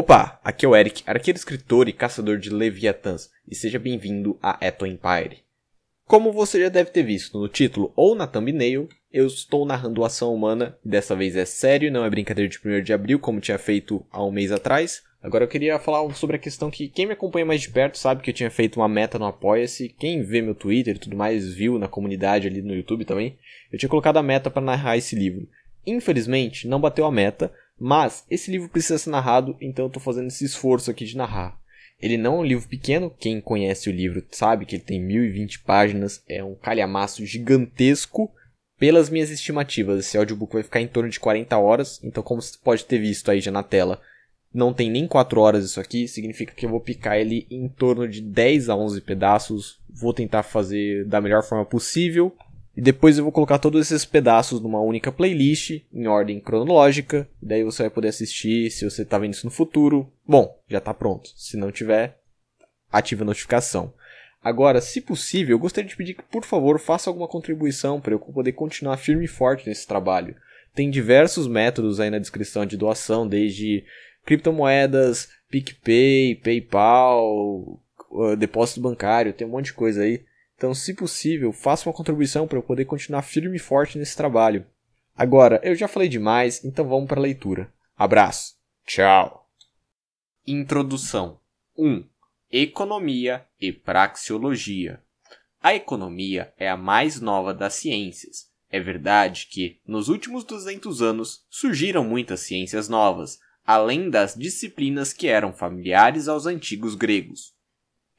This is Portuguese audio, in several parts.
Opa, aqui é o Eric, arqueiro escritor e caçador de Leviatãs, e seja bem-vindo a Eto Empire. Como você já deve ter visto no título ou na thumbnail, eu estou narrando Ação Humana, e dessa vez é sério, não é brincadeira de 1 de abril, como tinha feito há um mês atrás. Agora eu queria falar sobre a questão que quem me acompanha mais de perto sabe que eu tinha feito uma meta no Apoia-se, quem vê meu Twitter e tudo mais viu na comunidade ali no YouTube também, eu tinha colocado a meta para narrar esse livro. Infelizmente, não bateu a meta, mas esse livro precisa ser narrado, então eu estou fazendo esse esforço aqui de narrar. Ele não é um livro pequeno, quem conhece o livro sabe que ele tem 1020 páginas, é um calhamaço gigantesco. Pelas minhas estimativas, esse audiobook vai ficar em torno de 40 horas, então como você pode ter visto aí já na tela, não tem nem 4 horas isso aqui, significa que eu vou picar ele em torno de 10 a 11 pedaços. Vou tentar fazer da melhor forma possível, e depois eu vou colocar todos esses pedaços numa única playlist, em ordem cronológica. Daí você vai poder assistir se você está vendo isso no futuro. Bom, já está pronto. Se não tiver, ative a notificação. Agora, se possível, eu gostaria de pedir que, por favor, faça alguma contribuição para eu poder continuar firme e forte nesse trabalho. Tem diversos métodos aí na descrição de doação, desde criptomoedas, PicPay, PayPal, ah, depósito bancário, tem um monte de coisa aí. Então, se possível, faça uma contribuição para eu poder continuar firme e forte nesse trabalho. Agora, eu já falei demais, então vamos para a leitura. Abraço. Tchau. Introdução 1. Economia e praxeologia. A economia é a mais nova das ciências. É verdade que, nos últimos 200 anos, surgiram muitas ciências novas, além das disciplinas que eram familiares aos antigos gregos.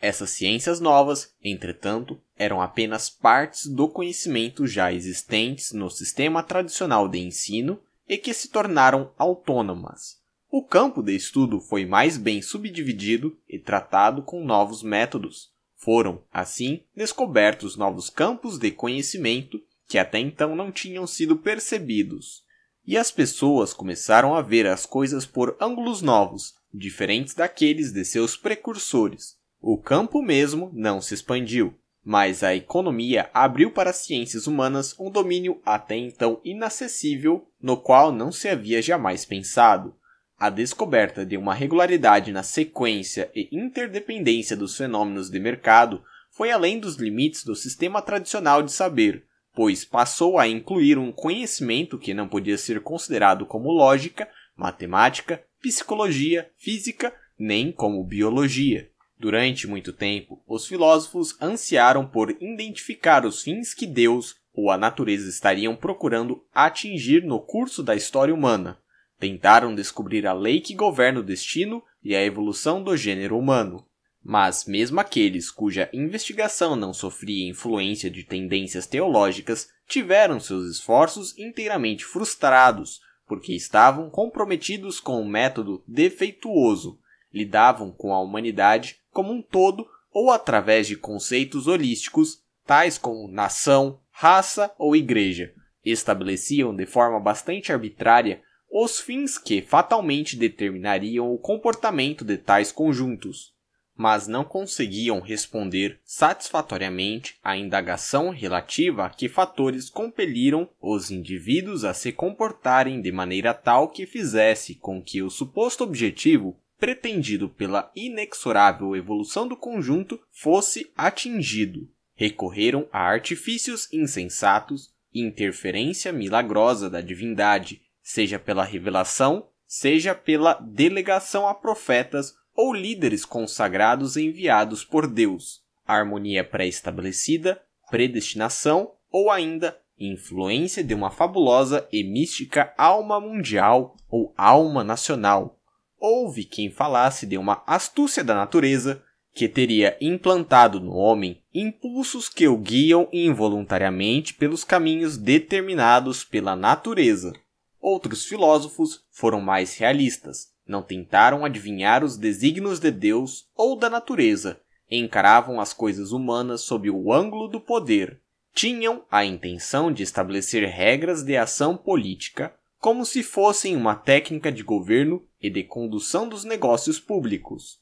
Essas ciências novas, entretanto, eram apenas partes do conhecimento já existentes no sistema tradicional de ensino e que se tornaram autônomas. O campo de estudo foi mais bem subdividido e tratado com novos métodos. Foram, assim, descobertos novos campos de conhecimento que até então não tinham sido percebidos. E as pessoas começaram a ver as coisas por ângulos novos, diferentes daqueles de seus precursores o campo mesmo não se expandiu, mas a economia abriu para as ciências humanas um domínio até então inacessível, no qual não se havia jamais pensado. A descoberta de uma regularidade na sequência e interdependência dos fenômenos de mercado foi além dos limites do sistema tradicional de saber, pois passou a incluir um conhecimento que não podia ser considerado como lógica, matemática, psicologia, física, nem como biologia. Durante muito tempo, os filósofos ansiaram por identificar os fins que Deus ou a natureza estariam procurando atingir no curso da história humana. Tentaram descobrir a lei que governa o destino e a evolução do gênero humano. Mas, mesmo aqueles cuja investigação não sofria influência de tendências teológicas tiveram seus esforços inteiramente frustrados, porque estavam comprometidos com um método defeituoso, lidavam com a humanidade como um todo ou através de conceitos holísticos, tais como nação, raça ou igreja. Estabeleciam de forma bastante arbitrária os fins que fatalmente determinariam o comportamento de tais conjuntos, mas não conseguiam responder satisfatoriamente à indagação relativa a que fatores compeliram os indivíduos a se comportarem de maneira tal que fizesse com que o suposto objetivo pretendido pela inexorável evolução do conjunto fosse atingido. Recorreram a artifícios insensatos, interferência milagrosa da divindade, seja pela revelação, seja pela delegação a profetas ou líderes consagrados enviados por Deus, harmonia pré-estabelecida, predestinação ou ainda influência de uma fabulosa e mística alma mundial ou alma nacional, houve quem falasse de uma astúcia da natureza que teria implantado no homem impulsos que o guiam involuntariamente pelos caminhos determinados pela natureza. Outros filósofos foram mais realistas, não tentaram adivinhar os desígnios de Deus ou da natureza, encaravam as coisas humanas sob o ângulo do poder. Tinham a intenção de estabelecer regras de ação política como se fossem uma técnica de governo e de condução dos negócios públicos.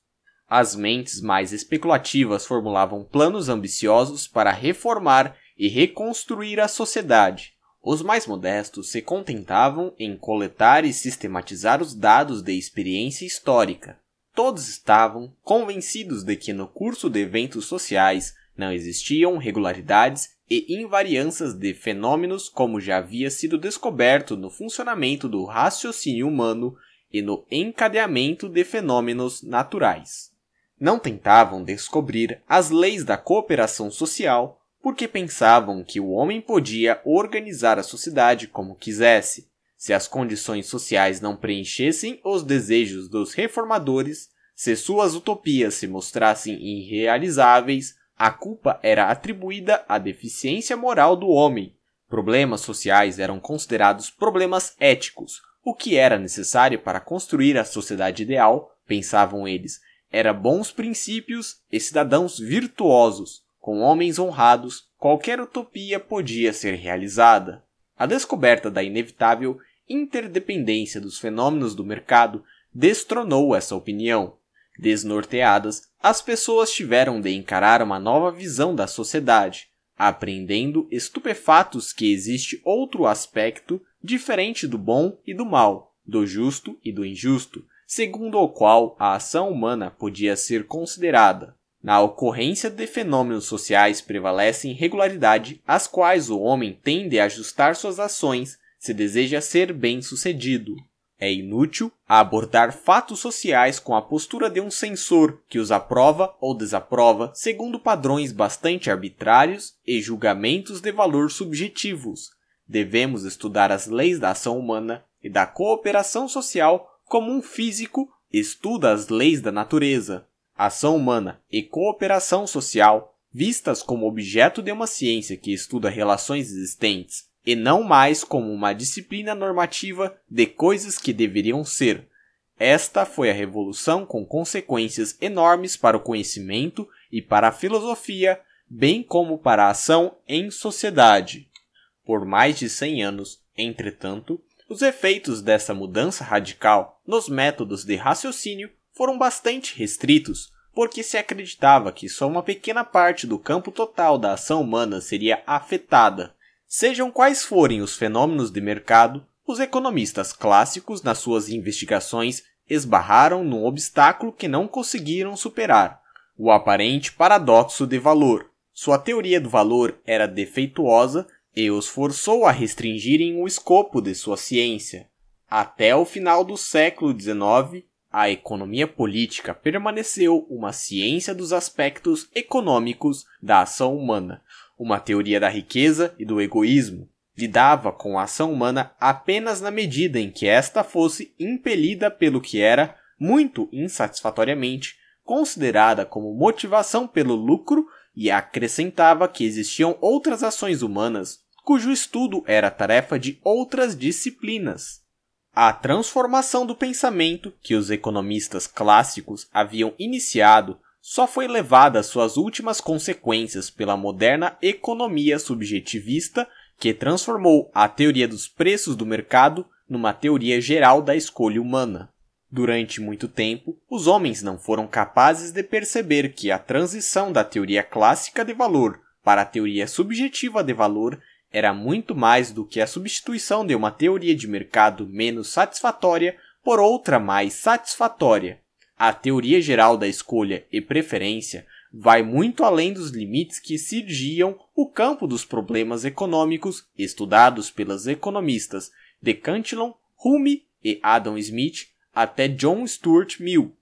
As mentes mais especulativas formulavam planos ambiciosos para reformar e reconstruir a sociedade. Os mais modestos se contentavam em coletar e sistematizar os dados de experiência histórica. Todos estavam convencidos de que no curso de eventos sociais não existiam regularidades e invarianças de fenômenos como já havia sido descoberto no funcionamento do raciocínio humano e no encadeamento de fenômenos naturais. Não tentavam descobrir as leis da cooperação social porque pensavam que o homem podia organizar a sociedade como quisesse. Se as condições sociais não preenchessem os desejos dos reformadores, se suas utopias se mostrassem irrealizáveis, a culpa era atribuída à deficiência moral do homem. Problemas sociais eram considerados problemas éticos, o que era necessário para construir a sociedade ideal, pensavam eles, era bons princípios e cidadãos virtuosos. Com homens honrados, qualquer utopia podia ser realizada. A descoberta da inevitável interdependência dos fenômenos do mercado destronou essa opinião. Desnorteadas, as pessoas tiveram de encarar uma nova visão da sociedade, aprendendo estupefatos que existe outro aspecto diferente do bom e do mal, do justo e do injusto, segundo o qual a ação humana podia ser considerada. Na ocorrência de fenômenos sociais prevalecem regularidade às quais o homem tende a ajustar suas ações se deseja ser bem-sucedido. É inútil abordar fatos sociais com a postura de um censor que os aprova ou desaprova segundo padrões bastante arbitrários e julgamentos de valor subjetivos, Devemos estudar as leis da ação humana e da cooperação social como um físico estuda as leis da natureza. Ação humana e cooperação social, vistas como objeto de uma ciência que estuda relações existentes e não mais como uma disciplina normativa de coisas que deveriam ser. Esta foi a revolução com consequências enormes para o conhecimento e para a filosofia, bem como para a ação em sociedade por mais de 100 anos, entretanto, os efeitos dessa mudança radical nos métodos de raciocínio foram bastante restritos, porque se acreditava que só uma pequena parte do campo total da ação humana seria afetada. Sejam quais forem os fenômenos de mercado, os economistas clássicos, nas suas investigações, esbarraram num obstáculo que não conseguiram superar: o aparente paradoxo de valor. Sua teoria do valor era defeituosa e os forçou a restringirem o escopo de sua ciência. Até o final do século XIX, a economia política permaneceu uma ciência dos aspectos econômicos da ação humana, uma teoria da riqueza e do egoísmo. Lidava com a ação humana apenas na medida em que esta fosse impelida pelo que era, muito insatisfatoriamente, considerada como motivação pelo lucro e acrescentava que existiam outras ações humanas cujo estudo era tarefa de outras disciplinas. A transformação do pensamento que os economistas clássicos haviam iniciado só foi levada às suas últimas consequências pela moderna economia subjetivista, que transformou a teoria dos preços do mercado numa teoria geral da escolha humana. Durante muito tempo, os homens não foram capazes de perceber que a transição da teoria clássica de valor para a teoria subjetiva de valor era muito mais do que a substituição de uma teoria de mercado menos satisfatória por outra mais satisfatória. A teoria geral da escolha e preferência vai muito além dos limites que surgiam o campo dos problemas econômicos estudados pelas economistas de Cantillon, Hume e Adam Smith até John Stuart Mill.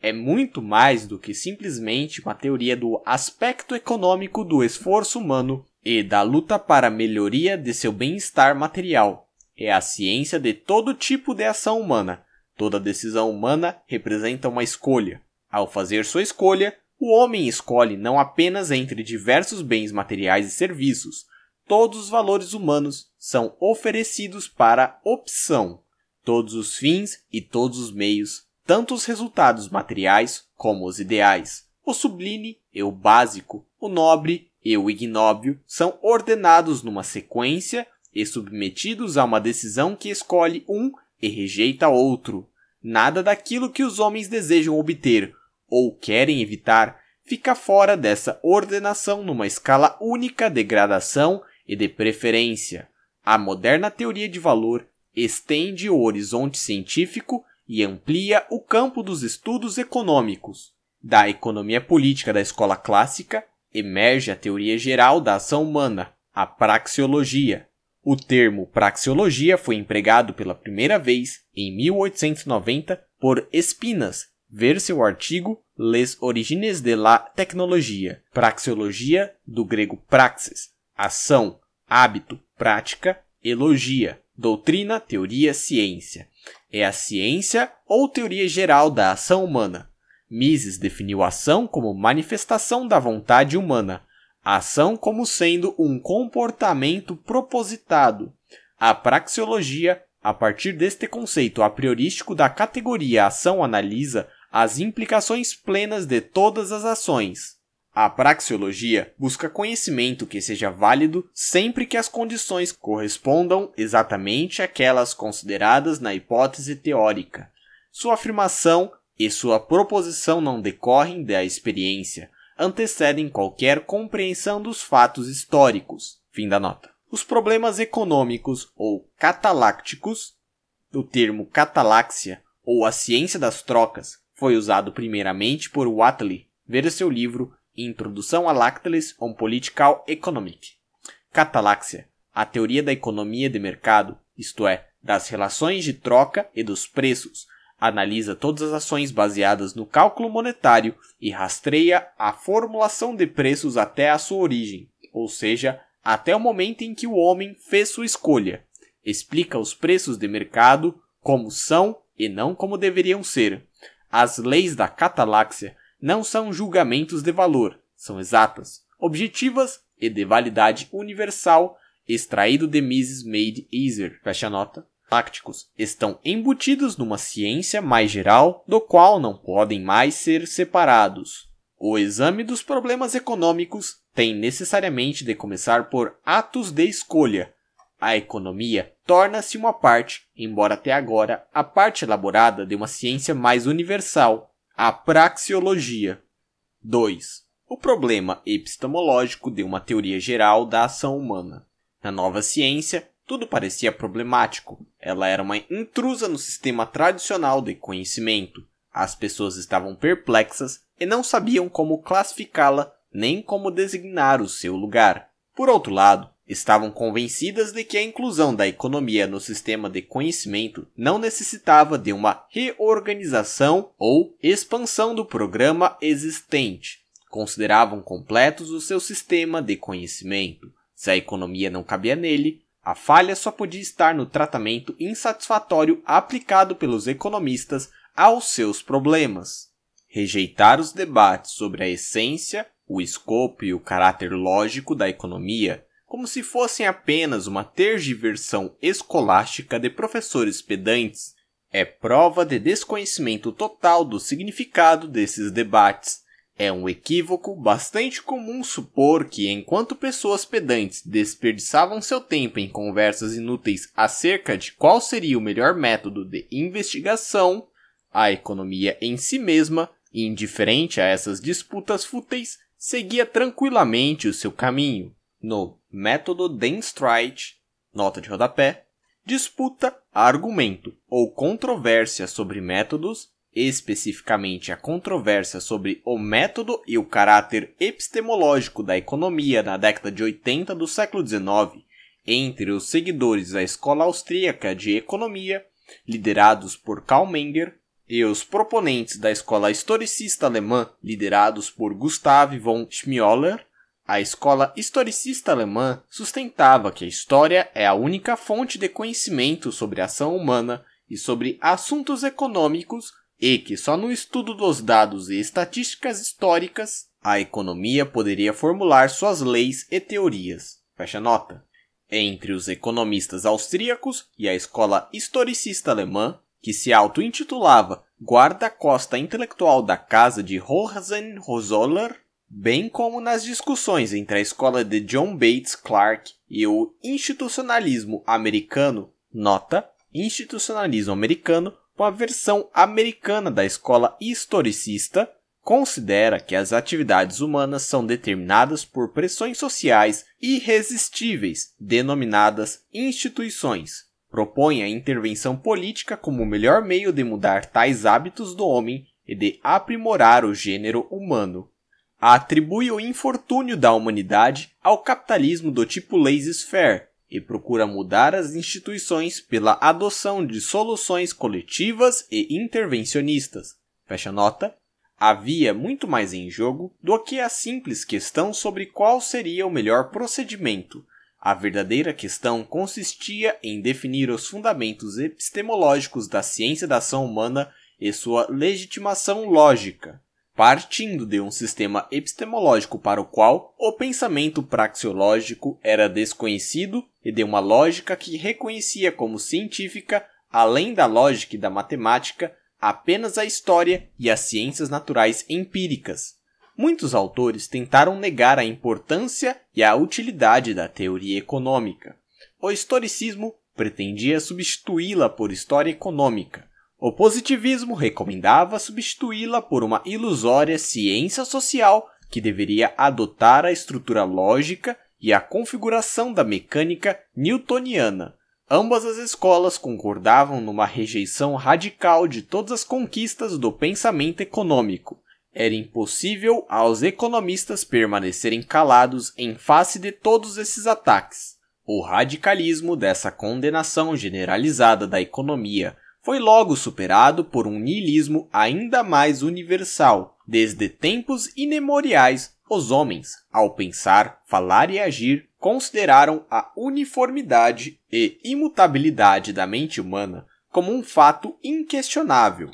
É muito mais do que simplesmente uma teoria do aspecto econômico do esforço humano e da luta para a melhoria de seu bem-estar material. É a ciência de todo tipo de ação humana. Toda decisão humana representa uma escolha. Ao fazer sua escolha, o homem escolhe não apenas entre diversos bens materiais e serviços. Todos os valores humanos são oferecidos para opção. Todos os fins e todos os meios, tanto os resultados materiais como os ideais. O sublime e o básico, o nobre e o ignóbio são ordenados numa sequência e submetidos a uma decisão que escolhe um e rejeita outro. Nada daquilo que os homens desejam obter ou querem evitar fica fora dessa ordenação numa escala única de gradação e de preferência. A moderna teoria de valor estende o horizonte científico e amplia o campo dos estudos econômicos, da economia política da escola clássica emerge a teoria geral da ação humana, a praxeologia. O termo praxeologia foi empregado pela primeira vez em 1890 por Espinas. Ver seu artigo Les Origines de la Tecnologia. Praxeologia, do grego praxis, ação, hábito, prática, elogia, doutrina, teoria, ciência. É a ciência ou teoria geral da ação humana. Mises definiu a ação como manifestação da vontade humana, a ação como sendo um comportamento propositado. A praxeologia, a partir deste conceito apriorístico da categoria ação, analisa as implicações plenas de todas as ações. A praxeologia busca conhecimento que seja válido sempre que as condições correspondam exatamente àquelas consideradas na hipótese teórica. Sua afirmação e sua proposição não decorrem da experiência, antecedem qualquer compreensão dos fatos históricos. Fim da nota. Os problemas econômicos ou catalácticos, o termo cataláxia ou a ciência das trocas, foi usado primeiramente por Watley, ver seu livro Introdução a Lactalis on Political Economic. Cataláxia, a teoria da economia de mercado, isto é, das relações de troca e dos preços, analisa todas as ações baseadas no cálculo monetário e rastreia a formulação de preços até a sua origem, ou seja, até o momento em que o homem fez sua escolha. Explica os preços de mercado como são e não como deveriam ser. As leis da cataláxia não são julgamentos de valor, são exatas, objetivas e de validade universal, extraído de Mises Made Easier. Fecha a nota tácticos estão embutidos numa ciência mais geral, do qual não podem mais ser separados. O exame dos problemas econômicos tem necessariamente de começar por atos de escolha. A economia torna-se uma parte, embora até agora a parte elaborada de uma ciência mais universal, a praxeologia. 2. O problema epistemológico de uma teoria geral da ação humana. Na nova ciência, tudo parecia problemático. Ela era uma intrusa no sistema tradicional de conhecimento. As pessoas estavam perplexas e não sabiam como classificá-la nem como designar o seu lugar. Por outro lado, estavam convencidas de que a inclusão da economia no sistema de conhecimento não necessitava de uma reorganização ou expansão do programa existente. Consideravam completos o seu sistema de conhecimento. Se a economia não cabia nele, a falha só podia estar no tratamento insatisfatório aplicado pelos economistas aos seus problemas. Rejeitar os debates sobre a essência, o escopo e o caráter lógico da economia como se fossem apenas uma tergiversão escolástica de professores pedantes é prova de desconhecimento total do significado desses debates é um equívoco bastante comum supor que, enquanto pessoas pedantes desperdiçavam seu tempo em conversas inúteis acerca de qual seria o melhor método de investigação, a economia em si mesma, indiferente a essas disputas fúteis, seguia tranquilamente o seu caminho. No método Denstrite, nota de rodapé, disputa, argumento ou controvérsia sobre métodos especificamente a controvérsia sobre o método e o caráter epistemológico da economia na década de 80 do século XIX, entre os seguidores da escola austríaca de economia, liderados por Karl Menger, e os proponentes da escola historicista alemã, liderados por Gustav von Schmioller, a escola historicista alemã sustentava que a história é a única fonte de conhecimento sobre a ação humana e sobre assuntos econômicos e que só no estudo dos dados e estatísticas históricas a economia poderia formular suas leis e teorias. Fecha nota. Entre os economistas austríacos e a escola historicista alemã, que se auto-intitulava guarda-costa intelectual da casa de Hohenzoller, bem como nas discussões entre a escola de John Bates Clark e o institucionalismo americano, nota, institucionalismo americano uma versão americana da escola historicista, considera que as atividades humanas são determinadas por pressões sociais irresistíveis, denominadas instituições. Propõe a intervenção política como o melhor meio de mudar tais hábitos do homem e de aprimorar o gênero humano. Atribui o infortúnio da humanidade ao capitalismo do tipo laissez-faire, e procura mudar as instituições pela adoção de soluções coletivas e intervencionistas. Fecha nota. Havia muito mais em jogo do que a simples questão sobre qual seria o melhor procedimento. A verdadeira questão consistia em definir os fundamentos epistemológicos da ciência da ação humana e sua legitimação lógica partindo de um sistema epistemológico para o qual o pensamento praxeológico era desconhecido e de uma lógica que reconhecia como científica, além da lógica e da matemática, apenas a história e as ciências naturais empíricas. Muitos autores tentaram negar a importância e a utilidade da teoria econômica. O historicismo pretendia substituí-la por história econômica. O positivismo recomendava substituí-la por uma ilusória ciência social que deveria adotar a estrutura lógica e a configuração da mecânica newtoniana. Ambas as escolas concordavam numa rejeição radical de todas as conquistas do pensamento econômico. Era impossível aos economistas permanecerem calados em face de todos esses ataques. O radicalismo dessa condenação generalizada da economia foi logo superado por um niilismo ainda mais universal. Desde tempos inemoriais, os homens, ao pensar, falar e agir, consideraram a uniformidade e imutabilidade da mente humana como um fato inquestionável.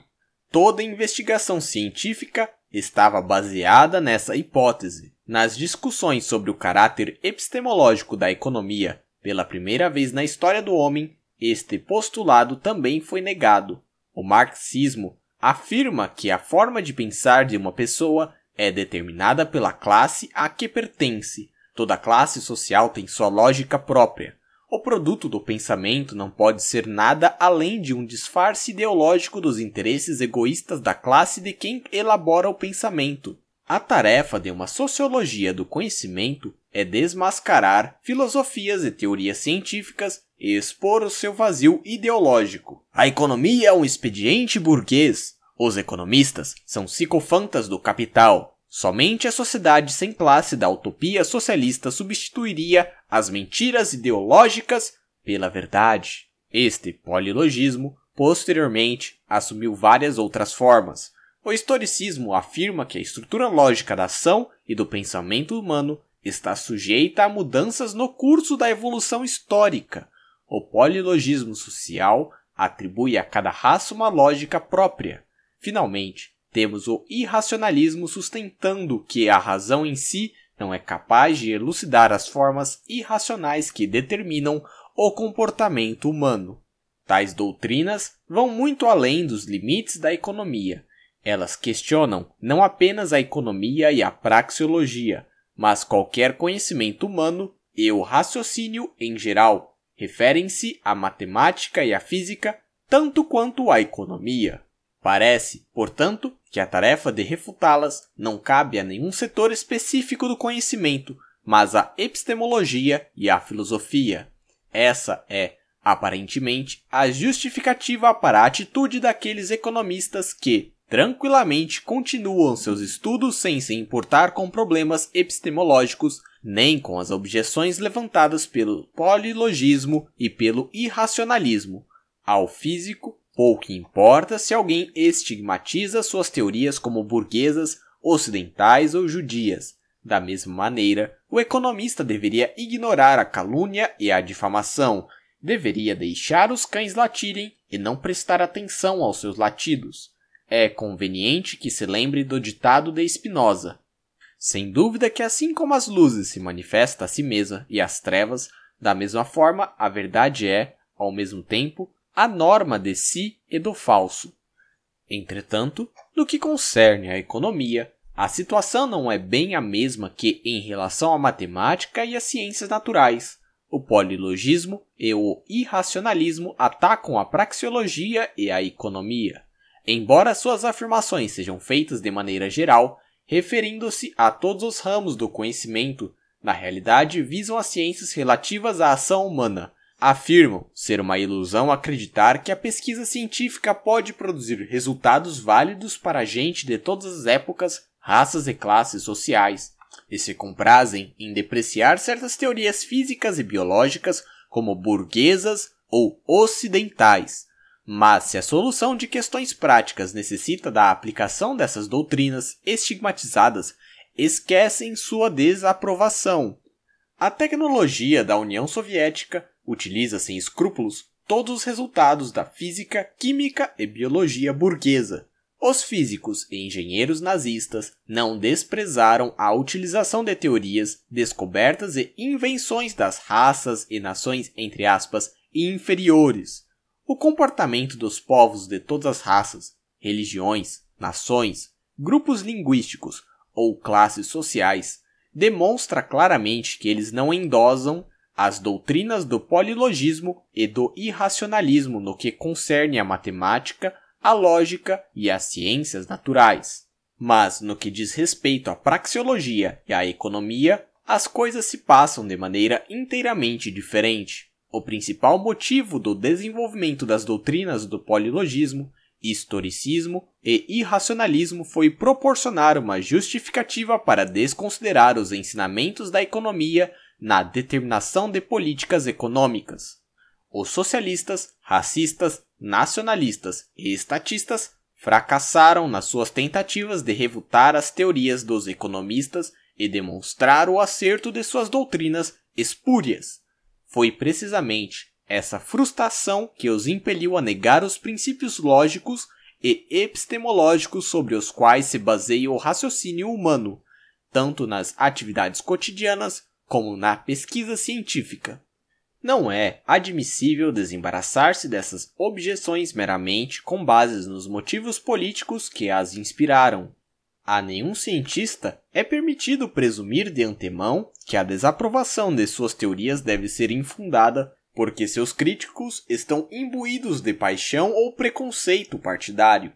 Toda investigação científica estava baseada nessa hipótese. Nas discussões sobre o caráter epistemológico da economia, pela primeira vez na história do homem, este postulado também foi negado. O marxismo afirma que a forma de pensar de uma pessoa é determinada pela classe a que pertence. Toda classe social tem sua lógica própria. O produto do pensamento não pode ser nada além de um disfarce ideológico dos interesses egoístas da classe de quem elabora o pensamento. A tarefa de uma sociologia do conhecimento é desmascarar filosofias e teorias científicas e expor o seu vazio ideológico. A economia é um expediente burguês. Os economistas são psicofantas do capital. Somente a sociedade sem classe da utopia socialista substituiria as mentiras ideológicas pela verdade. Este polilogismo posteriormente assumiu várias outras formas. O historicismo afirma que a estrutura lógica da ação e do pensamento humano está sujeita a mudanças no curso da evolução histórica. O polilogismo social atribui a cada raça uma lógica própria. Finalmente, temos o irracionalismo sustentando que a razão em si não é capaz de elucidar as formas irracionais que determinam o comportamento humano. Tais doutrinas vão muito além dos limites da economia. Elas questionam não apenas a economia e a praxeologia, mas qualquer conhecimento humano e o raciocínio em geral. Referem-se à matemática e à física tanto quanto à economia. Parece, portanto, que a tarefa de refutá-las não cabe a nenhum setor específico do conhecimento, mas à epistemologia e à filosofia. Essa é, aparentemente, a justificativa para a atitude daqueles economistas que, tranquilamente continuam seus estudos sem se importar com problemas epistemológicos nem com as objeções levantadas pelo polilogismo e pelo irracionalismo. Ao físico, pouco importa se alguém estigmatiza suas teorias como burguesas, ocidentais ou judias. Da mesma maneira, o economista deveria ignorar a calúnia e a difamação, deveria deixar os cães latirem e não prestar atenção aos seus latidos. É conveniente que se lembre do ditado de Spinoza. Sem dúvida que assim como as luzes se manifesta a si mesma e as trevas, da mesma forma a verdade é, ao mesmo tempo, a norma de si e do falso. Entretanto, no que concerne à economia, a situação não é bem a mesma que em relação à matemática e às ciências naturais. O polilogismo e o irracionalismo atacam a praxeologia e a economia. Embora suas afirmações sejam feitas de maneira geral, referindo-se a todos os ramos do conhecimento, na realidade visam as ciências relativas à ação humana. Afirmam ser uma ilusão acreditar que a pesquisa científica pode produzir resultados válidos para a gente de todas as épocas, raças e classes sociais, e se comprazem em depreciar certas teorias físicas e biológicas como burguesas ou ocidentais. Mas se a solução de questões práticas necessita da aplicação dessas doutrinas estigmatizadas, esquecem sua desaprovação. A tecnologia da União Soviética utiliza sem escrúpulos todos os resultados da física, química e biologia burguesa. Os físicos e engenheiros nazistas não desprezaram a utilização de teorias, descobertas e invenções das raças e nações, entre aspas, inferiores. O comportamento dos povos de todas as raças, religiões, nações, grupos linguísticos ou classes sociais demonstra claramente que eles não endosam as doutrinas do polilogismo e do irracionalismo no que concerne à matemática, à lógica e às ciências naturais. Mas, no que diz respeito à praxeologia e à economia, as coisas se passam de maneira inteiramente diferente. O principal motivo do desenvolvimento das doutrinas do polilogismo, historicismo e irracionalismo foi proporcionar uma justificativa para desconsiderar os ensinamentos da economia na determinação de políticas econômicas. Os socialistas, racistas, nacionalistas e estatistas fracassaram nas suas tentativas de refutar as teorias dos economistas e demonstrar o acerto de suas doutrinas espúrias. Foi precisamente essa frustração que os impeliu a negar os princípios lógicos e epistemológicos sobre os quais se baseia o raciocínio humano, tanto nas atividades cotidianas como na pesquisa científica. Não é admissível desembaraçar-se dessas objeções meramente com bases nos motivos políticos que as inspiraram. A nenhum cientista é permitido presumir de antemão que a desaprovação de suas teorias deve ser infundada porque seus críticos estão imbuídos de paixão ou preconceito partidário.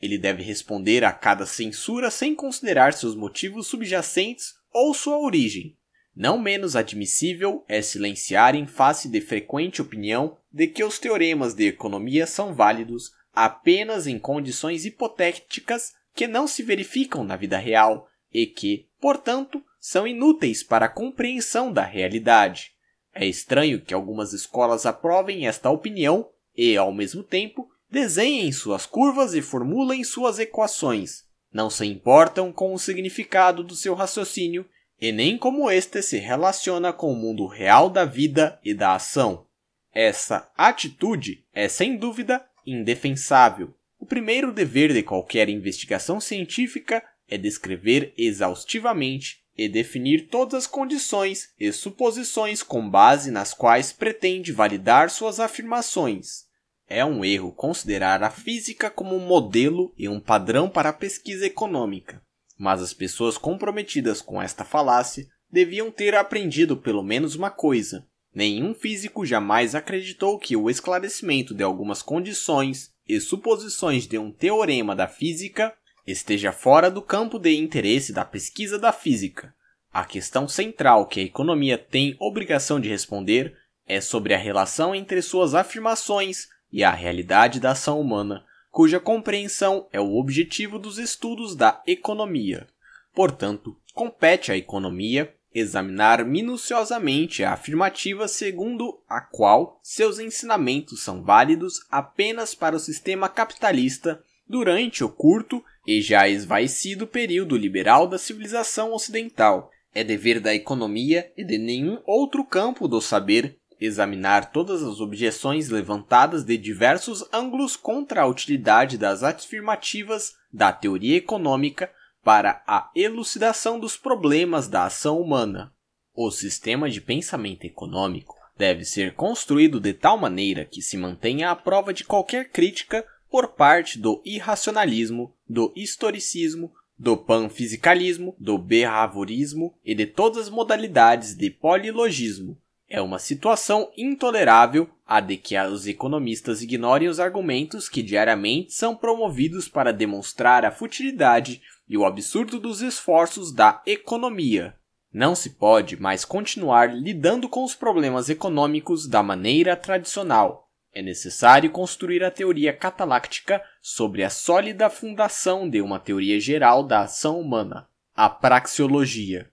Ele deve responder a cada censura sem considerar seus motivos subjacentes ou sua origem. Não menos admissível é silenciar em face de frequente opinião de que os teoremas de economia são válidos apenas em condições hipotéticas que não se verificam na vida real e que, portanto, são inúteis para a compreensão da realidade. É estranho que algumas escolas aprovem esta opinião e, ao mesmo tempo, desenhem suas curvas e formulem suas equações. Não se importam com o significado do seu raciocínio e nem como este se relaciona com o mundo real da vida e da ação. Essa atitude é, sem dúvida, indefensável. O primeiro dever de qualquer investigação científica é descrever exaustivamente e definir todas as condições e suposições com base nas quais pretende validar suas afirmações. É um erro considerar a física como um modelo e um padrão para a pesquisa econômica, mas as pessoas comprometidas com esta falácia deviam ter aprendido pelo menos uma coisa: nenhum físico jamais acreditou que o esclarecimento de algumas condições e suposições de um teorema da física esteja fora do campo de interesse da pesquisa da física. A questão central que a economia tem obrigação de responder é sobre a relação entre suas afirmações e a realidade da ação humana, cuja compreensão é o objetivo dos estudos da economia. Portanto, compete à economia examinar minuciosamente a afirmativa segundo a qual seus ensinamentos são válidos apenas para o sistema capitalista durante o curto e já esvaecido período liberal da civilização ocidental. É dever da economia e de nenhum outro campo do saber examinar todas as objeções levantadas de diversos ângulos contra a utilidade das afirmativas da teoria econômica para a elucidação dos problemas da ação humana. O sistema de pensamento econômico deve ser construído de tal maneira que se mantenha à prova de qualquer crítica por parte do irracionalismo, do historicismo, do panfisicalismo, do behaviorismo e de todas as modalidades de polilogismo. É uma situação intolerável a de que os economistas ignorem os argumentos que diariamente são promovidos para demonstrar a futilidade e o absurdo dos esforços da economia. Não se pode mais continuar lidando com os problemas econômicos da maneira tradicional. É necessário construir a teoria cataláctica sobre a sólida fundação de uma teoria geral da ação humana, a praxeologia.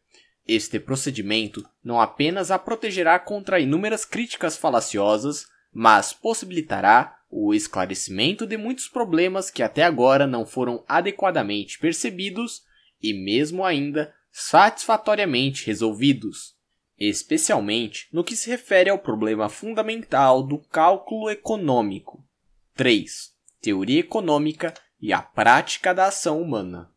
Este procedimento não apenas a protegerá contra inúmeras críticas falaciosas, mas possibilitará o esclarecimento de muitos problemas que até agora não foram adequadamente percebidos e, mesmo ainda, satisfatoriamente resolvidos, especialmente no que se refere ao problema fundamental do cálculo econômico. 3. Teoria econômica e a prática da ação humana.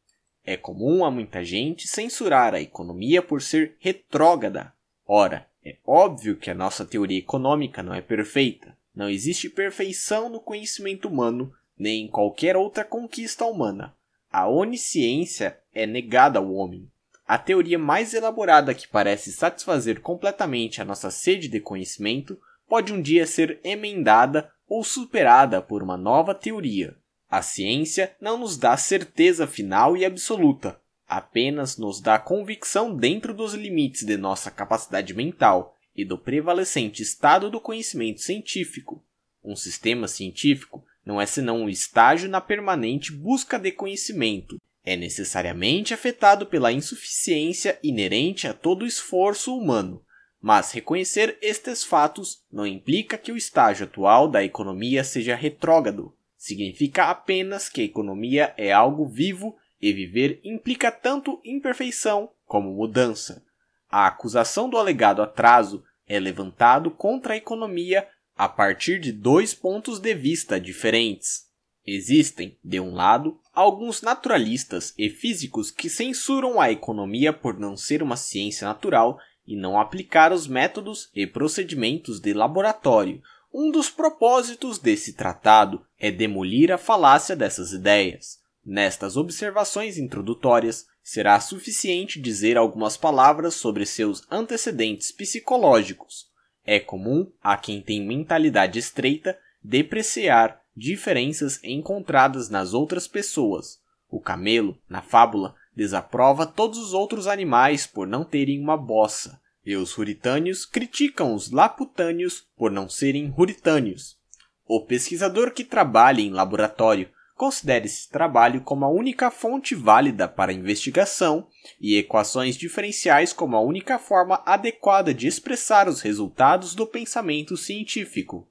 É comum a muita gente censurar a economia por ser retrógrada. Ora, é óbvio que a nossa teoria econômica não é perfeita. Não existe perfeição no conhecimento humano, nem em qualquer outra conquista humana. A onisciência é negada ao homem. A teoria mais elaborada que parece satisfazer completamente a nossa sede de conhecimento pode um dia ser emendada ou superada por uma nova teoria. A ciência não nos dá certeza final e absoluta, apenas nos dá convicção dentro dos limites de nossa capacidade mental e do prevalecente estado do conhecimento científico. Um sistema científico não é senão um estágio na permanente busca de conhecimento. É necessariamente afetado pela insuficiência inerente a todo esforço humano, mas reconhecer estes fatos não implica que o estágio atual da economia seja retrógrado. Significa apenas que a economia é algo vivo e viver implica tanto imperfeição como mudança. A acusação do alegado atraso é levantado contra a economia a partir de dois pontos de vista diferentes. Existem, de um lado, alguns naturalistas e físicos que censuram a economia por não ser uma ciência natural e não aplicar os métodos e procedimentos de laboratório, um dos propósitos desse tratado é demolir a falácia dessas ideias. Nestas observações introdutórias, será suficiente dizer algumas palavras sobre seus antecedentes psicológicos. É comum a quem tem mentalidade estreita depreciar diferenças encontradas nas outras pessoas. O camelo, na fábula, desaprova todos os outros animais por não terem uma bossa. E os ruritânios criticam os laputânios por não serem ruritânios. O pesquisador que trabalha em laboratório considera esse trabalho como a única fonte válida para investigação e equações diferenciais como a única forma adequada de expressar os resultados do pensamento científico.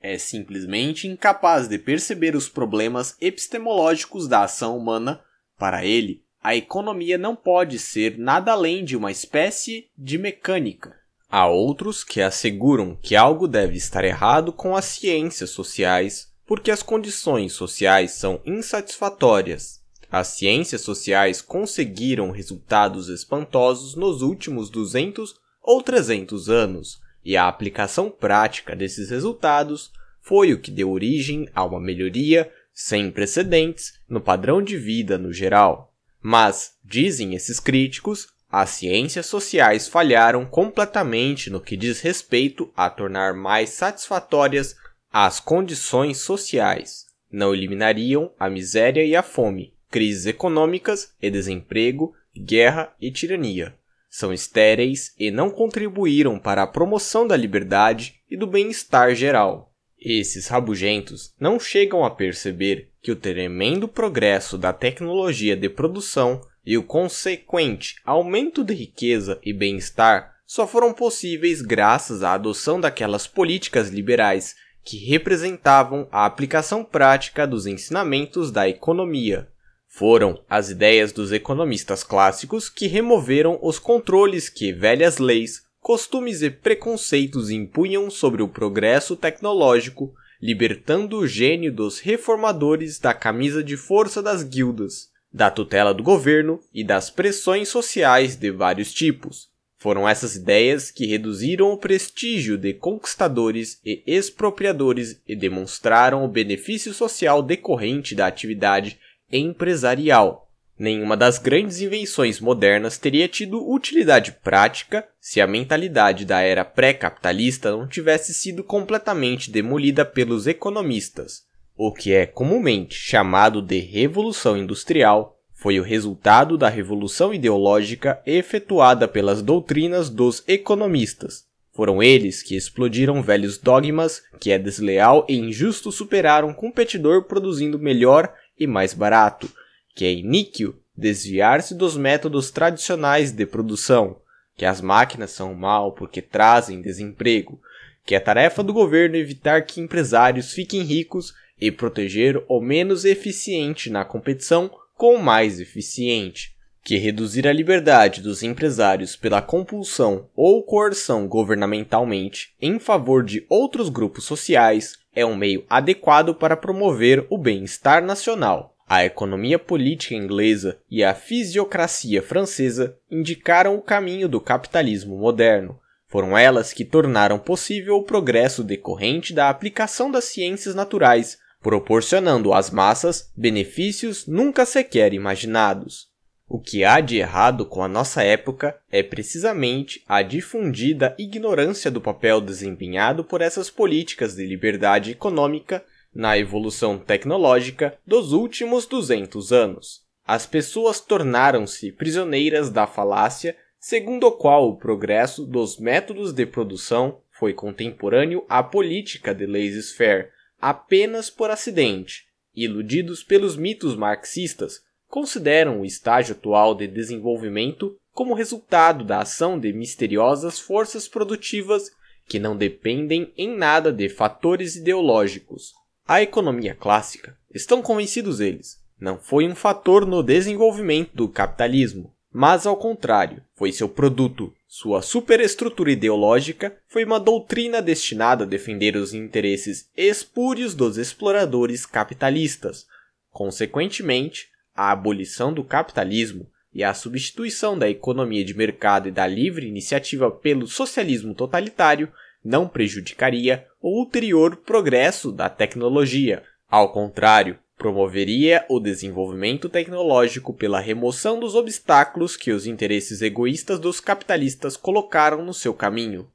É simplesmente incapaz de perceber os problemas epistemológicos da ação humana. Para ele, a economia não pode ser nada além de uma espécie de mecânica. Há outros que asseguram que algo deve estar errado com as ciências sociais porque as condições sociais são insatisfatórias. As ciências sociais conseguiram resultados espantosos nos últimos 200 ou 300 anos, e a aplicação prática desses resultados foi o que deu origem a uma melhoria sem precedentes no padrão de vida no geral. Mas, dizem esses críticos, as ciências sociais falharam completamente no que diz respeito a tornar mais satisfatórias as condições sociais. Não eliminariam a miséria e a fome, crises econômicas e desemprego, guerra e tirania. São estéreis e não contribuíram para a promoção da liberdade e do bem-estar geral. Esses rabugentos não chegam a perceber que o tremendo progresso da tecnologia de produção e o consequente aumento de riqueza e bem-estar só foram possíveis graças à adoção daquelas políticas liberais que representavam a aplicação prática dos ensinamentos da economia. Foram as ideias dos economistas clássicos que removeram os controles que velhas leis costumes e preconceitos impunham sobre o progresso tecnológico, libertando o gênio dos reformadores da camisa de força das guildas, da tutela do governo e das pressões sociais de vários tipos. Foram essas ideias que reduziram o prestígio de conquistadores e expropriadores e demonstraram o benefício social decorrente da atividade empresarial. Nenhuma das grandes invenções modernas teria tido utilidade prática se a mentalidade da era pré-capitalista não tivesse sido completamente demolida pelos economistas. O que é comumente chamado de Revolução Industrial foi o resultado da revolução ideológica efetuada pelas doutrinas dos economistas. Foram eles que explodiram velhos dogmas que é desleal e injusto superar um competidor produzindo melhor e mais barato que é iníquo desviar-se dos métodos tradicionais de produção, que as máquinas são mal porque trazem desemprego, que é tarefa do governo evitar que empresários fiquem ricos e proteger o menos eficiente na competição com o mais eficiente, que reduzir a liberdade dos empresários pela compulsão ou coerção governamentalmente em favor de outros grupos sociais é um meio adequado para promover o bem-estar nacional. A economia política inglesa e a fisiocracia francesa indicaram o caminho do capitalismo moderno. Foram elas que tornaram possível o progresso decorrente da aplicação das ciências naturais, proporcionando às massas benefícios nunca sequer imaginados. O que há de errado com a nossa época é precisamente a difundida ignorância do papel desempenhado por essas políticas de liberdade econômica na evolução tecnológica dos últimos 200 anos. As pessoas tornaram-se prisioneiras da falácia segundo a qual o progresso dos métodos de produção foi contemporâneo à política de laissez-faire apenas por acidente. Iludidos pelos mitos marxistas, consideram o estágio atual de desenvolvimento como resultado da ação de misteriosas forças produtivas que não dependem em nada de fatores ideológicos, a economia clássica, estão convencidos eles, não foi um fator no desenvolvimento do capitalismo, mas ao contrário, foi seu produto. Sua superestrutura ideológica foi uma doutrina destinada a defender os interesses espúrios dos exploradores capitalistas. Consequentemente, a abolição do capitalismo e a substituição da economia de mercado e da livre iniciativa pelo socialismo totalitário não prejudicaria o ulterior progresso da tecnologia. Ao contrário, promoveria o desenvolvimento tecnológico pela remoção dos obstáculos que os interesses egoístas dos capitalistas colocaram no seu caminho.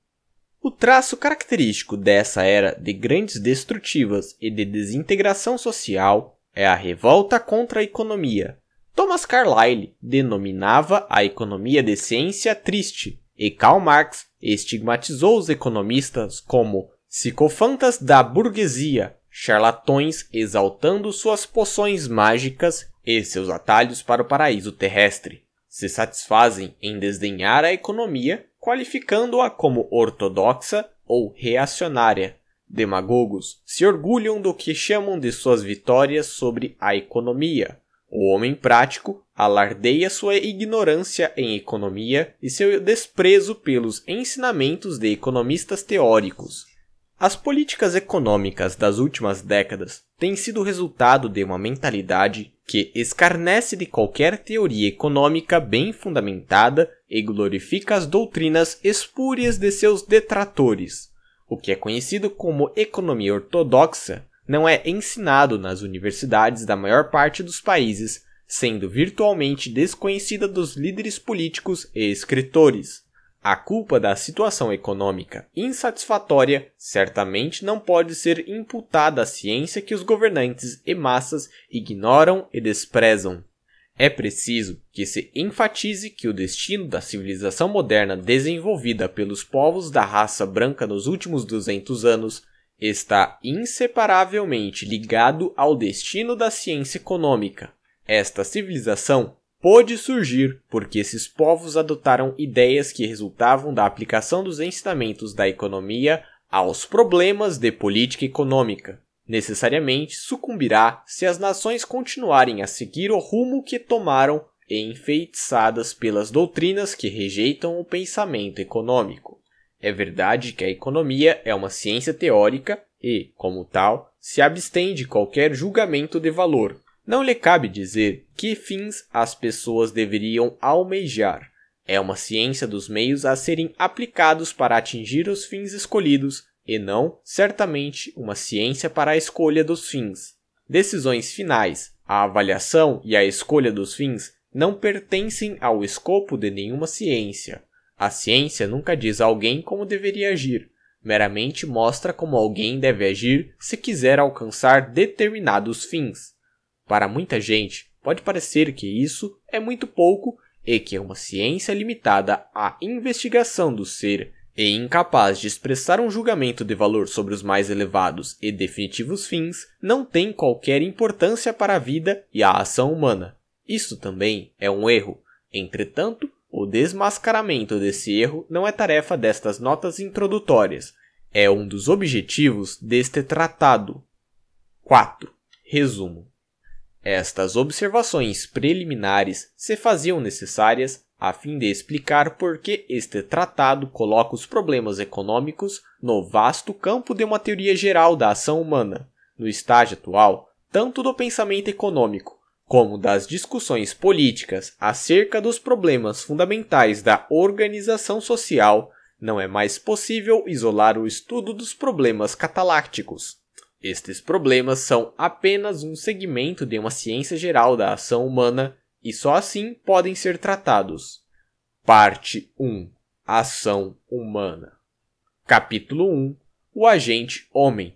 O traço característico dessa era de grandes destrutivas e de desintegração social é a revolta contra a economia. Thomas Carlyle denominava a economia de ciência triste, e Karl Marx estigmatizou os economistas como psicofantas da burguesia, charlatões exaltando suas poções mágicas e seus atalhos para o paraíso terrestre. Se satisfazem em desdenhar a economia, qualificando-a como ortodoxa ou reacionária. Demagogos se orgulham do que chamam de suas vitórias sobre a economia, o homem prático alardeia sua ignorância em economia e seu desprezo pelos ensinamentos de economistas teóricos. As políticas econômicas das últimas décadas têm sido resultado de uma mentalidade que escarnece de qualquer teoria econômica bem fundamentada e glorifica as doutrinas espúrias de seus detratores. O que é conhecido como economia ortodoxa não é ensinado nas universidades da maior parte dos países, sendo virtualmente desconhecida dos líderes políticos e escritores. A culpa da situação econômica insatisfatória certamente não pode ser imputada à ciência que os governantes e massas ignoram e desprezam. É preciso que se enfatize que o destino da civilização moderna desenvolvida pelos povos da raça branca nos últimos 200 anos está inseparavelmente ligado ao destino da ciência econômica. Esta civilização pôde surgir porque esses povos adotaram ideias que resultavam da aplicação dos ensinamentos da economia aos problemas de política econômica. Necessariamente sucumbirá se as nações continuarem a seguir o rumo que tomaram enfeitiçadas pelas doutrinas que rejeitam o pensamento econômico. É verdade que a economia é uma ciência teórica e, como tal, se abstém de qualquer julgamento de valor. Não lhe cabe dizer que fins as pessoas deveriam almejar. É uma ciência dos meios a serem aplicados para atingir os fins escolhidos e não, certamente, uma ciência para a escolha dos fins. Decisões finais, a avaliação e a escolha dos fins não pertencem ao escopo de nenhuma ciência. A ciência nunca diz a alguém como deveria agir, meramente mostra como alguém deve agir se quiser alcançar determinados fins. Para muita gente, pode parecer que isso é muito pouco e que é uma ciência limitada à investigação do ser e incapaz de expressar um julgamento de valor sobre os mais elevados e definitivos fins não tem qualquer importância para a vida e a ação humana. Isso também é um erro. Entretanto, o desmascaramento desse erro não é tarefa destas notas introdutórias, é um dos objetivos deste tratado. 4. Resumo: Estas observações preliminares se faziam necessárias a fim de explicar por que este tratado coloca os problemas econômicos no vasto campo de uma teoria geral da ação humana, no estágio atual, tanto do pensamento econômico como das discussões políticas acerca dos problemas fundamentais da organização social, não é mais possível isolar o estudo dos problemas catalácticos. Estes problemas são apenas um segmento de uma ciência geral da ação humana e só assim podem ser tratados. Parte 1 Ação Humana Capítulo 1 O Agente Homem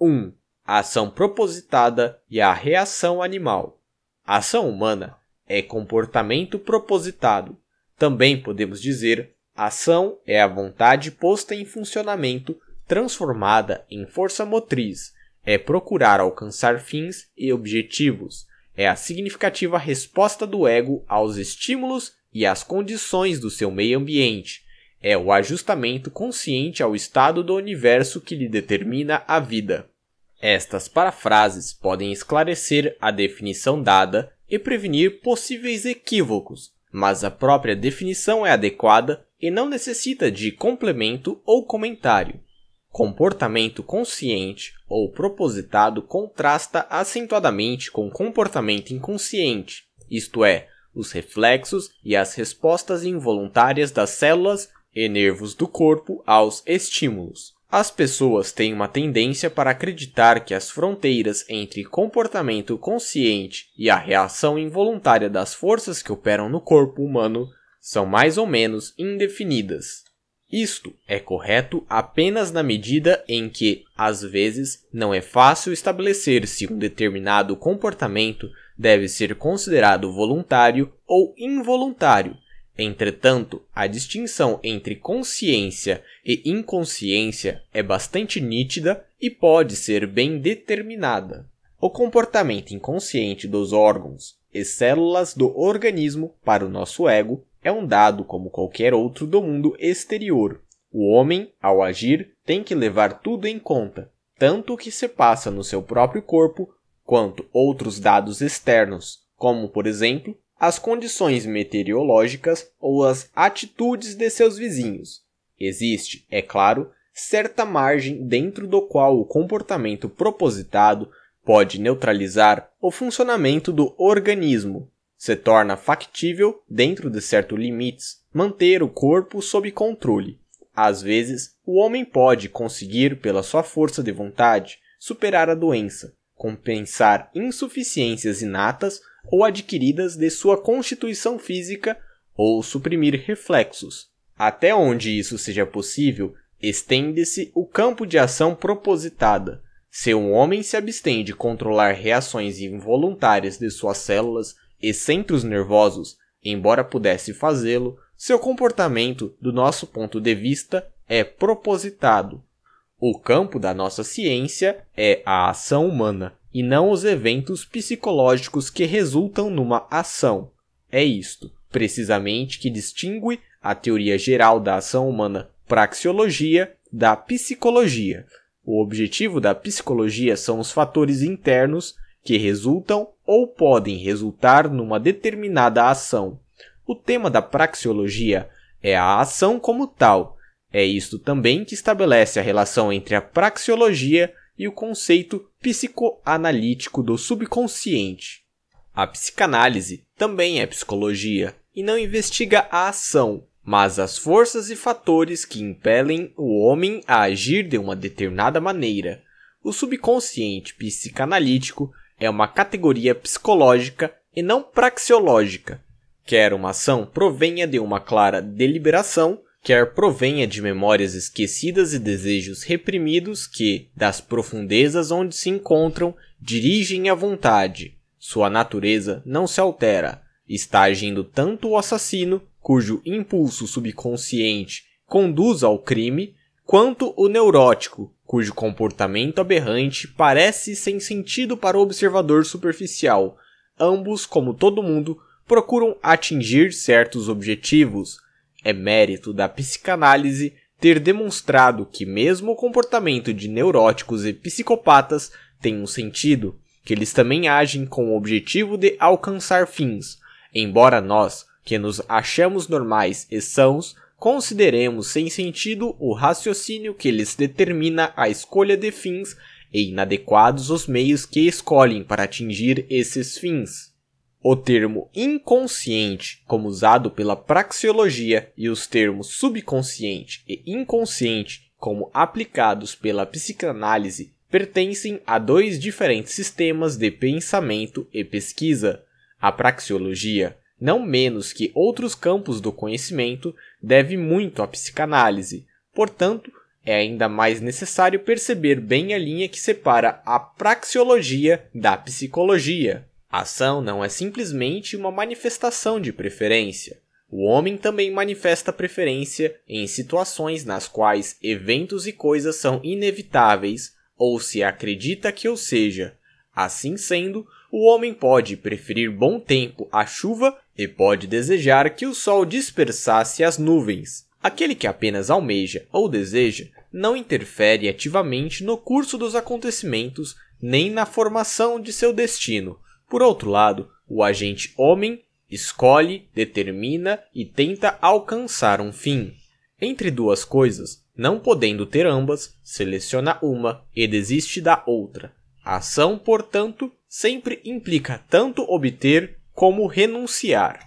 1. A ação propositada e a reação animal a ação humana é comportamento propositado. Também podemos dizer, ação é a vontade posta em funcionamento transformada em força motriz, é procurar alcançar fins e objetivos, é a significativa resposta do ego aos estímulos e às condições do seu meio ambiente, é o ajustamento consciente ao estado do universo que lhe determina a vida. Estas parafrases podem esclarecer a definição dada e prevenir possíveis equívocos, mas a própria definição é adequada e não necessita de complemento ou comentário. Comportamento consciente ou propositado contrasta acentuadamente com comportamento inconsciente, isto é, os reflexos e as respostas involuntárias das células e nervos do corpo aos estímulos. As pessoas têm uma tendência para acreditar que as fronteiras entre comportamento consciente e a reação involuntária das forças que operam no corpo humano são mais ou menos indefinidas. Isto é correto apenas na medida em que, às vezes, não é fácil estabelecer se um determinado comportamento deve ser considerado voluntário ou involuntário, Entretanto, a distinção entre consciência e inconsciência é bastante nítida e pode ser bem determinada. O comportamento inconsciente dos órgãos e células do organismo para o nosso ego é um dado como qualquer outro do mundo exterior. O homem, ao agir, tem que levar tudo em conta, tanto o que se passa no seu próprio corpo, quanto outros dados externos, como, por exemplo, as condições meteorológicas ou as atitudes de seus vizinhos. Existe, é claro, certa margem dentro do qual o comportamento propositado pode neutralizar o funcionamento do organismo. Se torna factível, dentro de certos limites, manter o corpo sob controle. Às vezes, o homem pode conseguir, pela sua força de vontade, superar a doença, compensar insuficiências inatas ou adquiridas de sua constituição física ou suprimir reflexos. Até onde isso seja possível, estende-se o campo de ação propositada. Se um homem se abstém de controlar reações involuntárias de suas células e centros nervosos, embora pudesse fazê-lo, seu comportamento, do nosso ponto de vista, é propositado. O campo da nossa ciência é a ação humana e não os eventos psicológicos que resultam numa ação. É isto, precisamente, que distingue a teoria geral da ação humana praxeologia da psicologia. O objetivo da psicologia são os fatores internos que resultam ou podem resultar numa determinada ação. O tema da praxeologia é a ação como tal é isto também que estabelece a relação entre a praxeologia e o conceito psicoanalítico do subconsciente. A psicanálise também é psicologia e não investiga a ação, mas as forças e fatores que impelem o homem a agir de uma determinada maneira. O subconsciente psicanalítico é uma categoria psicológica e não praxeológica. Quer uma ação provenha de uma clara deliberação, quer provenha de memórias esquecidas e desejos reprimidos que, das profundezas onde se encontram, dirigem à vontade. Sua natureza não se altera. Está agindo tanto o assassino, cujo impulso subconsciente conduz ao crime, quanto o neurótico, cujo comportamento aberrante parece sem sentido para o observador superficial. Ambos, como todo mundo, procuram atingir certos objetivos, é mérito da psicanálise ter demonstrado que mesmo o comportamento de neuróticos e psicopatas tem um sentido, que eles também agem com o objetivo de alcançar fins, embora nós, que nos achamos normais e sãos, consideremos sem sentido o raciocínio que lhes determina a escolha de fins e inadequados os meios que escolhem para atingir esses fins. O termo inconsciente, como usado pela praxeologia, e os termos subconsciente e inconsciente, como aplicados pela psicanálise, pertencem a dois diferentes sistemas de pensamento e pesquisa. A praxeologia, não menos que outros campos do conhecimento, deve muito à psicanálise. Portanto, é ainda mais necessário perceber bem a linha que separa a praxeologia da psicologia. A ação não é simplesmente uma manifestação de preferência. O homem também manifesta preferência em situações nas quais eventos e coisas são inevitáveis ou se acredita que ou seja. Assim sendo, o homem pode preferir bom tempo à chuva e pode desejar que o sol dispersasse as nuvens. Aquele que apenas almeja ou deseja não interfere ativamente no curso dos acontecimentos nem na formação de seu destino por outro lado, o agente homem escolhe, determina e tenta alcançar um fim. Entre duas coisas, não podendo ter ambas, seleciona uma e desiste da outra. A ação, portanto, sempre implica tanto obter como renunciar.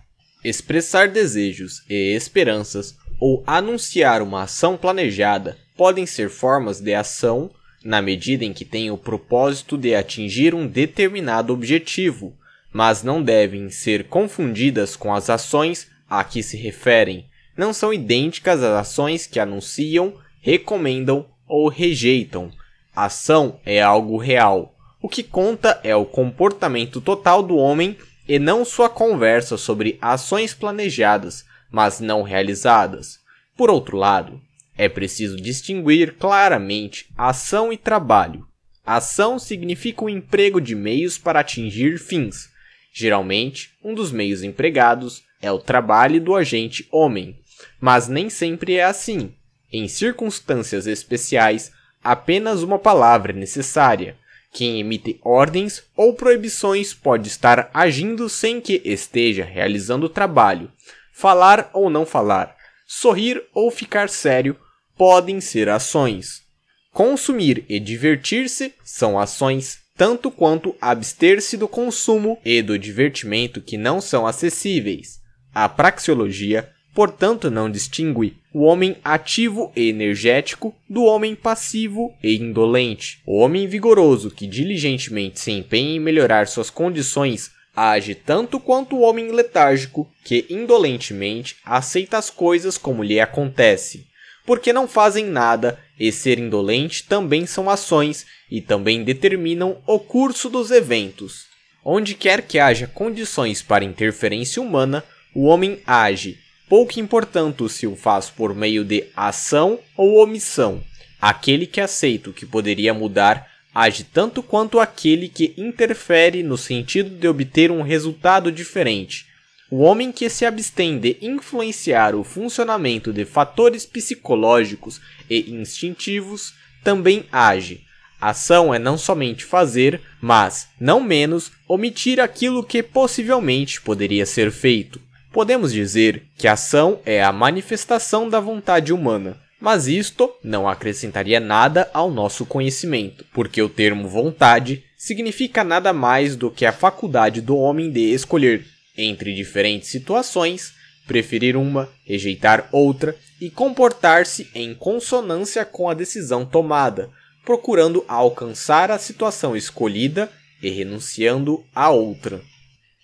Expressar desejos e esperanças ou anunciar uma ação planejada podem ser formas de ação na medida em que têm o propósito de atingir um determinado objetivo, mas não devem ser confundidas com as ações a que se referem. Não são idênticas às ações que anunciam, recomendam ou rejeitam. Ação é algo real. O que conta é o comportamento total do homem e não sua conversa sobre ações planejadas, mas não realizadas. Por outro lado, é preciso distinguir claramente ação e trabalho. Ação significa o emprego de meios para atingir fins. Geralmente, um dos meios empregados é o trabalho do agente homem, mas nem sempre é assim. Em circunstâncias especiais, apenas uma palavra é necessária. Quem emite ordens ou proibições pode estar agindo sem que esteja realizando o trabalho. Falar ou não falar, sorrir ou ficar sério podem ser ações. Consumir e divertir-se são ações tanto quanto abster-se do consumo e do divertimento que não são acessíveis. A praxeologia, portanto, não distingue o homem ativo e energético do homem passivo e indolente. O homem vigoroso que diligentemente se empenha em melhorar suas condições age tanto quanto o homem letárgico, que indolentemente aceita as coisas como lhe acontece. Porque não fazem nada, e ser indolente também são ações e também determinam o curso dos eventos. Onde quer que haja condições para interferência humana, o homem age, pouco importando se o faz por meio de ação ou omissão. Aquele que aceita o que poderia mudar age tanto quanto aquele que interfere no sentido de obter um resultado diferente. O homem que se abstém de influenciar o funcionamento de fatores psicológicos e instintivos também age. Ação é não somente fazer, mas, não menos, omitir aquilo que possivelmente poderia ser feito. Podemos dizer que ação é a manifestação da vontade humana, mas isto não acrescentaria nada ao nosso conhecimento, porque o termo vontade significa nada mais do que a faculdade do homem de escolher, entre diferentes situações, preferir uma, rejeitar outra e comportar-se em consonância com a decisão tomada, procurando alcançar a situação escolhida e renunciando à outra.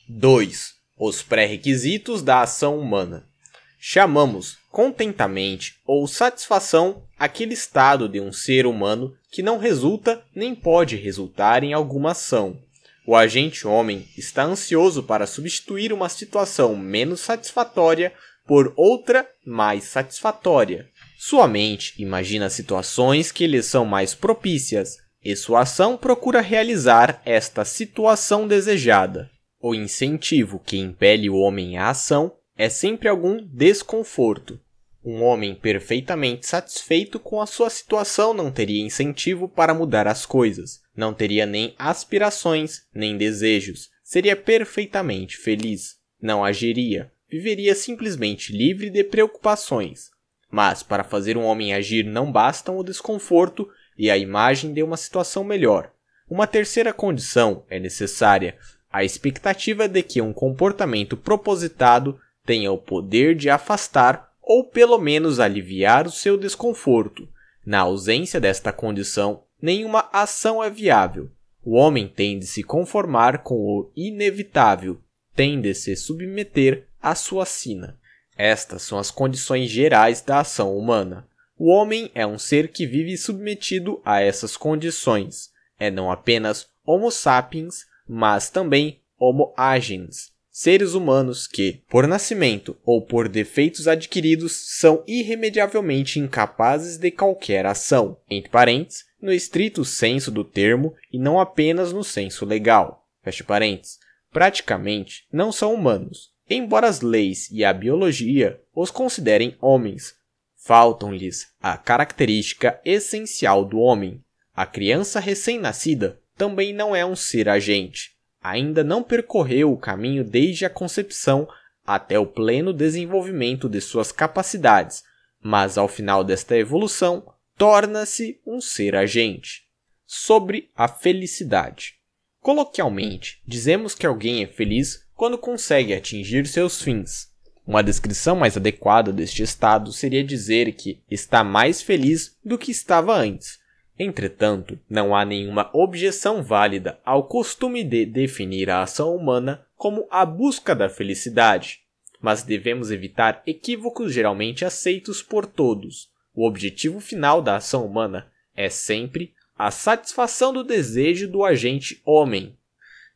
2. Os pré-requisitos da ação humana. Chamamos contentamente ou satisfação aquele estado de um ser humano que não resulta nem pode resultar em alguma ação. O agente homem está ansioso para substituir uma situação menos satisfatória por outra mais satisfatória. Sua mente imagina situações que lhe são mais propícias e sua ação procura realizar esta situação desejada. O incentivo que impele o homem à ação é sempre algum desconforto. Um homem perfeitamente satisfeito com a sua situação não teria incentivo para mudar as coisas, não teria nem aspirações, nem desejos, seria perfeitamente feliz, não agiria, viveria simplesmente livre de preocupações. Mas para fazer um homem agir não bastam o desconforto e a imagem de uma situação melhor. Uma terceira condição é necessária, a expectativa de que um comportamento propositado tenha o poder de afastar ou pelo menos aliviar o seu desconforto. Na ausência desta condição, nenhuma ação é viável. O homem tem de se conformar com o inevitável, tem de se submeter à sua sina. Estas são as condições gerais da ação humana. O homem é um ser que vive submetido a essas condições. É não apenas Homo sapiens, mas também Homo agens, seres humanos que, por nascimento ou por defeitos adquiridos, são irremediavelmente incapazes de qualquer ação, entre parênteses, no estrito senso do termo e não apenas no senso legal. parênteses. Praticamente não são humanos, embora as leis e a biologia os considerem homens. Faltam-lhes a característica essencial do homem. A criança recém-nascida também não é um ser agente, ainda não percorreu o caminho desde a concepção até o pleno desenvolvimento de suas capacidades, mas ao final desta evolução torna-se um ser agente. Sobre a felicidade. Coloquialmente, dizemos que alguém é feliz quando consegue atingir seus fins. Uma descrição mais adequada deste estado seria dizer que está mais feliz do que estava antes. Entretanto, não há nenhuma objeção válida ao costume de definir a ação humana como a busca da felicidade, mas devemos evitar equívocos geralmente aceitos por todos. O objetivo final da ação humana é sempre a satisfação do desejo do agente homem.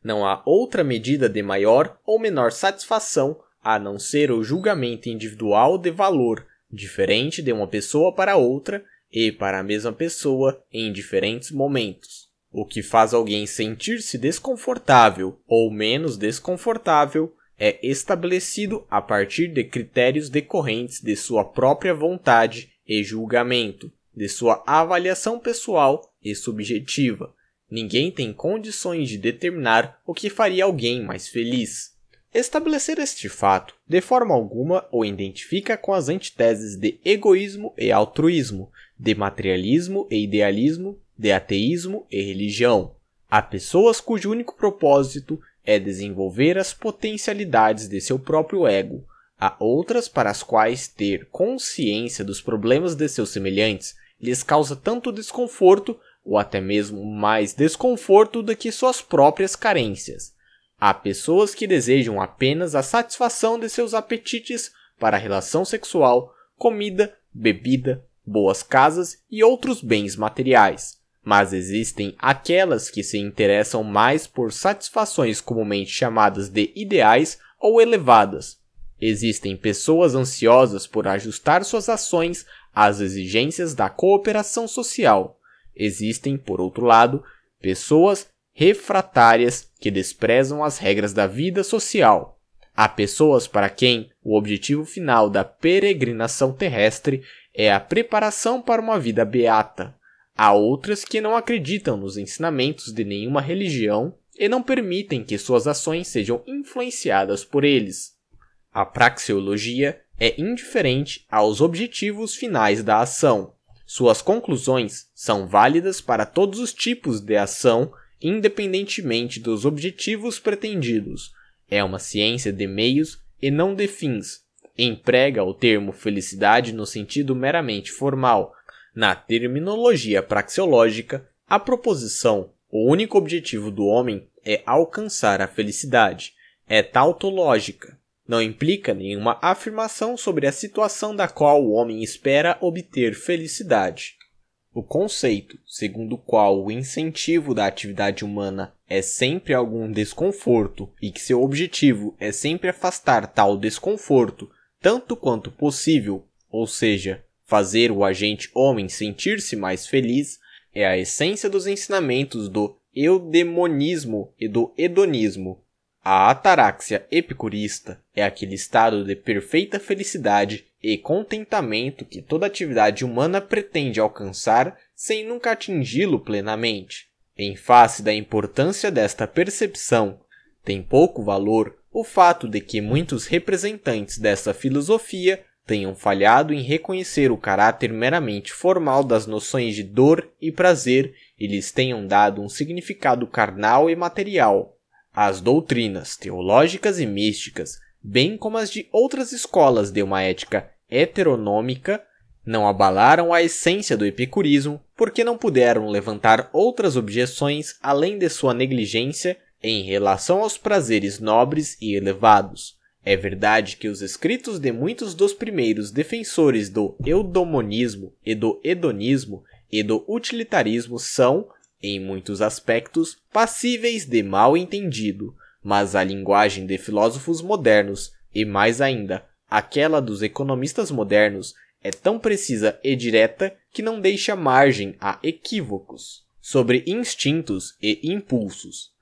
Não há outra medida de maior ou menor satisfação a não ser o julgamento individual de valor, diferente de uma pessoa para outra, e para a mesma pessoa em diferentes momentos, o que faz alguém sentir-se desconfortável ou menos desconfortável é estabelecido a partir de critérios decorrentes de sua própria vontade e julgamento, de sua avaliação pessoal e subjetiva. Ninguém tem condições de determinar o que faria alguém mais feliz. Estabelecer este fato, de forma alguma, o identifica com as antiteses de egoísmo e altruísmo, de materialismo e idealismo, de ateísmo e religião. Há pessoas cujo único propósito é desenvolver as potencialidades de seu próprio ego. Há outras para as quais ter consciência dos problemas de seus semelhantes lhes causa tanto desconforto ou até mesmo mais desconforto do que suas próprias carências. Há pessoas que desejam apenas a satisfação de seus apetites para a relação sexual, comida, bebida, boas casas e outros bens materiais, mas existem aquelas que se interessam mais por satisfações comumente chamadas de ideais ou elevadas. Existem pessoas ansiosas por ajustar suas ações às exigências da cooperação social. Existem, por outro lado, pessoas refratárias que desprezam as regras da vida social. Há pessoas para quem o objetivo final da peregrinação terrestre é a preparação para uma vida beata. Há outras que não acreditam nos ensinamentos de nenhuma religião e não permitem que suas ações sejam influenciadas por eles. A praxeologia é indiferente aos objetivos finais da ação. Suas conclusões são válidas para todos os tipos de ação, independentemente dos objetivos pretendidos. É uma ciência de meios e não de fins, emprega o termo felicidade no sentido meramente formal. Na terminologia praxeológica, a proposição o único objetivo do homem é alcançar a felicidade é tautológica. Não implica nenhuma afirmação sobre a situação da qual o homem espera obter felicidade. O conceito segundo o qual o incentivo da atividade humana é sempre algum desconforto e que seu objetivo é sempre afastar tal desconforto tanto quanto possível, ou seja, fazer o agente homem sentir-se mais feliz, é a essência dos ensinamentos do eudemonismo e do hedonismo. A ataráxia epicurista é aquele estado de perfeita felicidade e contentamento que toda atividade humana pretende alcançar sem nunca atingi-lo plenamente. Em face da importância desta percepção, tem pouco valor o fato de que muitos representantes dessa filosofia tenham falhado em reconhecer o caráter meramente formal das noções de dor e prazer e lhes tenham dado um significado carnal e material. As doutrinas teológicas e místicas, bem como as de outras escolas de uma ética heteronômica, não abalaram a essência do epicurismo porque não puderam levantar outras objeções além de sua negligência em relação aos prazeres nobres e elevados, é verdade que os escritos de muitos dos primeiros defensores do eudomonismo e do hedonismo e do utilitarismo são, em muitos aspectos, passíveis de mal entendido, mas a linguagem de filósofos modernos, e mais ainda, aquela dos economistas modernos, é tão precisa e direta que não deixa margem a equívocos sobre instintos e impulsos,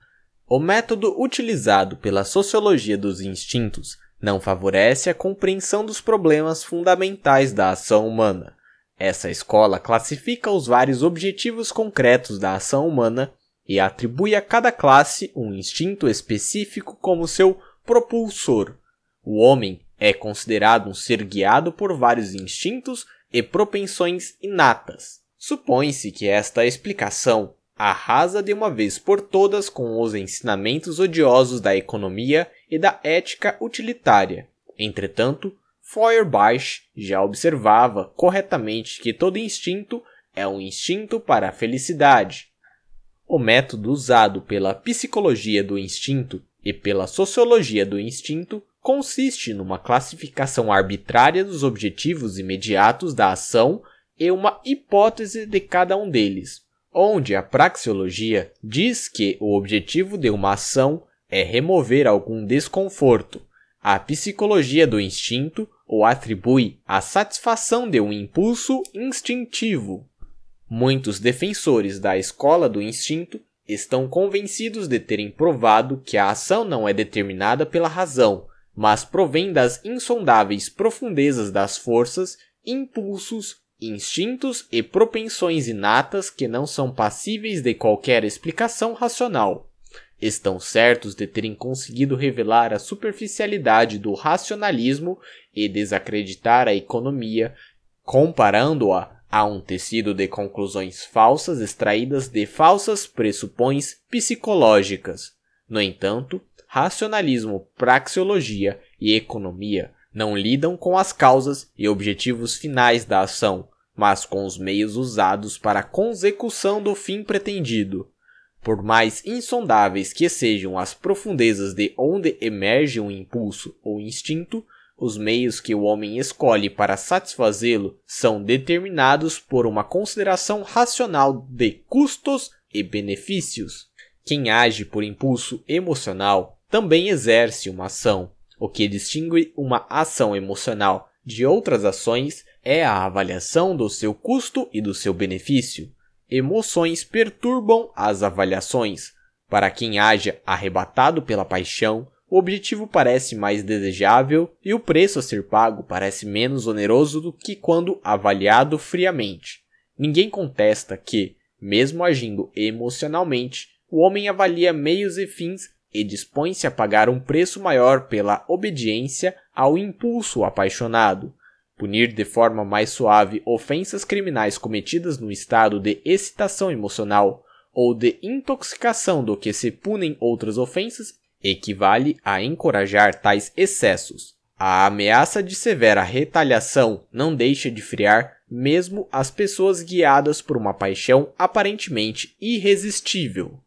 o método utilizado pela sociologia dos instintos não favorece a compreensão dos problemas fundamentais da ação humana. Essa escola classifica os vários objetivos concretos da ação humana e atribui a cada classe um instinto específico como seu propulsor. O homem é considerado um ser guiado por vários instintos e propensões inatas. Supõe-se que esta explicação arrasa de uma vez por todas com os ensinamentos odiosos da economia e da ética utilitária. Entretanto, Feuerbach já observava corretamente que todo instinto é um instinto para a felicidade. O método usado pela psicologia do instinto e pela sociologia do instinto consiste numa classificação arbitrária dos objetivos imediatos da ação e uma hipótese de cada um deles, onde a praxeologia diz que o objetivo de uma ação é remover algum desconforto. A psicologia do instinto o atribui à satisfação de um impulso instintivo. Muitos defensores da escola do instinto estão convencidos de terem provado que a ação não é determinada pela razão, mas provém das insondáveis profundezas das forças, impulsos instintos e propensões inatas que não são passíveis de qualquer explicação racional. Estão certos de terem conseguido revelar a superficialidade do racionalismo e desacreditar a economia, comparando-a a um tecido de conclusões falsas extraídas de falsas pressupões psicológicas. No entanto, racionalismo, praxeologia e economia não lidam com as causas e objetivos finais da ação, mas com os meios usados para a consecução do fim pretendido. Por mais insondáveis que sejam as profundezas de onde emerge um impulso ou instinto, os meios que o homem escolhe para satisfazê-lo são determinados por uma consideração racional de custos e benefícios. Quem age por impulso emocional também exerce uma ação. O que distingue uma ação emocional de outras ações é a avaliação do seu custo e do seu benefício. Emoções perturbam as avaliações. Para quem haja arrebatado pela paixão, o objetivo parece mais desejável e o preço a ser pago parece menos oneroso do que quando avaliado friamente. Ninguém contesta que, mesmo agindo emocionalmente, o homem avalia meios e fins e dispõe-se a pagar um preço maior pela obediência ao impulso apaixonado punir de forma mais suave ofensas criminais cometidas no estado de excitação emocional ou de intoxicação do que se punem outras ofensas equivale a encorajar tais excessos. A ameaça de severa retaliação não deixa de friar mesmo as pessoas guiadas por uma paixão aparentemente irresistível.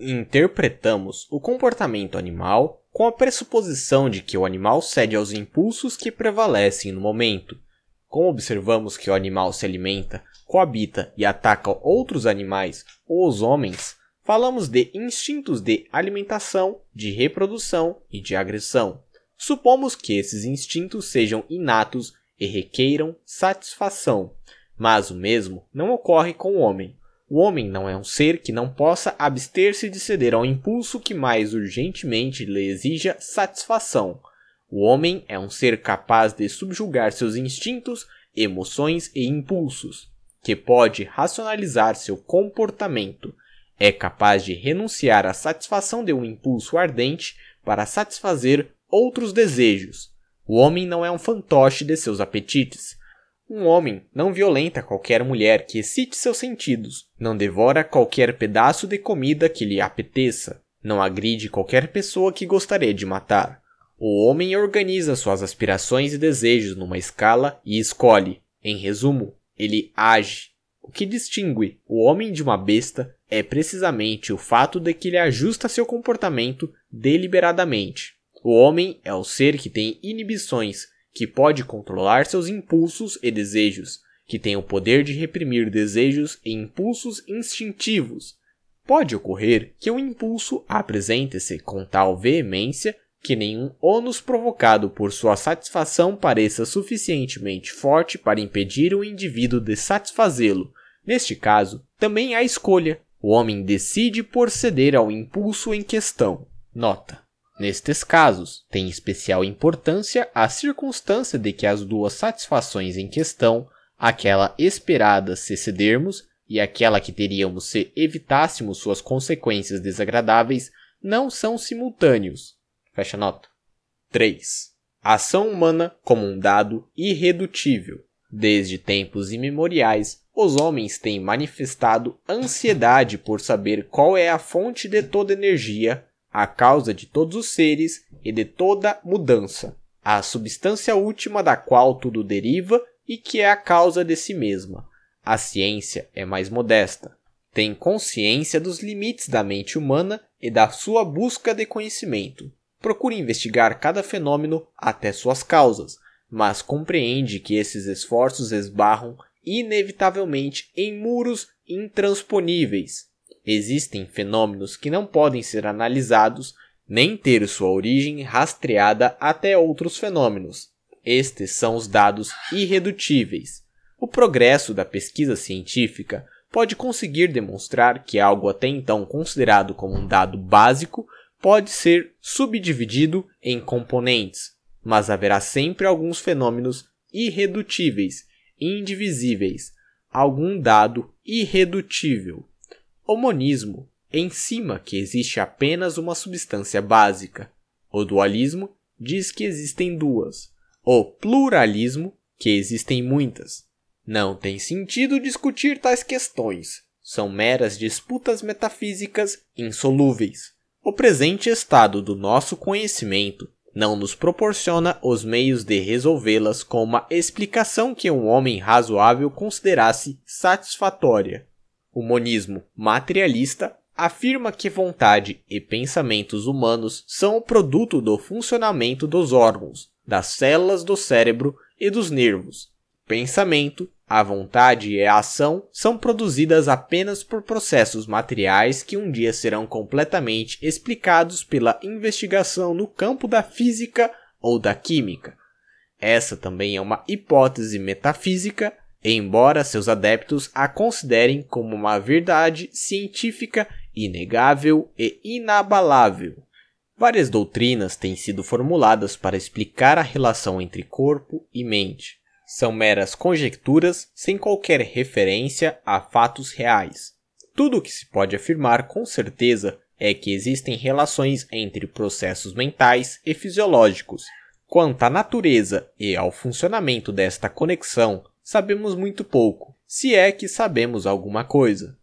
Interpretamos o comportamento animal com a pressuposição de que o animal cede aos impulsos que prevalecem no momento. Como observamos que o animal se alimenta, coabita e ataca outros animais ou os homens, falamos de instintos de alimentação, de reprodução e de agressão. Supomos que esses instintos sejam inatos e requeiram satisfação, mas o mesmo não ocorre com o homem. O homem não é um ser que não possa abster-se de ceder ao impulso que mais urgentemente lhe exija satisfação. O homem é um ser capaz de subjugar seus instintos, emoções e impulsos, que pode racionalizar seu comportamento, é capaz de renunciar à satisfação de um impulso ardente para satisfazer outros desejos. O homem não é um fantoche de seus apetites, um homem não violenta qualquer mulher que excite seus sentidos, não devora qualquer pedaço de comida que lhe apeteça, não agride qualquer pessoa que gostaria de matar. O homem organiza suas aspirações e desejos numa escala e escolhe. Em resumo, ele age. O que distingue o homem de uma besta é precisamente o fato de que ele ajusta seu comportamento deliberadamente. O homem é o ser que tem inibições que pode controlar seus impulsos e desejos, que tem o poder de reprimir desejos e impulsos instintivos. Pode ocorrer que o um impulso apresente-se com tal veemência que nenhum ônus provocado por sua satisfação pareça suficientemente forte para impedir o indivíduo de satisfazê-lo. Neste caso, também há escolha. O homem decide por ceder ao impulso em questão. Nota: Nestes casos, tem especial importância a circunstância de que as duas satisfações em questão, aquela esperada se cedermos e aquela que teríamos se evitássemos suas consequências desagradáveis, não são simultâneos. Fecha nota. 3. Ação humana como um dado irredutível. Desde tempos imemoriais, os homens têm manifestado ansiedade por saber qual é a fonte de toda energia, a causa de todos os seres e de toda mudança, a substância última da qual tudo deriva e que é a causa de si mesma. A ciência é mais modesta. Tem consciência dos limites da mente humana e da sua busca de conhecimento. Procura investigar cada fenômeno até suas causas, mas compreende que esses esforços esbarram inevitavelmente em muros intransponíveis existem fenômenos que não podem ser analisados nem ter sua origem rastreada até outros fenômenos. Estes são os dados irredutíveis. O progresso da pesquisa científica pode conseguir demonstrar que algo até então considerado como um dado básico pode ser subdividido em componentes, mas haverá sempre alguns fenômenos irredutíveis, indivisíveis, algum dado irredutível o em cima que existe apenas uma substância básica. O dualismo diz que existem duas. O pluralismo, que existem muitas. Não tem sentido discutir tais questões. São meras disputas metafísicas insolúveis. O presente estado do nosso conhecimento não nos proporciona os meios de resolvê-las com uma explicação que um homem razoável considerasse satisfatória. O monismo materialista afirma que vontade e pensamentos humanos são o produto do funcionamento dos órgãos, das células do cérebro e dos nervos. Pensamento, a vontade e a ação são produzidas apenas por processos materiais que um dia serão completamente explicados pela investigação no campo da física ou da química. Essa também é uma hipótese metafísica embora seus adeptos a considerem como uma verdade científica inegável e inabalável. Várias doutrinas têm sido formuladas para explicar a relação entre corpo e mente. São meras conjecturas sem qualquer referência a fatos reais. Tudo o que se pode afirmar com certeza é que existem relações entre processos mentais e fisiológicos. Quanto à natureza e ao funcionamento desta conexão, sabemos muito pouco, se é que sabemos alguma coisa.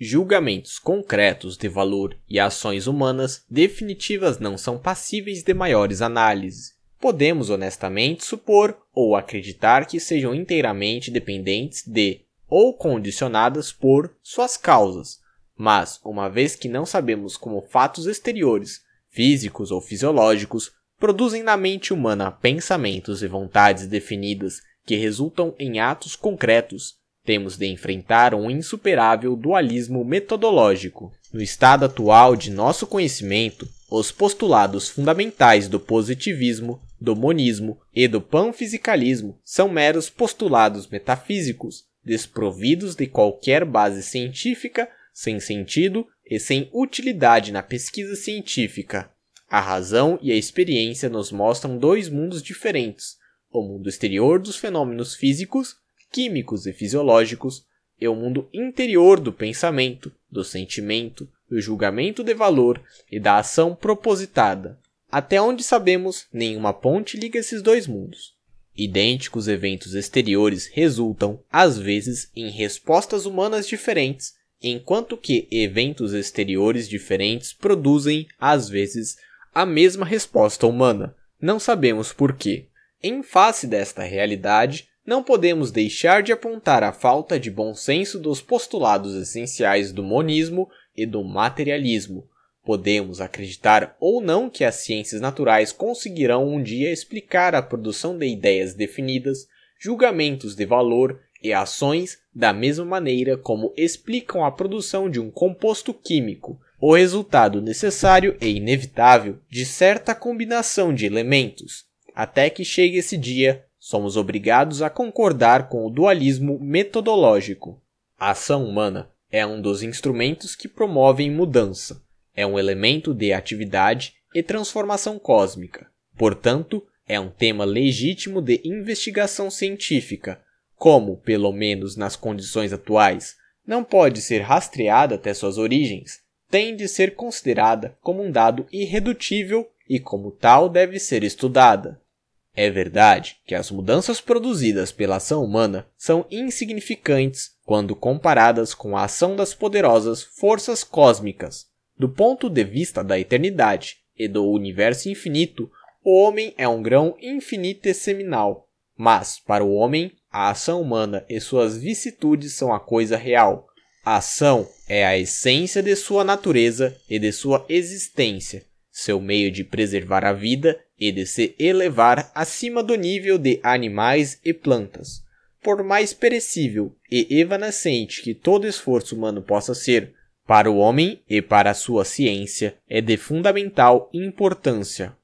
Julgamentos concretos de valor e ações humanas definitivas não são passíveis de maiores análises. Podemos honestamente supor ou acreditar que sejam inteiramente dependentes de ou condicionadas por suas causas, mas uma vez que não sabemos como fatos exteriores, físicos ou fisiológicos, produzem na mente humana pensamentos e vontades definidas que resultam em atos concretos, temos de enfrentar um insuperável dualismo metodológico. No estado atual de nosso conhecimento, os postulados fundamentais do positivismo, do monismo e do panfisicalismo são meros postulados metafísicos, desprovidos de qualquer base científica, sem sentido e sem utilidade na pesquisa científica. A razão e a experiência nos mostram dois mundos diferentes, o mundo exterior dos fenômenos físicos, químicos e fisiológicos, e o mundo interior do pensamento, do sentimento, do julgamento de valor e da ação propositada. Até onde sabemos, nenhuma ponte liga esses dois mundos. Idênticos eventos exteriores resultam, às vezes, em respostas humanas diferentes, enquanto que eventos exteriores diferentes produzem, às vezes, a mesma resposta humana. Não sabemos por quê. Em face desta realidade, não podemos deixar de apontar a falta de bom senso dos postulados essenciais do monismo e do materialismo. Podemos acreditar ou não que as ciências naturais conseguirão um dia explicar a produção de ideias definidas, julgamentos de valor e ações da mesma maneira como explicam a produção de um composto químico, o resultado necessário e inevitável de certa combinação de elementos. Até que chegue esse dia, somos obrigados a concordar com o dualismo metodológico. A ação humana é um dos instrumentos que promovem mudança, é um elemento de atividade e transformação cósmica. Portanto, é um tema legítimo de investigação científica, como, pelo menos nas condições atuais, não pode ser rastreada até suas origens, tem de ser considerada como um dado irredutível e, como tal, deve ser estudada. É verdade que as mudanças produzidas pela ação humana são insignificantes quando comparadas com a ação das poderosas forças cósmicas. Do ponto de vista da eternidade e do universo infinito, o homem é um grão infinitesimal. Mas, para o homem, a ação humana e suas vicissitudes são a coisa real. A ação é a essência de sua natureza e de sua existência, seu meio de preservar a vida e de se elevar acima do nível de animais e plantas. Por mais perecível e evanescente que todo esforço humano possa ser, para o homem e para a sua ciência é de fundamental importância.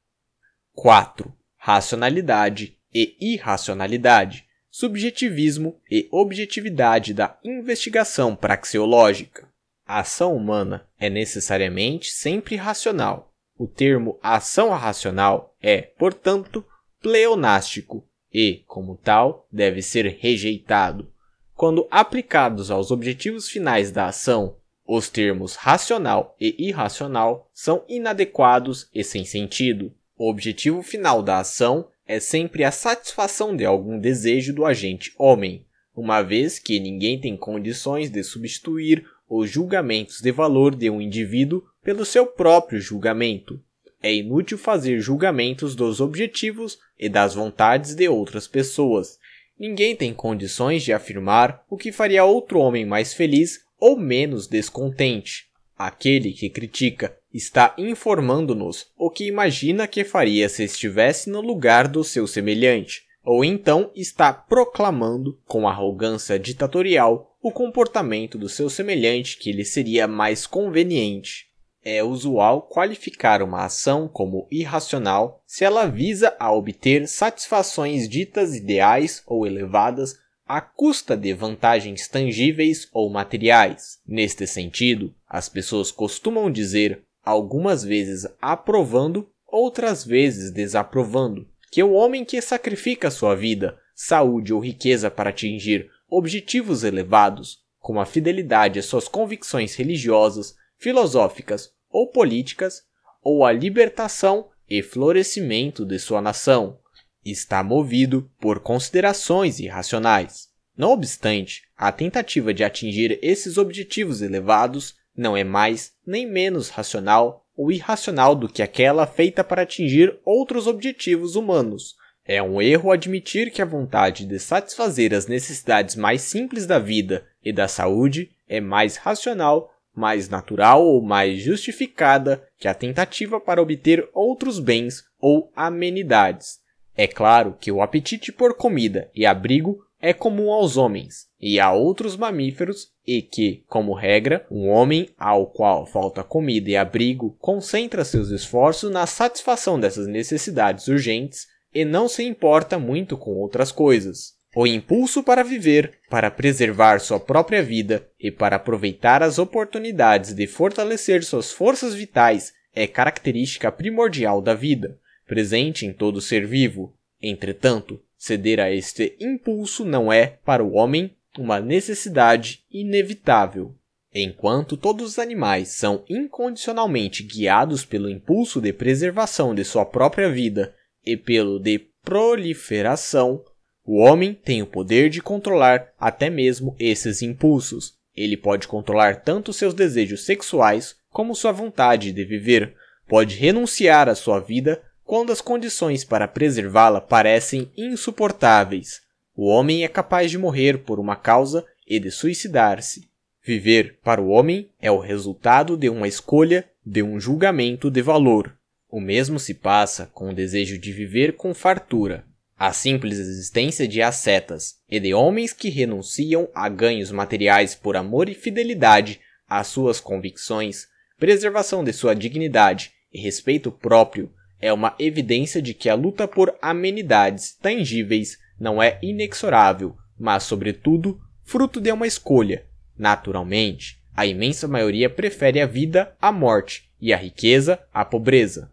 4. Racionalidade e irracionalidade, subjetivismo e objetividade da investigação praxeológica. A ação humana é necessariamente sempre racional, o termo ação racional é, portanto, pleonástico e, como tal, deve ser rejeitado. Quando aplicados aos objetivos finais da ação, os termos racional e irracional são inadequados e sem sentido. O objetivo final da ação é sempre a satisfação de algum desejo do agente homem, uma vez que ninguém tem condições de substituir os julgamentos de valor de um indivíduo pelo seu próprio julgamento. É inútil fazer julgamentos dos objetivos e das vontades de outras pessoas. Ninguém tem condições de afirmar o que faria outro homem mais feliz ou menos descontente. Aquele que critica está informando-nos o que imagina que faria se estivesse no lugar do seu semelhante, ou então está proclamando, com arrogância ditatorial, o comportamento do seu semelhante que lhe seria mais conveniente. É usual qualificar uma ação como irracional se ela visa a obter satisfações ditas ideais ou elevadas à custa de vantagens tangíveis ou materiais. Neste sentido, as pessoas costumam dizer, algumas vezes aprovando, outras vezes desaprovando, que o homem que sacrifica sua vida, saúde ou riqueza para atingir objetivos elevados, como a fidelidade às suas convicções religiosas, filosóficas ou políticas, ou a libertação e florescimento de sua nação. Está movido por considerações irracionais. Não obstante, a tentativa de atingir esses objetivos elevados não é mais nem menos racional ou irracional do que aquela feita para atingir outros objetivos humanos, é um erro admitir que a vontade de satisfazer as necessidades mais simples da vida e da saúde é mais racional, mais natural ou mais justificada que a tentativa para obter outros bens ou amenidades. É claro que o apetite por comida e abrigo é comum aos homens e a outros mamíferos e que, como regra, um homem ao qual falta comida e abrigo concentra seus esforços na satisfação dessas necessidades urgentes e não se importa muito com outras coisas. O impulso para viver, para preservar sua própria vida e para aproveitar as oportunidades de fortalecer suas forças vitais é característica primordial da vida, presente em todo ser vivo. Entretanto, ceder a este impulso não é, para o homem, uma necessidade inevitável. Enquanto todos os animais são incondicionalmente guiados pelo impulso de preservação de sua própria vida e pelo de proliferação, o homem tem o poder de controlar até mesmo esses impulsos. Ele pode controlar tanto seus desejos sexuais como sua vontade de viver. Pode renunciar à sua vida quando as condições para preservá-la parecem insuportáveis. O homem é capaz de morrer por uma causa e de suicidar-se. Viver, para o homem, é o resultado de uma escolha, de um julgamento de valor. O mesmo se passa com o desejo de viver com fartura, a simples existência de ascetas e de homens que renunciam a ganhos materiais por amor e fidelidade às suas convicções, preservação de sua dignidade e respeito próprio é uma evidência de que a luta por amenidades tangíveis não é inexorável, mas, sobretudo, fruto de uma escolha. Naturalmente, a imensa maioria prefere a vida à morte e a riqueza à pobreza.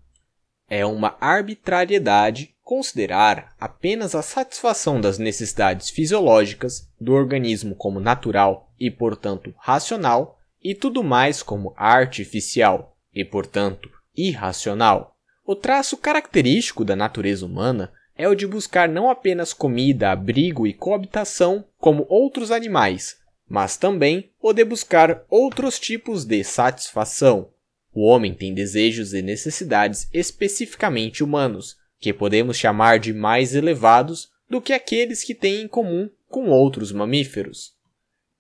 É uma arbitrariedade considerar apenas a satisfação das necessidades fisiológicas do organismo como natural e, portanto, racional, e tudo mais como artificial e, portanto, irracional. O traço característico da natureza humana é o de buscar não apenas comida, abrigo e coabitação como outros animais, mas também o de buscar outros tipos de satisfação, o homem tem desejos e necessidades especificamente humanos, que podemos chamar de mais elevados do que aqueles que têm em comum com outros mamíferos.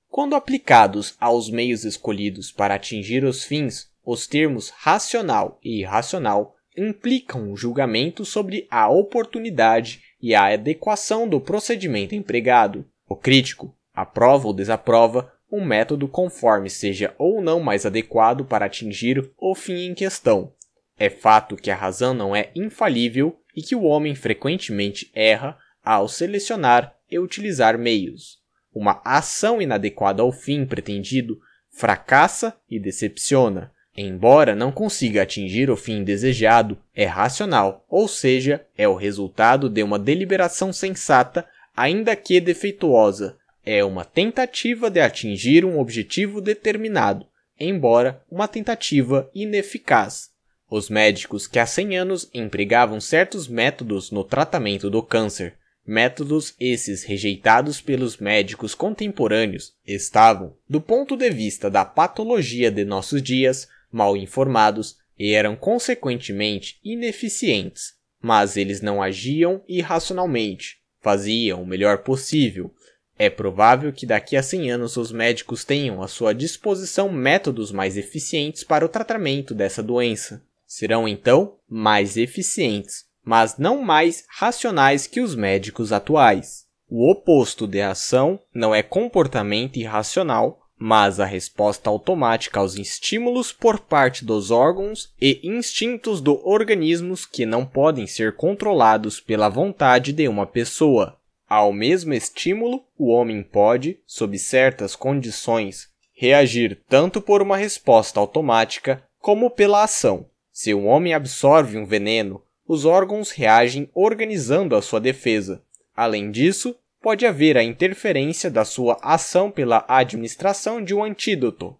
Quando aplicados aos meios escolhidos para atingir os fins, os termos racional e irracional implicam um julgamento sobre a oportunidade e a adequação do procedimento empregado. O crítico aprova ou desaprova um método conforme seja ou não mais adequado para atingir o fim em questão. É fato que a razão não é infalível e que o homem frequentemente erra ao selecionar e utilizar meios. Uma ação inadequada ao fim pretendido fracassa e decepciona. Embora não consiga atingir o fim desejado, é racional, ou seja, é o resultado de uma deliberação sensata, ainda que defeituosa, é uma tentativa de atingir um objetivo determinado, embora uma tentativa ineficaz. Os médicos que há 100 anos empregavam certos métodos no tratamento do câncer, métodos esses rejeitados pelos médicos contemporâneos, estavam, do ponto de vista da patologia de nossos dias, mal informados e eram consequentemente ineficientes, mas eles não agiam irracionalmente, faziam o melhor possível é provável que daqui a 100 anos os médicos tenham à sua disposição métodos mais eficientes para o tratamento dessa doença. Serão então mais eficientes, mas não mais racionais que os médicos atuais. O oposto de ação não é comportamento irracional, mas a resposta automática aos estímulos por parte dos órgãos e instintos do organismo que não podem ser controlados pela vontade de uma pessoa. Ao mesmo estímulo, o homem pode, sob certas condições, reagir tanto por uma resposta automática como pela ação. Se um homem absorve um veneno, os órgãos reagem organizando a sua defesa. Além disso, pode haver a interferência da sua ação pela administração de um antídoto.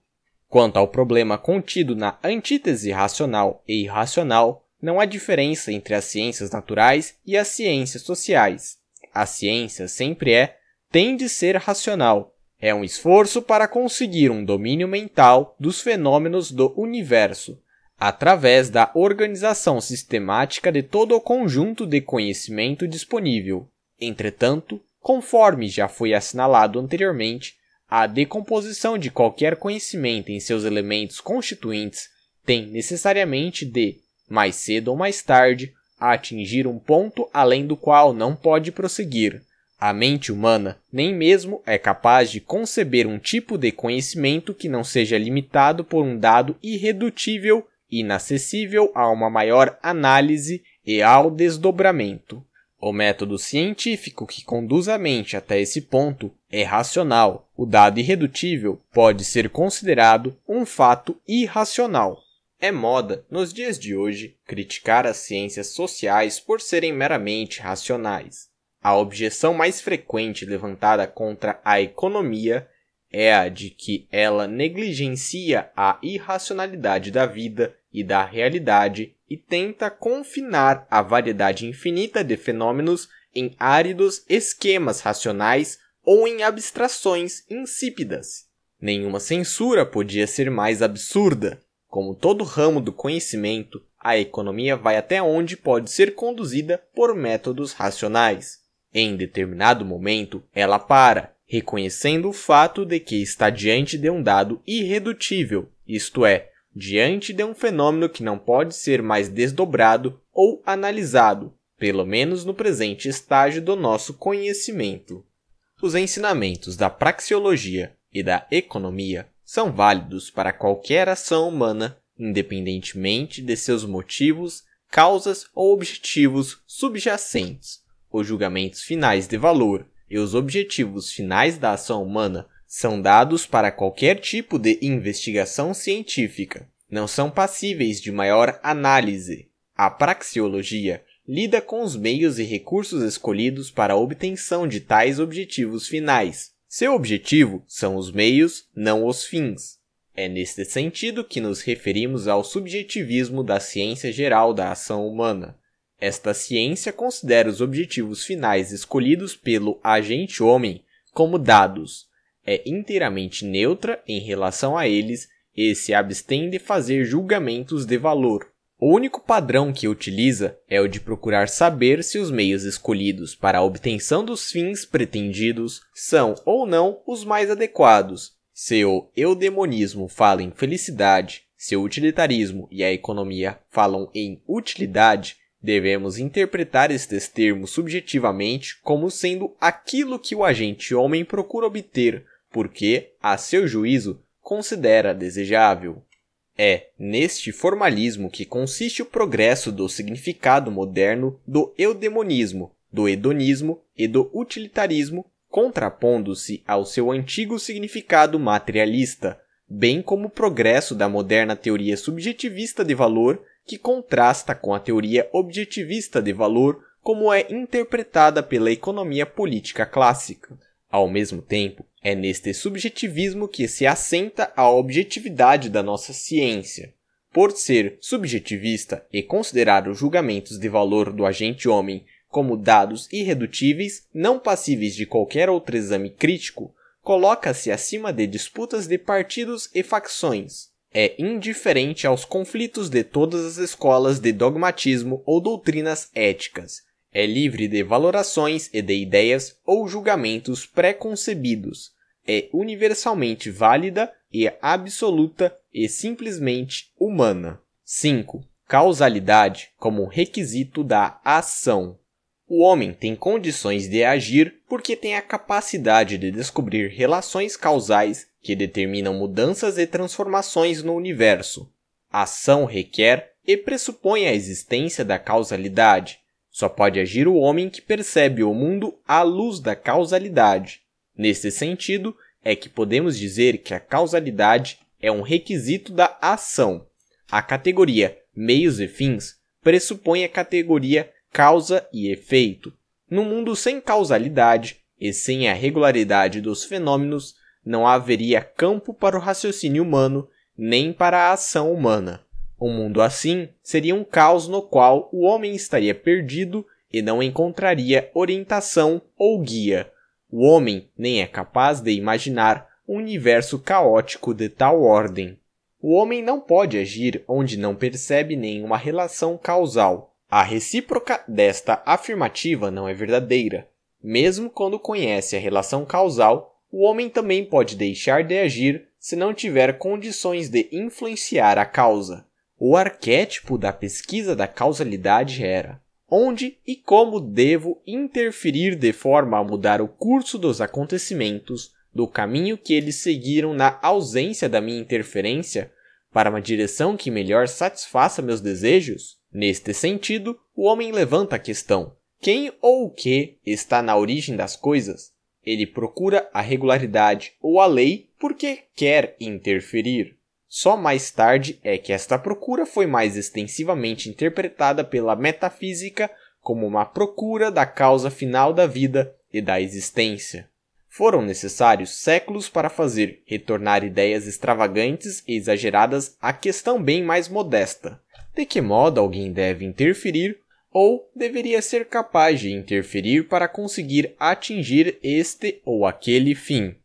Quanto ao problema contido na antítese racional e irracional, não há diferença entre as ciências naturais e as ciências sociais a ciência sempre é, tem de ser racional. É um esforço para conseguir um domínio mental dos fenômenos do universo, através da organização sistemática de todo o conjunto de conhecimento disponível. Entretanto, conforme já foi assinalado anteriormente, a decomposição de qualquer conhecimento em seus elementos constituintes tem necessariamente de, mais cedo ou mais tarde, a atingir um ponto além do qual não pode prosseguir. A mente humana nem mesmo é capaz de conceber um tipo de conhecimento que não seja limitado por um dado irredutível, inacessível a uma maior análise e ao desdobramento. O método científico que conduz a mente até esse ponto é racional. O dado irredutível pode ser considerado um fato irracional. É moda, nos dias de hoje, criticar as ciências sociais por serem meramente racionais. A objeção mais frequente levantada contra a economia é a de que ela negligencia a irracionalidade da vida e da realidade e tenta confinar a variedade infinita de fenômenos em áridos esquemas racionais ou em abstrações insípidas. Nenhuma censura podia ser mais absurda, como todo ramo do conhecimento, a economia vai até onde pode ser conduzida por métodos racionais. Em determinado momento, ela para, reconhecendo o fato de que está diante de um dado irredutível, isto é, diante de um fenômeno que não pode ser mais desdobrado ou analisado, pelo menos no presente estágio do nosso conhecimento. Os ensinamentos da praxeologia e da economia são válidos para qualquer ação humana, independentemente de seus motivos, causas ou objetivos subjacentes. Os julgamentos finais de valor e os objetivos finais da ação humana são dados para qualquer tipo de investigação científica. Não são passíveis de maior análise. A praxeologia lida com os meios e recursos escolhidos para a obtenção de tais objetivos finais, seu objetivo são os meios, não os fins. É neste sentido que nos referimos ao subjetivismo da ciência geral da ação humana. Esta ciência considera os objetivos finais escolhidos pelo agente homem como dados, é inteiramente neutra em relação a eles e se abstém de fazer julgamentos de valor. O único padrão que utiliza é o de procurar saber se os meios escolhidos para a obtenção dos fins pretendidos são ou não os mais adequados. Se o eudemonismo fala em felicidade, se o utilitarismo e a economia falam em utilidade, devemos interpretar estes termos subjetivamente como sendo aquilo que o agente homem procura obter, porque, a seu juízo, considera desejável. É neste formalismo que consiste o progresso do significado moderno do eudemonismo, do hedonismo e do utilitarismo, contrapondo-se ao seu antigo significado materialista, bem como o progresso da moderna teoria subjetivista de valor, que contrasta com a teoria objetivista de valor como é interpretada pela economia política clássica. Ao mesmo tempo, é neste subjetivismo que se assenta a objetividade da nossa ciência. Por ser subjetivista e considerar os julgamentos de valor do agente homem como dados irredutíveis, não passíveis de qualquer outro exame crítico, coloca-se acima de disputas de partidos e facções. É indiferente aos conflitos de todas as escolas de dogmatismo ou doutrinas éticas, é livre de valorações e de ideias ou julgamentos preconcebidos. É universalmente válida e absoluta e simplesmente humana. 5. Causalidade como requisito da ação. O homem tem condições de agir porque tem a capacidade de descobrir relações causais que determinam mudanças e transformações no universo. A ação requer e pressupõe a existência da causalidade, só pode agir o homem que percebe o mundo à luz da causalidade. Nesse sentido, é que podemos dizer que a causalidade é um requisito da ação. A categoria meios e fins pressupõe a categoria causa e efeito. No mundo sem causalidade e sem a regularidade dos fenômenos, não haveria campo para o raciocínio humano nem para a ação humana. Um mundo assim seria um caos no qual o homem estaria perdido e não encontraria orientação ou guia. O homem nem é capaz de imaginar um universo caótico de tal ordem. O homem não pode agir onde não percebe nenhuma relação causal. A recíproca desta afirmativa não é verdadeira. Mesmo quando conhece a relação causal, o homem também pode deixar de agir se não tiver condições de influenciar a causa. O arquétipo da pesquisa da causalidade era onde e como devo interferir de forma a mudar o curso dos acontecimentos do caminho que eles seguiram na ausência da minha interferência para uma direção que melhor satisfaça meus desejos? Neste sentido, o homem levanta a questão: quem ou o que está na origem das coisas? Ele procura a regularidade ou a lei porque quer interferir. Só mais tarde é que esta procura foi mais extensivamente interpretada pela metafísica como uma procura da causa final da vida e da existência. Foram necessários séculos para fazer retornar ideias extravagantes e exageradas à questão bem mais modesta. De que modo alguém deve interferir ou deveria ser capaz de interferir para conseguir atingir este ou aquele fim?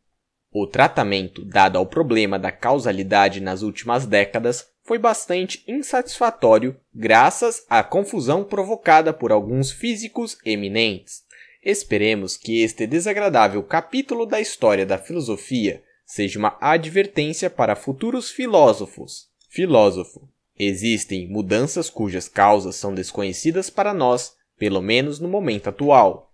O tratamento dado ao problema da causalidade nas últimas décadas foi bastante insatisfatório graças à confusão provocada por alguns físicos eminentes. Esperemos que este desagradável capítulo da história da filosofia seja uma advertência para futuros filósofos. Filósofo. Existem mudanças cujas causas são desconhecidas para nós, pelo menos no momento atual.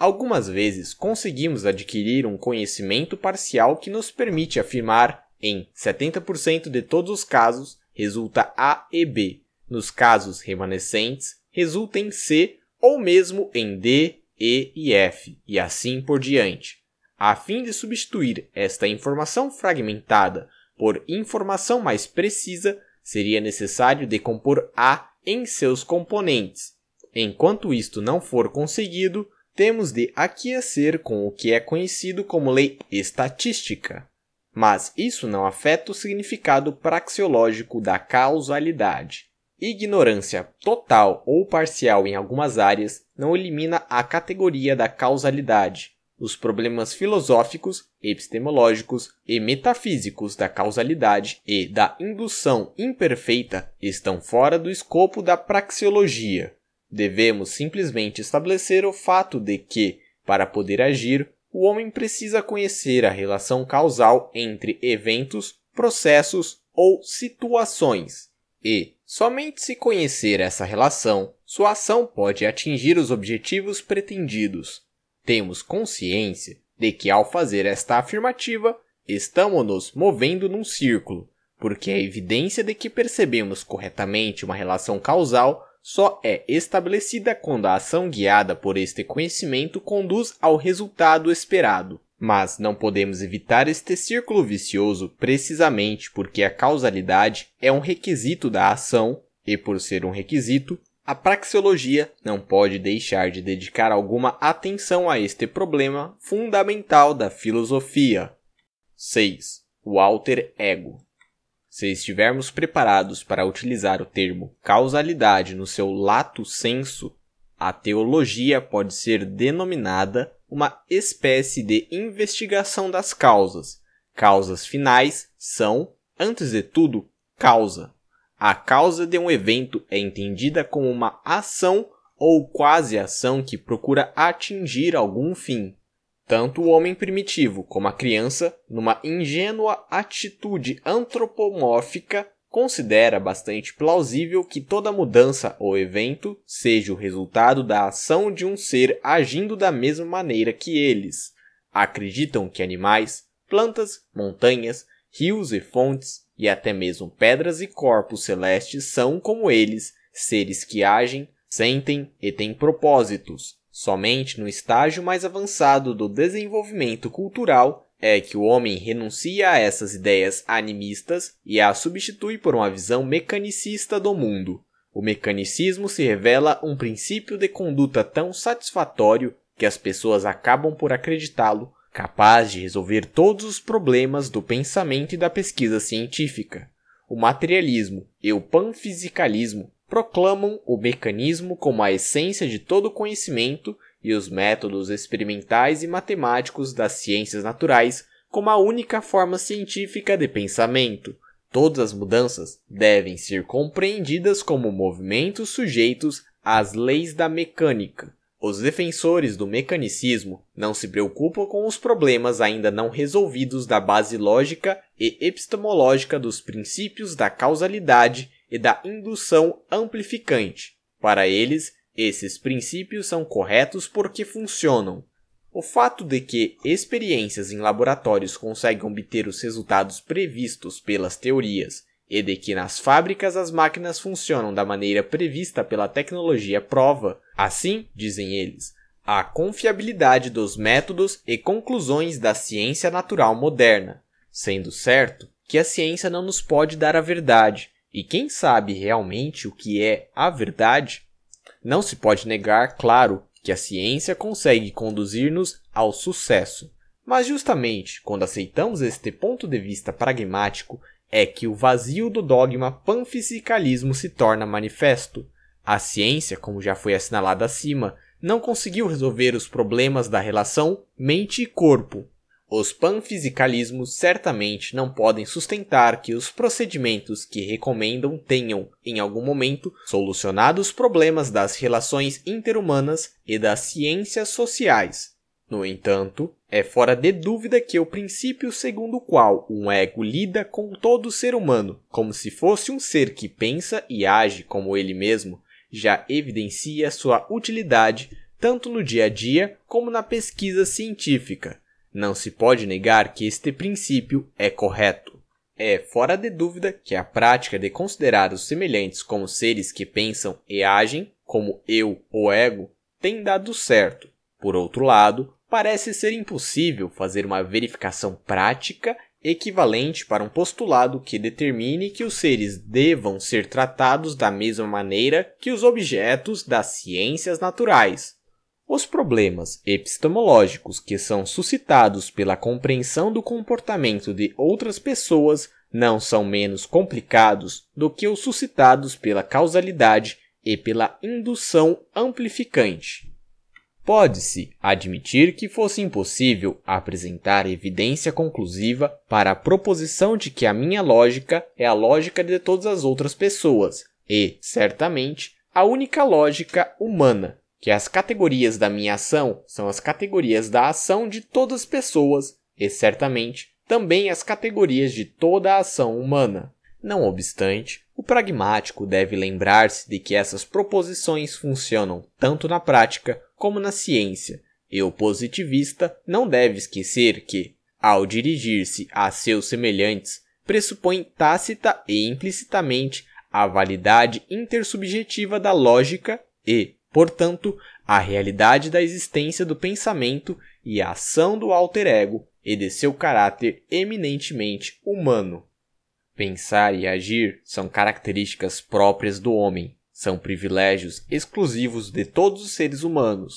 Algumas vezes conseguimos adquirir um conhecimento parcial que nos permite afirmar em 70% de todos os casos resulta A e B. Nos casos remanescentes, resulta em C ou mesmo em D, E e F, e assim por diante. A fim de substituir esta informação fragmentada por informação mais precisa, seria necessário decompor A em seus componentes. Enquanto isto não for conseguido, temos de aquecer com o que é conhecido como lei estatística, mas isso não afeta o significado praxeológico da causalidade. Ignorância total ou parcial em algumas áreas não elimina a categoria da causalidade. Os problemas filosóficos, epistemológicos e metafísicos da causalidade e da indução imperfeita estão fora do escopo da praxeologia. Devemos simplesmente estabelecer o fato de que, para poder agir, o homem precisa conhecer a relação causal entre eventos, processos ou situações. E, somente se conhecer essa relação, sua ação pode atingir os objetivos pretendidos. Temos consciência de que, ao fazer esta afirmativa, estamos nos movendo num círculo, porque a é evidência de que percebemos corretamente uma relação causal só é estabelecida quando a ação guiada por este conhecimento conduz ao resultado esperado. Mas não podemos evitar este círculo vicioso precisamente porque a causalidade é um requisito da ação, e por ser um requisito, a praxeologia não pode deixar de dedicar alguma atenção a este problema fundamental da filosofia. 6. O alter ego. Se estivermos preparados para utilizar o termo causalidade no seu lato senso, a teologia pode ser denominada uma espécie de investigação das causas. Causas finais são, antes de tudo, causa. A causa de um evento é entendida como uma ação ou quase ação que procura atingir algum fim tanto o homem primitivo como a criança, numa ingênua atitude antropomórfica, considera bastante plausível que toda mudança ou evento seja o resultado da ação de um ser agindo da mesma maneira que eles. Acreditam que animais, plantas, montanhas, rios e fontes, e até mesmo pedras e corpos celestes são como eles, seres que agem, sentem e têm propósitos, Somente no estágio mais avançado do desenvolvimento cultural é que o homem renuncia a essas ideias animistas e a substitui por uma visão mecanicista do mundo. O mecanicismo se revela um princípio de conduta tão satisfatório que as pessoas acabam por acreditá-lo capaz de resolver todos os problemas do pensamento e da pesquisa científica. O materialismo e o panfisicalismo proclamam o mecanismo como a essência de todo conhecimento e os métodos experimentais e matemáticos das ciências naturais como a única forma científica de pensamento. Todas as mudanças devem ser compreendidas como movimentos sujeitos às leis da mecânica. Os defensores do mecanicismo não se preocupam com os problemas ainda não resolvidos da base lógica e epistemológica dos princípios da causalidade e da indução amplificante. Para eles, esses princípios são corretos porque funcionam. O fato de que experiências em laboratórios conseguem obter os resultados previstos pelas teorias e de que nas fábricas as máquinas funcionam da maneira prevista pela tecnologia prova. Assim, dizem eles, a confiabilidade dos métodos e conclusões da ciência natural moderna, sendo certo que a ciência não nos pode dar a verdade, e quem sabe realmente o que é a verdade, não se pode negar, claro, que a ciência consegue conduzir-nos ao sucesso. Mas justamente quando aceitamos este ponto de vista pragmático é que o vazio do dogma panfisicalismo se torna manifesto. A ciência, como já foi assinalado acima, não conseguiu resolver os problemas da relação mente e corpo, os panfisicalismos certamente não podem sustentar que os procedimentos que recomendam tenham, em algum momento, solucionado os problemas das relações interhumanas e das ciências sociais. No entanto, é fora de dúvida que o princípio segundo o qual um ego lida com todo ser humano, como se fosse um ser que pensa e age como ele mesmo, já evidencia sua utilidade tanto no dia a dia como na pesquisa científica não se pode negar que este princípio é correto. É fora de dúvida que a prática de considerar os semelhantes como seres que pensam e agem, como eu ou ego, tem dado certo. Por outro lado, parece ser impossível fazer uma verificação prática equivalente para um postulado que determine que os seres devam ser tratados da mesma maneira que os objetos das ciências naturais. Os problemas epistemológicos que são suscitados pela compreensão do comportamento de outras pessoas não são menos complicados do que os suscitados pela causalidade e pela indução amplificante. Pode-se admitir que fosse impossível apresentar evidência conclusiva para a proposição de que a minha lógica é a lógica de todas as outras pessoas e, certamente, a única lógica humana que as categorias da minha ação são as categorias da ação de todas as pessoas e, certamente, também as categorias de toda a ação humana. Não obstante, o pragmático deve lembrar-se de que essas proposições funcionam tanto na prática como na ciência, e o positivista não deve esquecer que, ao dirigir-se a seus semelhantes, pressupõe tácita e implicitamente a validade intersubjetiva da lógica e, Portanto, a realidade da existência do pensamento e a ação do alter ego e de seu caráter eminentemente humano. Pensar e agir são características próprias do homem, são privilégios exclusivos de todos os seres humanos.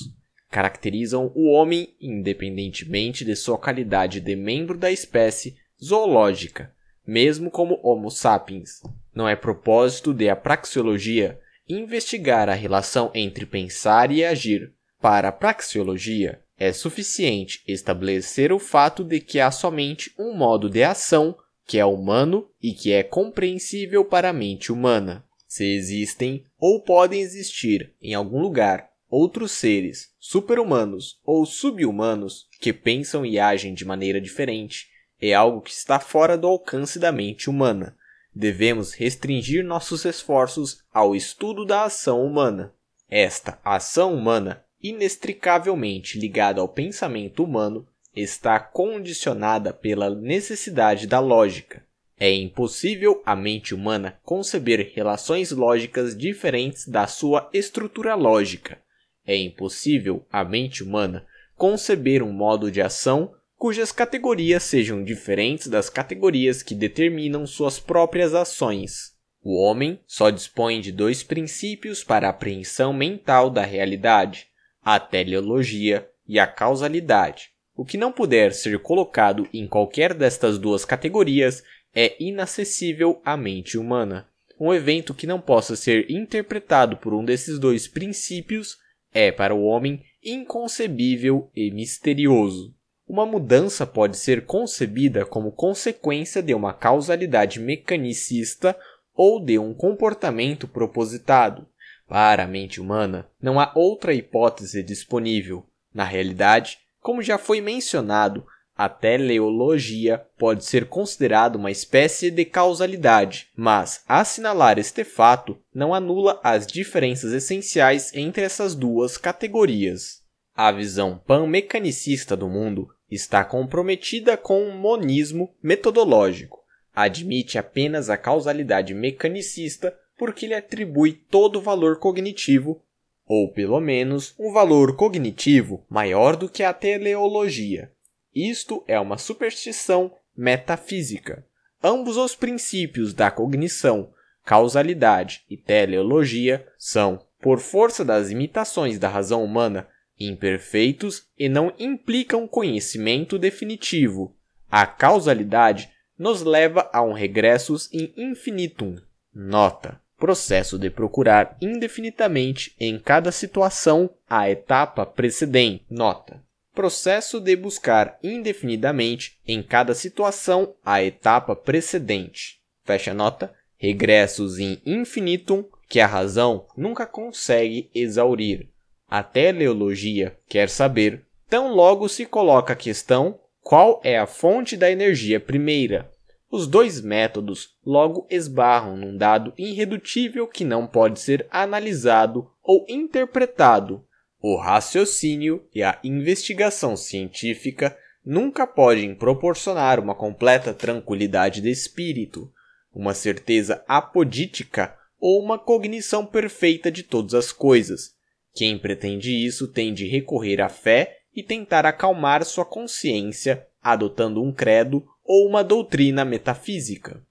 Caracterizam o homem independentemente de sua qualidade de membro da espécie zoológica, mesmo como Homo sapiens. Não é propósito de a praxeologia Investigar a relação entre pensar e agir. Para a praxeologia, é suficiente estabelecer o fato de que há somente um modo de ação que é humano e que é compreensível para a mente humana. Se existem ou podem existir em algum lugar outros seres, superhumanos ou subhumanos, que pensam e agem de maneira diferente, é algo que está fora do alcance da mente humana. Devemos restringir nossos esforços ao estudo da ação humana. Esta ação humana, inextricavelmente ligada ao pensamento humano, está condicionada pela necessidade da lógica. É impossível a mente humana conceber relações lógicas diferentes da sua estrutura lógica. É impossível a mente humana conceber um modo de ação cujas categorias sejam diferentes das categorias que determinam suas próprias ações. O homem só dispõe de dois princípios para a apreensão mental da realidade: a teleologia e a causalidade. O que não puder ser colocado em qualquer destas duas categorias é inacessível à mente humana. Um evento que não possa ser interpretado por um desses dois princípios é, para o homem, inconcebível e misterioso. Uma mudança pode ser concebida como consequência de uma causalidade mecanicista ou de um comportamento propositado. Para a mente humana, não há outra hipótese disponível. Na realidade, como já foi mencionado, a teleologia pode ser considerada uma espécie de causalidade, mas assinalar este fato não anula as diferenças essenciais entre essas duas categorias. A visão pan-mecanicista do mundo está comprometida com um monismo metodológico. Admite apenas a causalidade mecanicista porque lhe atribui todo o valor cognitivo, ou pelo menos um valor cognitivo maior do que a teleologia. Isto é uma superstição metafísica. Ambos os princípios da cognição, causalidade e teleologia, são, por força das imitações da razão humana, imperfeitos e não implicam conhecimento definitivo. A causalidade nos leva a um regressus in infinitum. Nota: processo de procurar indefinidamente em cada situação a etapa precedente. Nota: processo de buscar indefinidamente em cada situação a etapa precedente. Fecha nota. Regressos in infinitum que a razão nunca consegue exaurir. A teleologia quer saber, tão logo se coloca a questão, qual é a fonte da energia primeira. Os dois métodos logo esbarram num dado irredutível que não pode ser analisado ou interpretado. O raciocínio e a investigação científica nunca podem proporcionar uma completa tranquilidade de espírito, uma certeza apodítica ou uma cognição perfeita de todas as coisas, quem pretende isso tem de recorrer à fé e tentar acalmar sua consciência adotando um credo ou uma doutrina metafísica.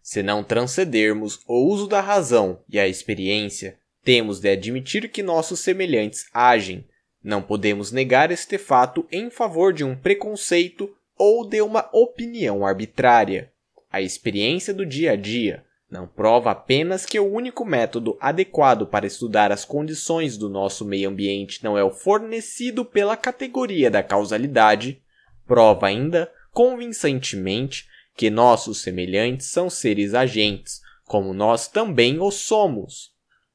Se não transcedermos o uso da razão e a experiência, temos de admitir que nossos semelhantes agem. Não podemos negar este fato em favor de um preconceito ou de uma opinião arbitrária. A experiência do dia a dia, não prova apenas que o único método adequado para estudar as condições do nosso meio ambiente não é o fornecido pela categoria da causalidade, prova ainda convincentemente que nossos semelhantes são seres agentes, como nós também o somos.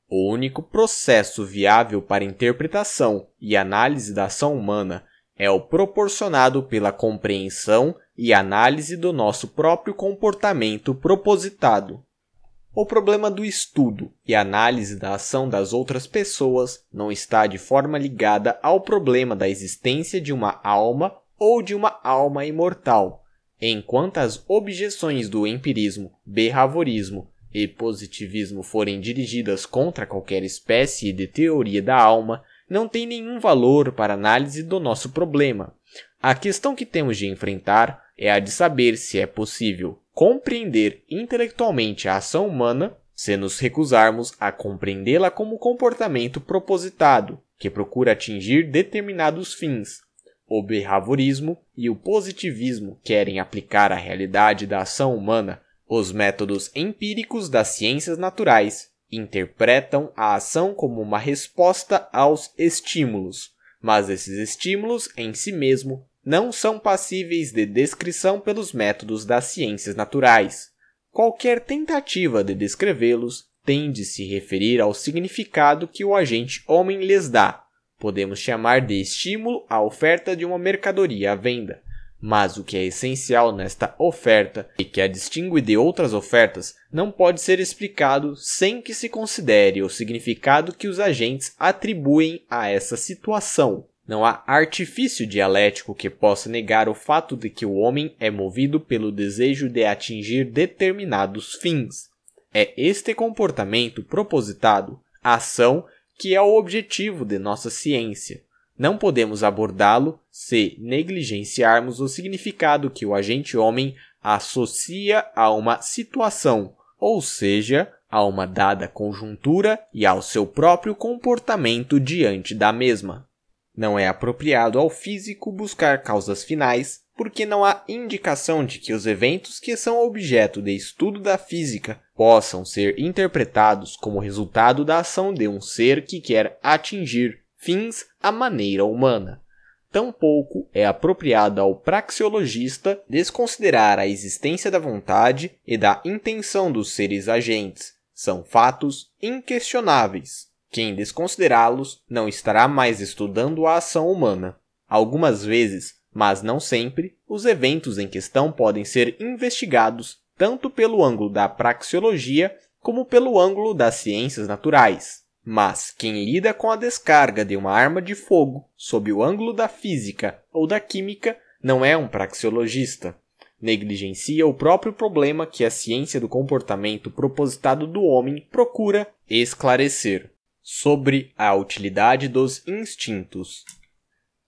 O único processo viável para interpretação e análise da ação humana é o proporcionado pela compreensão e análise do nosso próprio comportamento propositado. O problema do estudo e análise da ação das outras pessoas não está de forma ligada ao problema da existência de uma alma ou de uma alma imortal, enquanto as objeções do empirismo, behaviorismo e positivismo forem dirigidas contra qualquer espécie de teoria da alma, não tem nenhum valor para análise do nosso problema. A questão que temos de enfrentar é a de saber se é possível compreender intelectualmente a ação humana se nos recusarmos a compreendê-la como comportamento propositado que procura atingir determinados fins. O behaviorismo e o positivismo querem aplicar à realidade da ação humana os métodos empíricos das ciências naturais, interpretam a ação como uma resposta aos estímulos, mas esses estímulos em si mesmo não são passíveis de descrição pelos métodos das ciências naturais. Qualquer tentativa de descrevê-los tende se referir ao significado que o agente homem lhes dá. Podemos chamar de estímulo a oferta de uma mercadoria à venda. Mas o que é essencial nesta oferta e que a distingue de outras ofertas não pode ser explicado sem que se considere o significado que os agentes atribuem a essa situação. Não há artifício dialético que possa negar o fato de que o homem é movido pelo desejo de atingir determinados fins. É este comportamento propositado, a ação, que é o objetivo de nossa ciência. Não podemos abordá-lo se negligenciarmos o significado que o agente homem associa a uma situação, ou seja, a uma dada conjuntura e ao seu próprio comportamento diante da mesma. Não é apropriado ao físico buscar causas finais, porque não há indicação de que os eventos que são objeto de estudo da física possam ser interpretados como resultado da ação de um ser que quer atingir fins à maneira humana. Tampouco é apropriado ao praxeologista desconsiderar a existência da vontade e da intenção dos seres agentes. São fatos inquestionáveis. Quem desconsiderá-los não estará mais estudando a ação humana. Algumas vezes, mas não sempre, os eventos em questão podem ser investigados tanto pelo ângulo da praxeologia como pelo ângulo das ciências naturais. Mas quem lida com a descarga de uma arma de fogo sob o ângulo da física ou da química não é um praxeologista. Negligencia o próprio problema que a ciência do comportamento propositado do homem procura esclarecer sobre a utilidade dos instintos.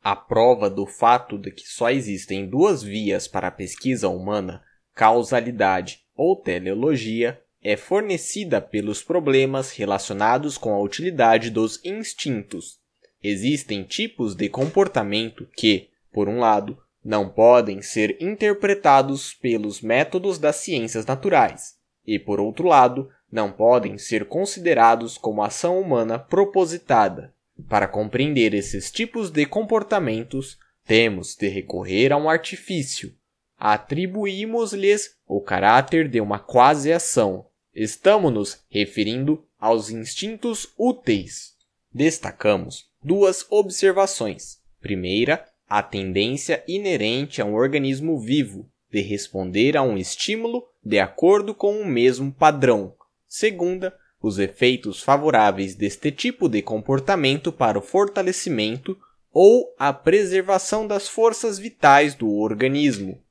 A prova do fato de que só existem duas vias para a pesquisa humana, causalidade ou teleologia, é fornecida pelos problemas relacionados com a utilidade dos instintos. Existem tipos de comportamento que, por um lado, não podem ser interpretados pelos métodos das ciências naturais, e, por outro lado, não podem ser considerados como ação humana propositada. Para compreender esses tipos de comportamentos, temos de recorrer a um artifício. Atribuímos-lhes o caráter de uma quase-ação. Estamos-nos referindo aos instintos úteis. Destacamos duas observações. Primeira, a tendência inerente a um organismo vivo de responder a um estímulo de acordo com o mesmo padrão, Segunda, os efeitos favoráveis deste tipo de comportamento para o fortalecimento ou a preservação das forças vitais do organismo.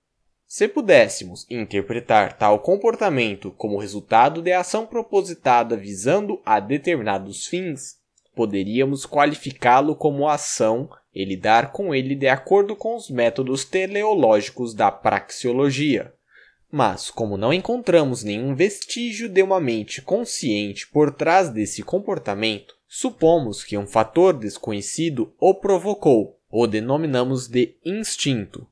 Se pudéssemos interpretar tal comportamento como resultado de ação propositada visando a determinados fins, poderíamos qualificá-lo como ação e lidar com ele de acordo com os métodos teleológicos da praxeologia. Mas, como não encontramos nenhum vestígio de uma mente consciente por trás desse comportamento, supomos que um fator desconhecido o provocou, o denominamos de instinto.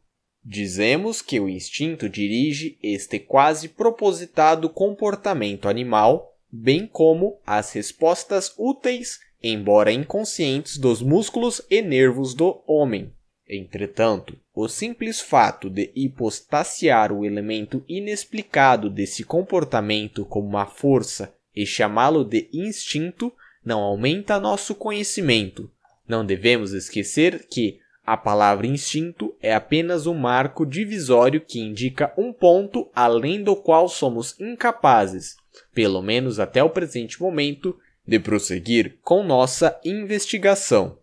Dizemos que o instinto dirige este quase propositado comportamento animal, bem como as respostas úteis, embora inconscientes, dos músculos e nervos do homem. Entretanto, o simples fato de hipostaciar o elemento inexplicado desse comportamento como uma força e chamá-lo de instinto não aumenta nosso conhecimento. Não devemos esquecer que a palavra instinto é apenas um marco divisório que indica um ponto além do qual somos incapazes, pelo menos até o presente momento, de prosseguir com nossa investigação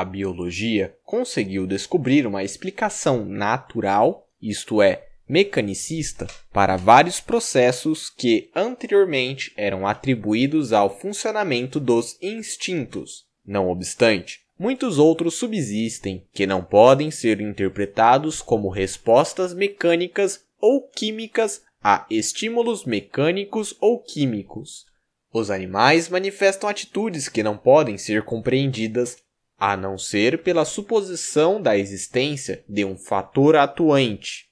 a biologia conseguiu descobrir uma explicação natural, isto é, mecanicista, para vários processos que anteriormente eram atribuídos ao funcionamento dos instintos. Não obstante, muitos outros subsistem que não podem ser interpretados como respostas mecânicas ou químicas a estímulos mecânicos ou químicos. Os animais manifestam atitudes que não podem ser compreendidas a não ser pela suposição da existência de um fator atuante.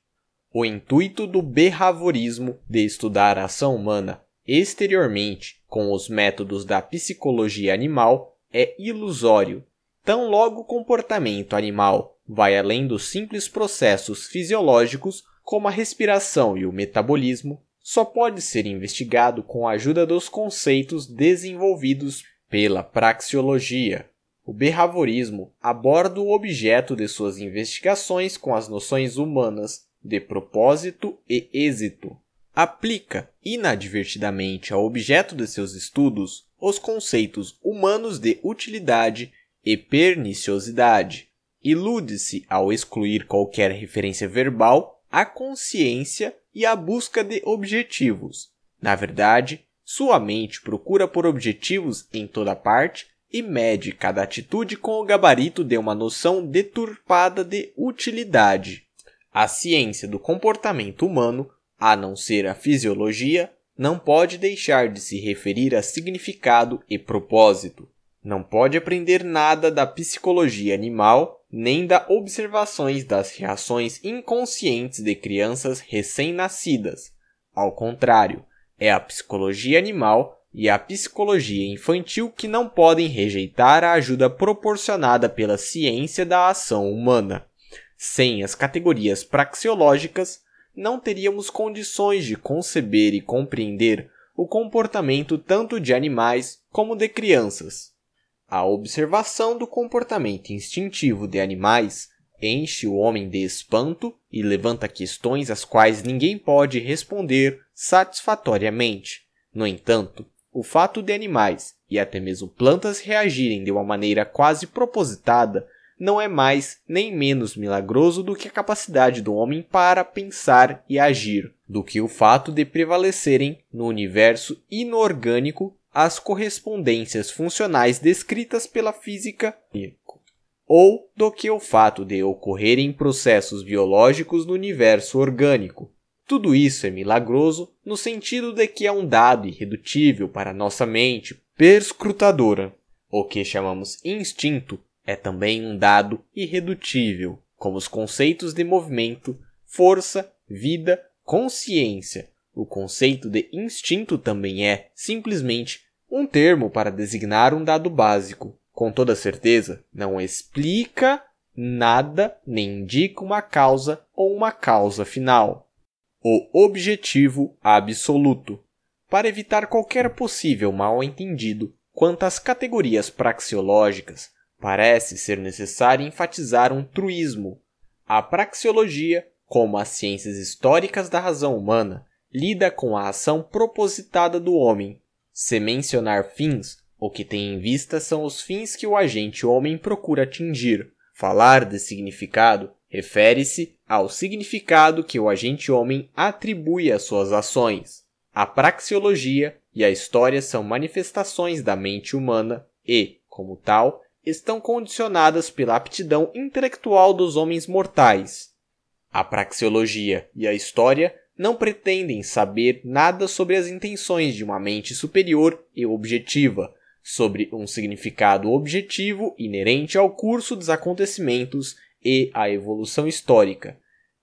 O intuito do behaviorismo de estudar a ação humana exteriormente com os métodos da psicologia animal é ilusório. Tão logo o comportamento animal vai além dos simples processos fisiológicos como a respiração e o metabolismo, só pode ser investigado com a ajuda dos conceitos desenvolvidos pela praxeologia. O behaviorismo aborda o objeto de suas investigações com as noções humanas de propósito e êxito. Aplica inadvertidamente ao objeto de seus estudos os conceitos humanos de utilidade e perniciosidade. Ilude-se ao excluir qualquer referência verbal à consciência e à busca de objetivos. Na verdade, sua mente procura por objetivos em toda parte e mede cada atitude com o gabarito de uma noção deturpada de utilidade. A ciência do comportamento humano, a não ser a fisiologia, não pode deixar de se referir a significado e propósito. Não pode aprender nada da psicologia animal, nem da observações das reações inconscientes de crianças recém-nascidas. Ao contrário, é a psicologia animal e a psicologia infantil que não podem rejeitar a ajuda proporcionada pela ciência da ação humana. Sem as categorias praxeológicas, não teríamos condições de conceber e compreender o comportamento tanto de animais como de crianças. A observação do comportamento instintivo de animais enche o homem de espanto e levanta questões às quais ninguém pode responder satisfatoriamente. No entanto, o fato de animais e até mesmo plantas reagirem de uma maneira quase propositada não é mais nem menos milagroso do que a capacidade do homem para pensar e agir, do que o fato de prevalecerem no universo inorgânico as correspondências funcionais descritas pela física ou do que o fato de ocorrerem processos biológicos no universo orgânico, tudo isso é milagroso no sentido de que é um dado irredutível para nossa mente perscrutadora. O que chamamos instinto é também um dado irredutível, como os conceitos de movimento, força, vida, consciência. O conceito de instinto também é, simplesmente, um termo para designar um dado básico. Com toda certeza, não explica nada nem indica uma causa ou uma causa final o objetivo absoluto, para evitar qualquer possível mal-entendido quanto às categorias praxeológicas. Parece ser necessário enfatizar um truísmo. A praxeologia, como as ciências históricas da razão humana, lida com a ação propositada do homem. Se mencionar fins, o que tem em vista são os fins que o agente homem procura atingir. Falar de significado refere-se ao significado que o agente homem atribui às suas ações. A praxeologia e a história são manifestações da mente humana e, como tal, estão condicionadas pela aptidão intelectual dos homens mortais. A praxeologia e a história não pretendem saber nada sobre as intenções de uma mente superior e objetiva, sobre um significado objetivo inerente ao curso dos acontecimentos e à evolução histórica,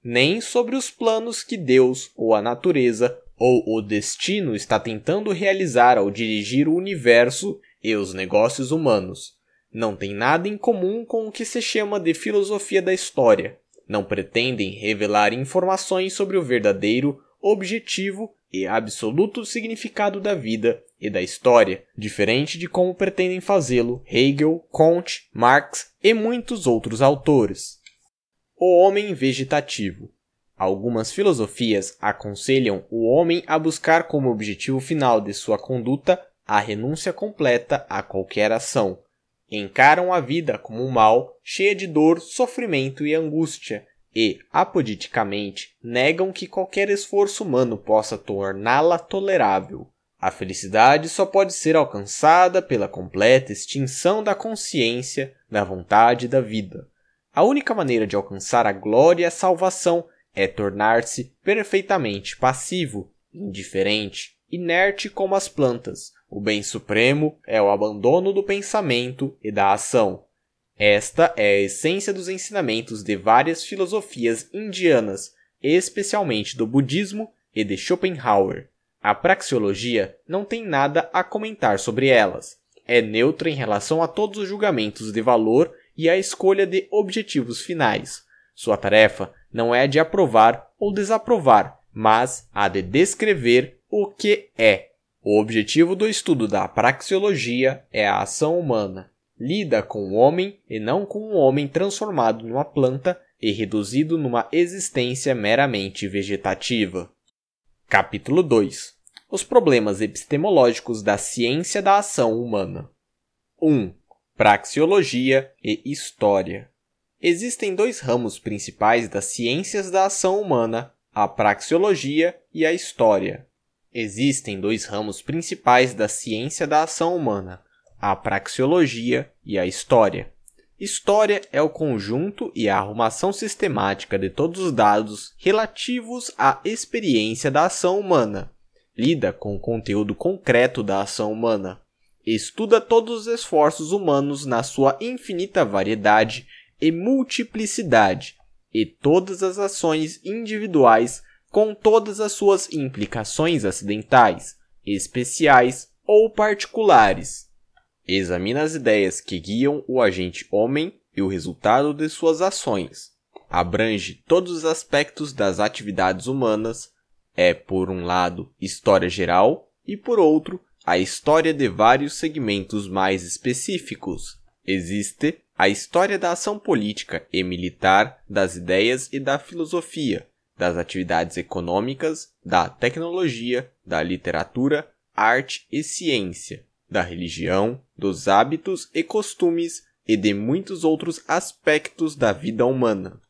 nem sobre os planos que Deus ou a natureza ou o destino está tentando realizar ao dirigir o universo e os negócios humanos. Não tem nada em comum com o que se chama de filosofia da história. Não pretendem revelar informações sobre o verdadeiro objetivo e absoluto significado da vida e da história, diferente de como pretendem fazê-lo Hegel, Comte, Marx e muitos outros autores. O homem vegetativo. Algumas filosofias aconselham o homem a buscar como objetivo final de sua conduta a renúncia completa a qualquer ação. Encaram a vida como um mal, cheia de dor, sofrimento e angústia, e, apoditicamente, negam que qualquer esforço humano possa torná-la tolerável. A felicidade só pode ser alcançada pela completa extinção da consciência, da vontade e da vida. A única maneira de alcançar a glória e a salvação é tornar-se perfeitamente passivo, indiferente, inerte como as plantas. O bem supremo é o abandono do pensamento e da ação. Esta é a essência dos ensinamentos de várias filosofias indianas, especialmente do budismo e de Schopenhauer. A praxeologia não tem nada a comentar sobre elas. É neutra em relação a todos os julgamentos de valor e a escolha de objetivos finais. Sua tarefa não é a de aprovar ou desaprovar, mas a de descrever o que é. O objetivo do estudo da praxeologia é a ação humana lida com o homem e não com o um homem transformado numa planta e reduzido numa existência meramente vegetativa. Capítulo 2 Os problemas epistemológicos da ciência da ação humana. 1. Praxeologia e História. Existem dois ramos principais das ciências da ação humana, a praxeologia e a história. Existem dois ramos principais da ciência da ação humana, a praxeologia e a história. História é o conjunto e a arrumação sistemática de todos os dados relativos à experiência da ação humana. Lida com o conteúdo concreto da ação humana. Estuda todos os esforços humanos na sua infinita variedade e multiplicidade, e todas as ações individuais com todas as suas implicações acidentais, especiais ou particulares Examina as ideias que guiam o agente homem e o resultado de suas ações. Abrange todos os aspectos das atividades humanas. É, por um lado, história geral e, por outro, a história de vários segmentos mais específicos. Existe a história da ação política e militar, das ideias e da filosofia, das atividades econômicas, da tecnologia, da literatura, arte e ciência da religião, dos hábitos e costumes e de muitos outros aspectos da vida humana.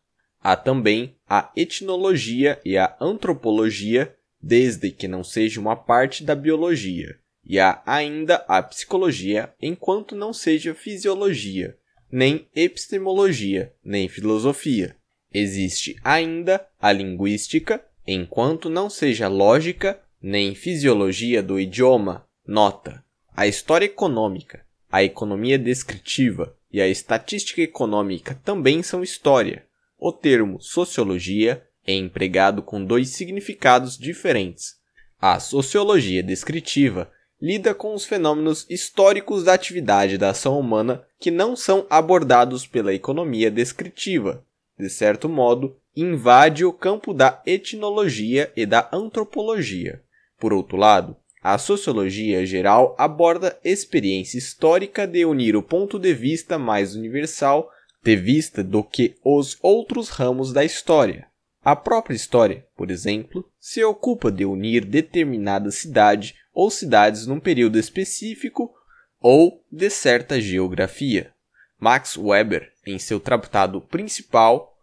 Há também a etnologia e a antropologia, desde que não seja uma parte da biologia, e há ainda a psicologia, enquanto não seja fisiologia, nem epistemologia, nem filosofia. Existe ainda a linguística, enquanto não seja lógica, nem fisiologia do idioma, nota. A história econômica, a economia descritiva e a estatística econômica também são história. O termo sociologia é empregado com dois significados diferentes. A sociologia descritiva lida com os fenômenos históricos da atividade da ação humana que não são abordados pela economia descritiva. De certo modo, invade o campo da etnologia e da antropologia. Por outro lado, a sociologia geral aborda experiência histórica de unir o ponto de vista mais universal de vista do que os outros ramos da história. A própria história, por exemplo, se ocupa de unir determinada cidade ou cidades num período específico ou de certa geografia. Max Weber, em seu tratado principal,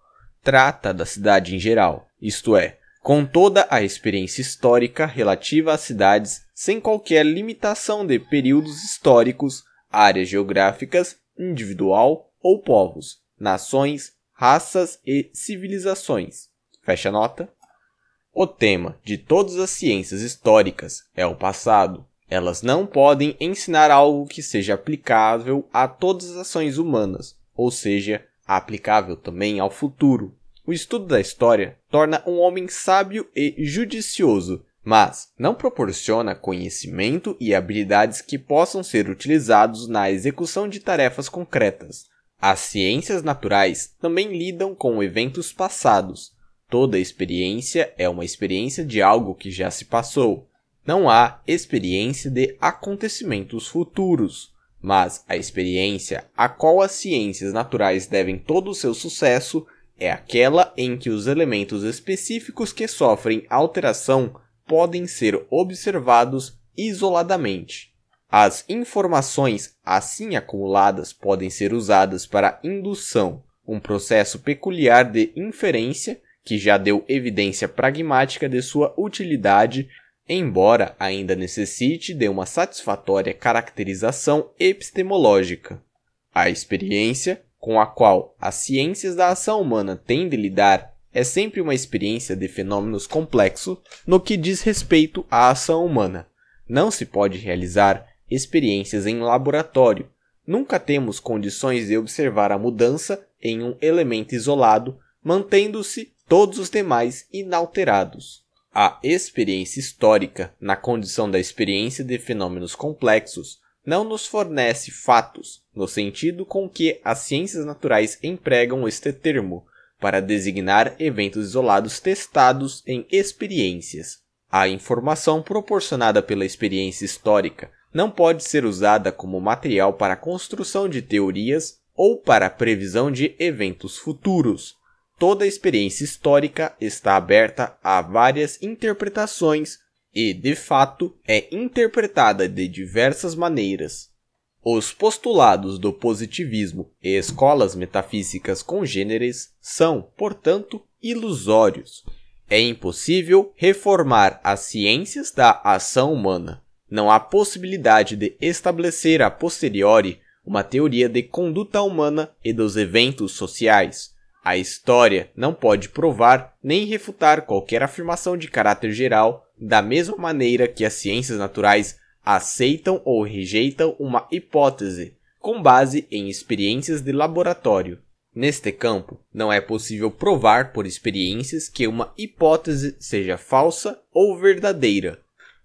trata da cidade em geral, isto é, com toda a experiência histórica relativa às cidades sem qualquer limitação de períodos históricos, áreas geográficas, individual ou povos, nações, raças e civilizações. Fecha nota. O tema de todas as ciências históricas é o passado. Elas não podem ensinar algo que seja aplicável a todas as ações humanas, ou seja, aplicável também ao futuro. O estudo da história torna um homem sábio e judicioso, mas não proporciona conhecimento e habilidades que possam ser utilizados na execução de tarefas concretas. As ciências naturais também lidam com eventos passados. Toda experiência é uma experiência de algo que já se passou. Não há experiência de acontecimentos futuros, mas a experiência a qual as ciências naturais devem todo o seu sucesso é aquela em que os elementos específicos que sofrem alteração podem ser observados isoladamente. As informações assim acumuladas podem ser usadas para indução, um processo peculiar de inferência que já deu evidência pragmática de sua utilidade, embora ainda necessite de uma satisfatória caracterização epistemológica. A experiência com a qual as ciências da ação humana têm de lidar é sempre uma experiência de fenômenos complexo no que diz respeito à ação humana. Não se pode realizar experiências em laboratório. Nunca temos condições de observar a mudança em um elemento isolado, mantendo-se todos os demais inalterados. A experiência histórica, na condição da experiência de fenômenos complexos, não nos fornece fatos, no sentido com que as ciências naturais empregam este termo, para designar eventos isolados testados em experiências. A informação proporcionada pela experiência histórica não pode ser usada como material para a construção de teorias ou para a previsão de eventos futuros. Toda experiência histórica está aberta a várias interpretações e, de fato, é interpretada de diversas maneiras. Os postulados do positivismo e escolas metafísicas congêneres são, portanto, ilusórios. É impossível reformar as ciências da ação humana. Não há possibilidade de estabelecer a posteriori uma teoria de conduta humana e dos eventos sociais. A história não pode provar nem refutar qualquer afirmação de caráter geral, da mesma maneira que as ciências naturais aceitam ou rejeitam uma hipótese com base em experiências de laboratório. Neste campo, não é possível provar por experiências que uma hipótese seja falsa ou verdadeira.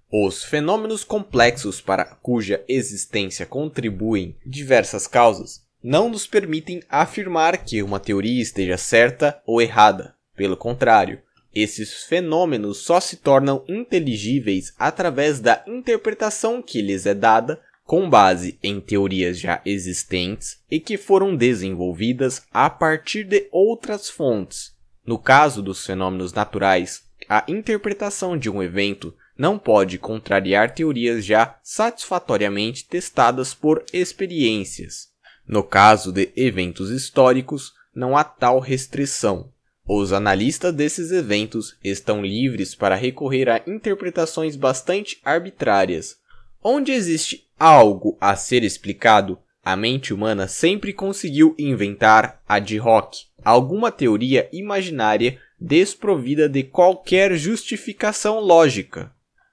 Os fenômenos complexos para cuja existência contribuem diversas causas não nos permitem afirmar que uma teoria esteja certa ou errada. Pelo contrário, esses fenômenos só se tornam inteligíveis através da interpretação que lhes é dada com base em teorias já existentes e que foram desenvolvidas a partir de outras fontes. No caso dos fenômenos naturais, a interpretação de um evento não pode contrariar teorias já satisfatoriamente testadas por experiências. No caso de eventos históricos, não há tal restrição. Os analistas desses eventos estão livres para recorrer a interpretações bastante arbitrárias. Onde existe algo a ser explicado, a mente humana sempre conseguiu inventar, ad hoc, alguma teoria imaginária desprovida de qualquer justificação lógica.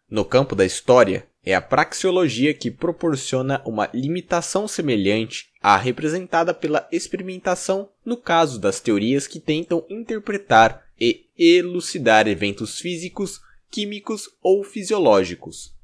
No campo da história, é a praxeologia que proporciona uma limitação semelhante a representada pela experimentação no caso das teorias que tentam interpretar e elucidar eventos físicos, químicos ou fisiológicos.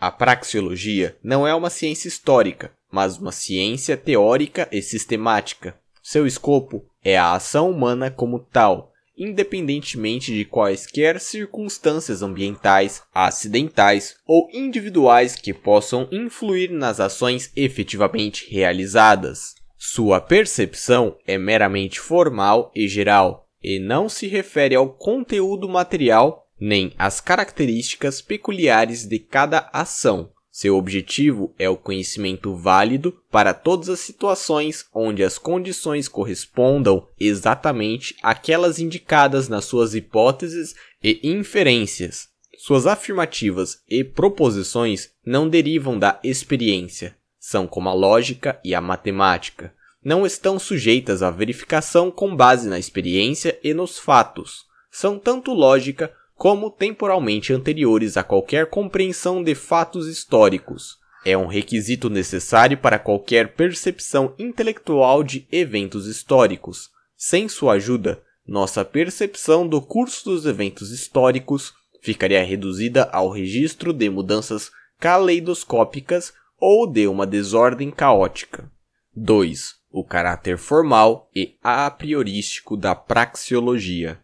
A praxeologia não é uma ciência histórica, mas uma ciência teórica e sistemática. Seu escopo é a ação humana como tal, independentemente de quaisquer circunstâncias ambientais, acidentais ou individuais que possam influir nas ações efetivamente realizadas. Sua percepção é meramente formal e geral, e não se refere ao conteúdo material nem às características peculiares de cada ação, seu objetivo é o conhecimento válido para todas as situações onde as condições correspondam exatamente àquelas indicadas nas suas hipóteses e inferências. Suas afirmativas e proposições não derivam da experiência, são como a lógica e a matemática. Não estão sujeitas à verificação com base na experiência e nos fatos. São tanto lógica como temporalmente anteriores a qualquer compreensão de fatos históricos. É um requisito necessário para qualquer percepção intelectual de eventos históricos. Sem sua ajuda, nossa percepção do curso dos eventos históricos ficaria reduzida ao registro de mudanças caleidoscópicas ou de uma desordem caótica. 2. O caráter formal e apriorístico da praxeologia.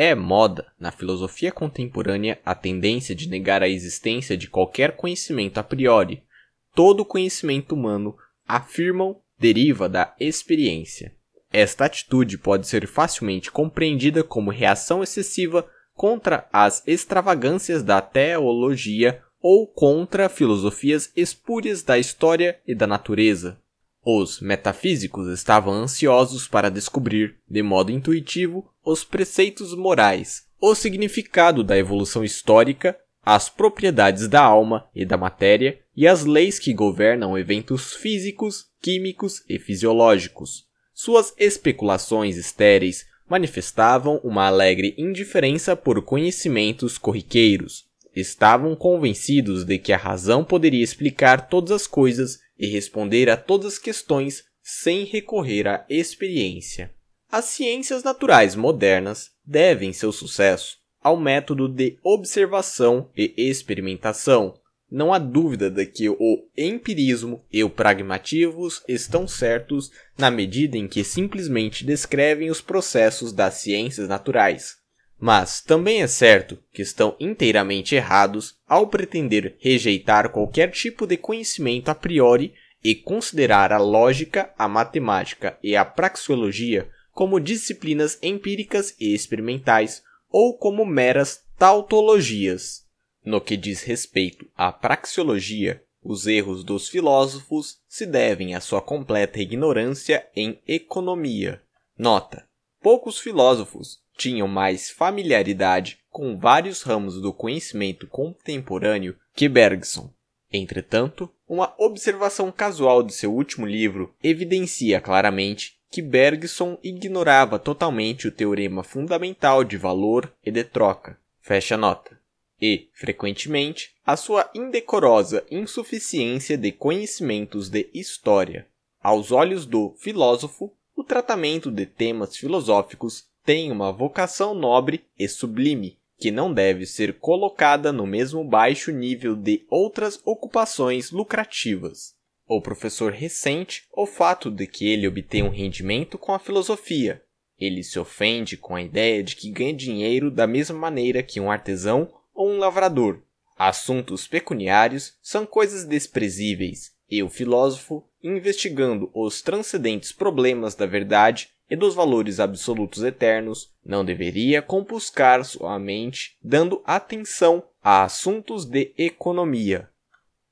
É moda, na filosofia contemporânea, a tendência de negar a existência de qualquer conhecimento a priori. Todo conhecimento humano, afirmam, deriva da experiência. Esta atitude pode ser facilmente compreendida como reação excessiva contra as extravagâncias da teologia ou contra filosofias espúrias da história e da natureza. Os metafísicos estavam ansiosos para descobrir, de modo intuitivo, os preceitos morais, o significado da evolução histórica, as propriedades da alma e da matéria e as leis que governam eventos físicos, químicos e fisiológicos. Suas especulações estéreis manifestavam uma alegre indiferença por conhecimentos corriqueiros, Estavam convencidos de que a razão poderia explicar todas as coisas e responder a todas as questões sem recorrer à experiência. As ciências naturais modernas devem seu sucesso ao método de observação e experimentação. Não há dúvida de que o empirismo e o pragmativos estão certos na medida em que simplesmente descrevem os processos das ciências naturais. Mas também é certo que estão inteiramente errados ao pretender rejeitar qualquer tipo de conhecimento a priori e considerar a lógica, a matemática e a praxeologia como disciplinas empíricas e experimentais ou como meras tautologias. No que diz respeito à praxeologia, os erros dos filósofos se devem à sua completa ignorância em economia. Nota: poucos filósofos tinham mais familiaridade com vários ramos do conhecimento contemporâneo que Bergson. Entretanto, uma observação casual de seu último livro evidencia claramente que Bergson ignorava totalmente o teorema fundamental de valor e de troca. Fecha nota. E, frequentemente, a sua indecorosa insuficiência de conhecimentos de história. Aos olhos do filósofo, o tratamento de temas filosóficos tem uma vocação nobre e sublime, que não deve ser colocada no mesmo baixo nível de outras ocupações lucrativas. O professor ressente o fato de que ele obtém um rendimento com a filosofia. Ele se ofende com a ideia de que ganha dinheiro da mesma maneira que um artesão ou um lavrador. Assuntos pecuniários são coisas desprezíveis, e o filósofo, investigando os transcendentes problemas da verdade, e dos valores absolutos eternos, não deveria compuscar sua mente dando atenção a assuntos de economia.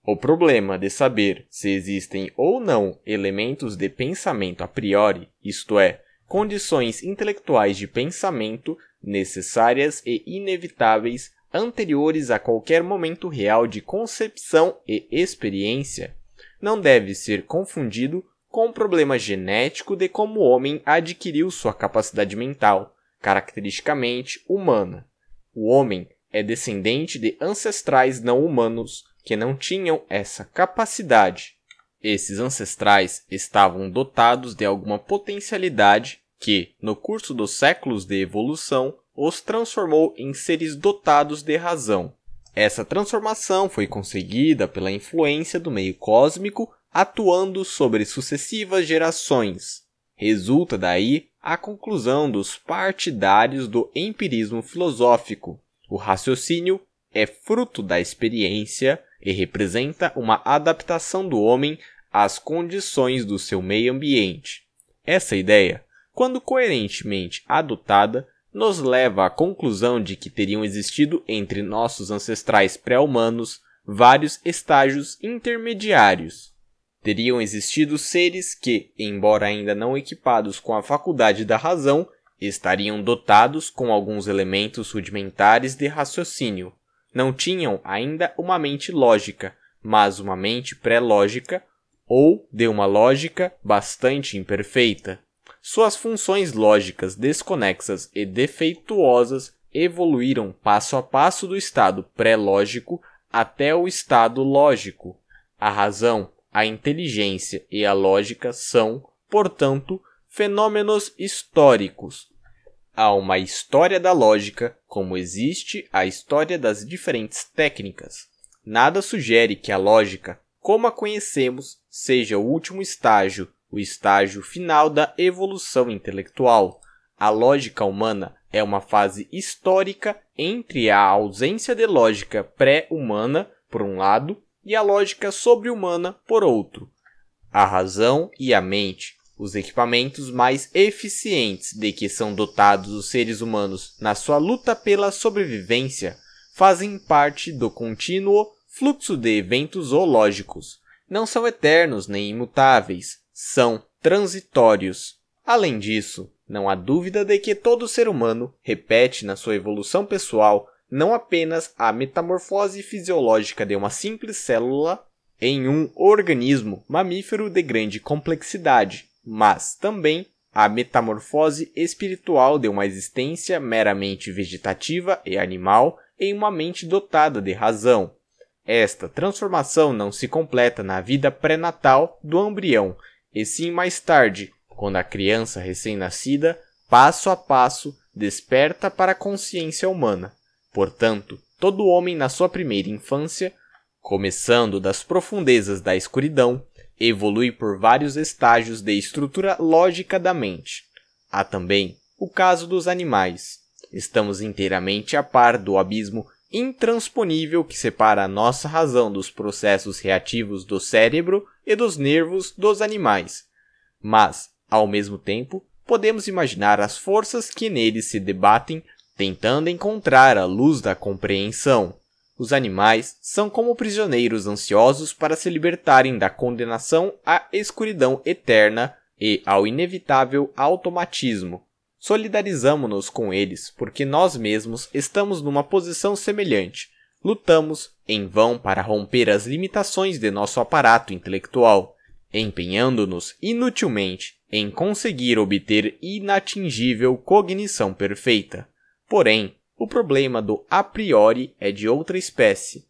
O problema de saber se existem ou não elementos de pensamento a priori, isto é, condições intelectuais de pensamento necessárias e inevitáveis anteriores a qualquer momento real de concepção e experiência, não deve ser confundido com um problema genético de como o homem adquiriu sua capacidade mental, caracteristicamente humana. O homem é descendente de ancestrais não humanos que não tinham essa capacidade. Esses ancestrais estavam dotados de alguma potencialidade que, no curso dos séculos de evolução, os transformou em seres dotados de razão. Essa transformação foi conseguida pela influência do meio cósmico atuando sobre sucessivas gerações. Resulta daí a conclusão dos partidários do empirismo filosófico. O raciocínio é fruto da experiência e representa uma adaptação do homem às condições do seu meio ambiente. Essa ideia, quando coerentemente adotada, nos leva à conclusão de que teriam existido entre nossos ancestrais pré-humanos vários estágios intermediários, teriam existido seres que, embora ainda não equipados com a faculdade da razão, estariam dotados com alguns elementos rudimentares de raciocínio. Não tinham ainda uma mente lógica, mas uma mente pré-lógica ou de uma lógica bastante imperfeita. Suas funções lógicas desconexas e defeituosas evoluíram passo a passo do estado pré-lógico até o estado lógico. A razão a inteligência e a lógica são, portanto, fenômenos históricos. Há uma história da lógica, como existe a história das diferentes técnicas. Nada sugere que a lógica, como a conhecemos, seja o último estágio, o estágio final da evolução intelectual. A lógica humana é uma fase histórica entre a ausência de lógica pré-humana, por um lado, e a lógica sobre-humana por outro. A razão e a mente, os equipamentos mais eficientes de que são dotados os seres humanos na sua luta pela sobrevivência, fazem parte do contínuo fluxo de eventos zoológicos. Não são eternos nem imutáveis, são transitórios. Além disso, não há dúvida de que todo ser humano repete na sua evolução pessoal não apenas a metamorfose fisiológica de uma simples célula em um organismo mamífero de grande complexidade, mas também a metamorfose espiritual de uma existência meramente vegetativa e animal em uma mente dotada de razão. Esta transformação não se completa na vida pré-natal do embrião, e sim mais tarde, quando a criança recém-nascida, passo a passo, desperta para a consciência humana. Portanto, todo homem na sua primeira infância, começando das profundezas da escuridão, evolui por vários estágios de estrutura lógica da mente. Há também o caso dos animais. Estamos inteiramente a par do abismo intransponível que separa a nossa razão dos processos reativos do cérebro e dos nervos dos animais. Mas, ao mesmo tempo, podemos imaginar as forças que neles se debatem tentando encontrar a luz da compreensão. Os animais são como prisioneiros ansiosos para se libertarem da condenação à escuridão eterna e ao inevitável automatismo. Solidarizamo-nos com eles porque nós mesmos estamos numa posição semelhante. Lutamos em vão para romper as limitações de nosso aparato intelectual, empenhando-nos inutilmente em conseguir obter inatingível cognição perfeita. Porém, o problema do a priori é de outra espécie.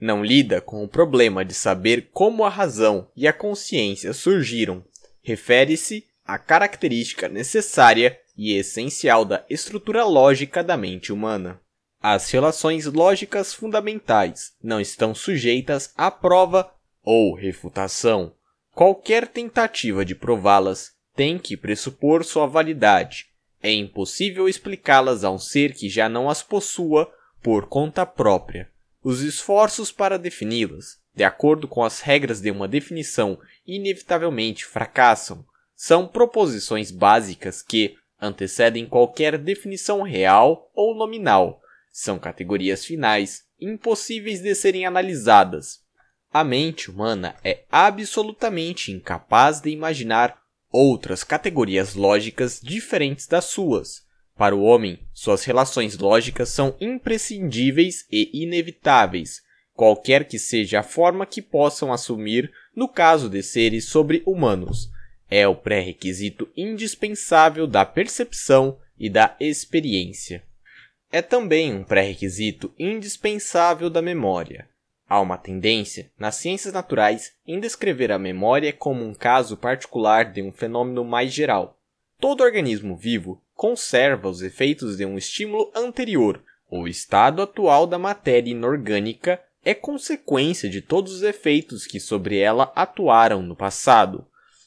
Não lida com o problema de saber como a razão e a consciência surgiram. Refere-se à característica necessária e essencial da estrutura lógica da mente humana. As relações lógicas fundamentais não estão sujeitas à prova ou refutação. Qualquer tentativa de prová-las tem que pressupor sua validade, é impossível explicá-las a um ser que já não as possua por conta própria. Os esforços para defini-las, de acordo com as regras de uma definição, inevitavelmente fracassam. São proposições básicas que antecedem qualquer definição real ou nominal. São categorias finais, impossíveis de serem analisadas. A mente humana é absolutamente incapaz de imaginar outras categorias lógicas diferentes das suas. Para o homem, suas relações lógicas são imprescindíveis e inevitáveis, qualquer que seja a forma que possam assumir no caso de seres sobre-humanos. É o pré-requisito indispensável da percepção e da experiência. É também um pré-requisito indispensável da memória. Há uma tendência nas ciências naturais em descrever a memória como um caso particular de um fenômeno mais geral. Todo organismo vivo conserva os efeitos de um estímulo anterior. O estado atual da matéria inorgânica é consequência de todos os efeitos que sobre ela atuaram no passado.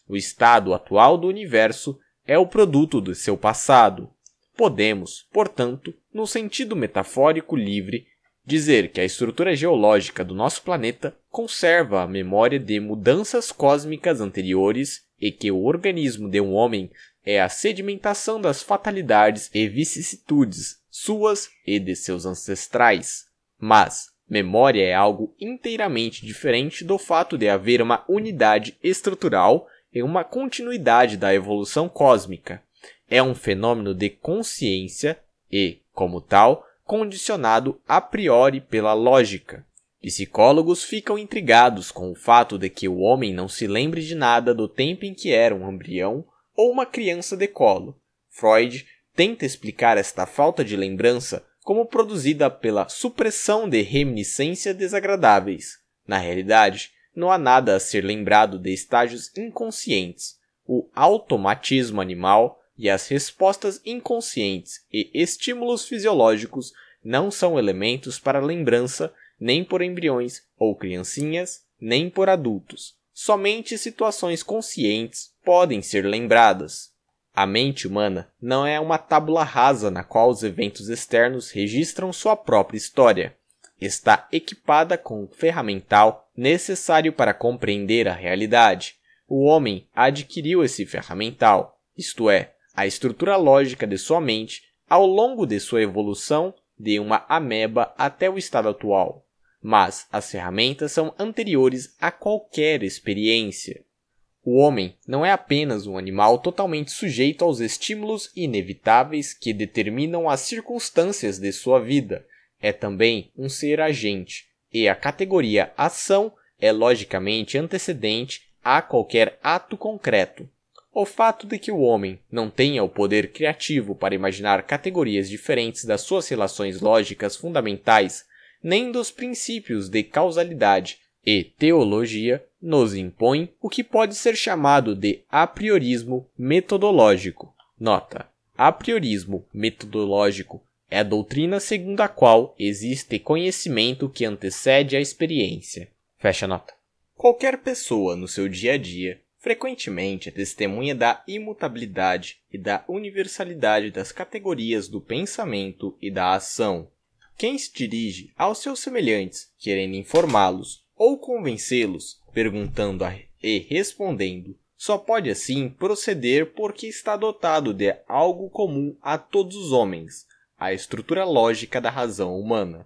O estado atual do universo é o produto do seu passado. Podemos, portanto, no sentido metafórico livre, dizer que a estrutura geológica do nosso planeta conserva a memória de mudanças cósmicas anteriores e que o organismo de um homem é a sedimentação das fatalidades e vicissitudes suas e de seus ancestrais. Mas memória é algo inteiramente diferente do fato de haver uma unidade estrutural e uma continuidade da evolução cósmica. É um fenômeno de consciência e, como tal, condicionado a priori pela lógica. Psicólogos ficam intrigados com o fato de que o homem não se lembre de nada do tempo em que era um embrião ou uma criança de colo. Freud tenta explicar esta falta de lembrança como produzida pela supressão de reminiscências desagradáveis. Na realidade, não há nada a ser lembrado de estágios inconscientes. O automatismo animal e as respostas inconscientes e estímulos fisiológicos não são elementos para lembrança nem por embriões ou criancinhas, nem por adultos. Somente situações conscientes podem ser lembradas. A mente humana não é uma tábula rasa na qual os eventos externos registram sua própria história. Está equipada com o ferramental necessário para compreender a realidade. O homem adquiriu esse ferramental, isto é, a estrutura lógica de sua mente ao longo de sua evolução de uma ameba até o estado atual, mas as ferramentas são anteriores a qualquer experiência. O homem não é apenas um animal totalmente sujeito aos estímulos inevitáveis que determinam as circunstâncias de sua vida, é também um ser agente, e a categoria ação é logicamente antecedente a qualquer ato concreto, o fato de que o homem não tenha o poder criativo para imaginar categorias diferentes das suas relações lógicas fundamentais, nem dos princípios de causalidade e teologia, nos impõe o que pode ser chamado de apriorismo metodológico. Nota: apriorismo metodológico é a doutrina segundo a qual existe conhecimento que antecede a experiência. Fecha nota. Qualquer pessoa no seu dia a dia frequentemente a testemunha da imutabilidade e da universalidade das categorias do pensamento e da ação. Quem se dirige aos seus semelhantes, querendo informá-los ou convencê-los, perguntando e respondendo, só pode assim proceder porque está dotado de algo comum a todos os homens, a estrutura lógica da razão humana.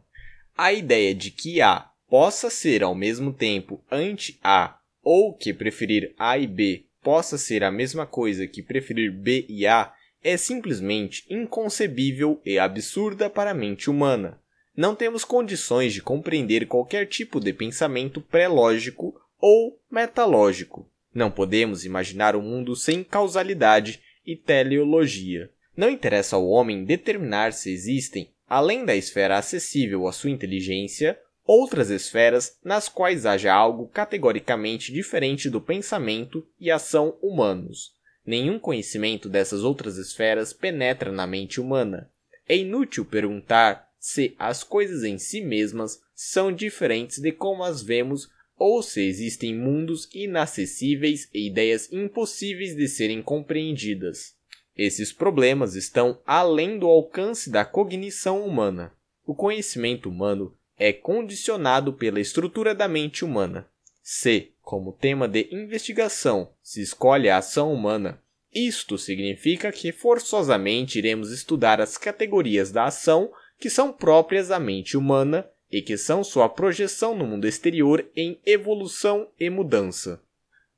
A ideia de que A possa ser ao mesmo tempo ante a ou que preferir A e B possa ser a mesma coisa que preferir B e A é simplesmente inconcebível e absurda para a mente humana. Não temos condições de compreender qualquer tipo de pensamento pré-lógico ou metalógico. Não podemos imaginar um mundo sem causalidade e teleologia. Não interessa ao homem determinar se existem, além da esfera acessível à sua inteligência, outras esferas nas quais haja algo categoricamente diferente do pensamento e ação humanos. Nenhum conhecimento dessas outras esferas penetra na mente humana. É inútil perguntar se as coisas em si mesmas são diferentes de como as vemos ou se existem mundos inacessíveis e ideias impossíveis de serem compreendidas. Esses problemas estão além do alcance da cognição humana. O conhecimento humano é condicionado pela estrutura da mente humana. C. Como tema de investigação, se escolhe a ação humana. Isto significa que forçosamente iremos estudar as categorias da ação que são próprias da mente humana e que são sua projeção no mundo exterior em evolução e mudança.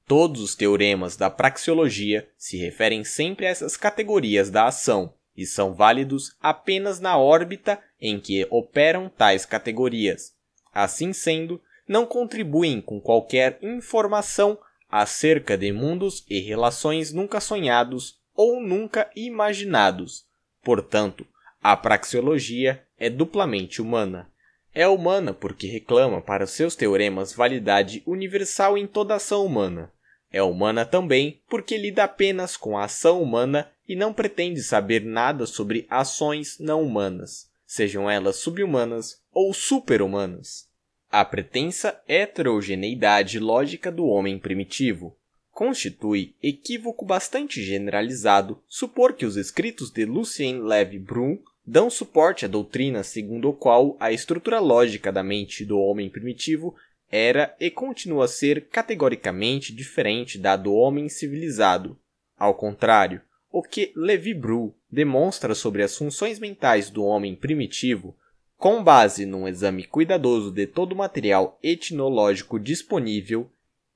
Todos os teoremas da praxeologia se referem sempre a essas categorias da ação, e são válidos apenas na órbita em que operam tais categorias. Assim sendo, não contribuem com qualquer informação acerca de mundos e relações nunca sonhados ou nunca imaginados. Portanto, a praxeologia é duplamente humana. É humana porque reclama para seus teoremas validade universal em toda ação humana. É humana também porque lida apenas com a ação humana e não pretende saber nada sobre ações não humanas, sejam elas subhumanas ou superhumanas. A pretensa heterogeneidade lógica do homem primitivo constitui equívoco bastante generalizado supor que os escritos de Lucien Levy Brum dão suporte à doutrina segundo a qual a estrutura lógica da mente do homem primitivo era e continua a ser categoricamente diferente da do homem civilizado. Ao contrário, o que Levi Bru demonstra sobre as funções mentais do homem primitivo, com base num exame cuidadoso de todo o material etnológico disponível,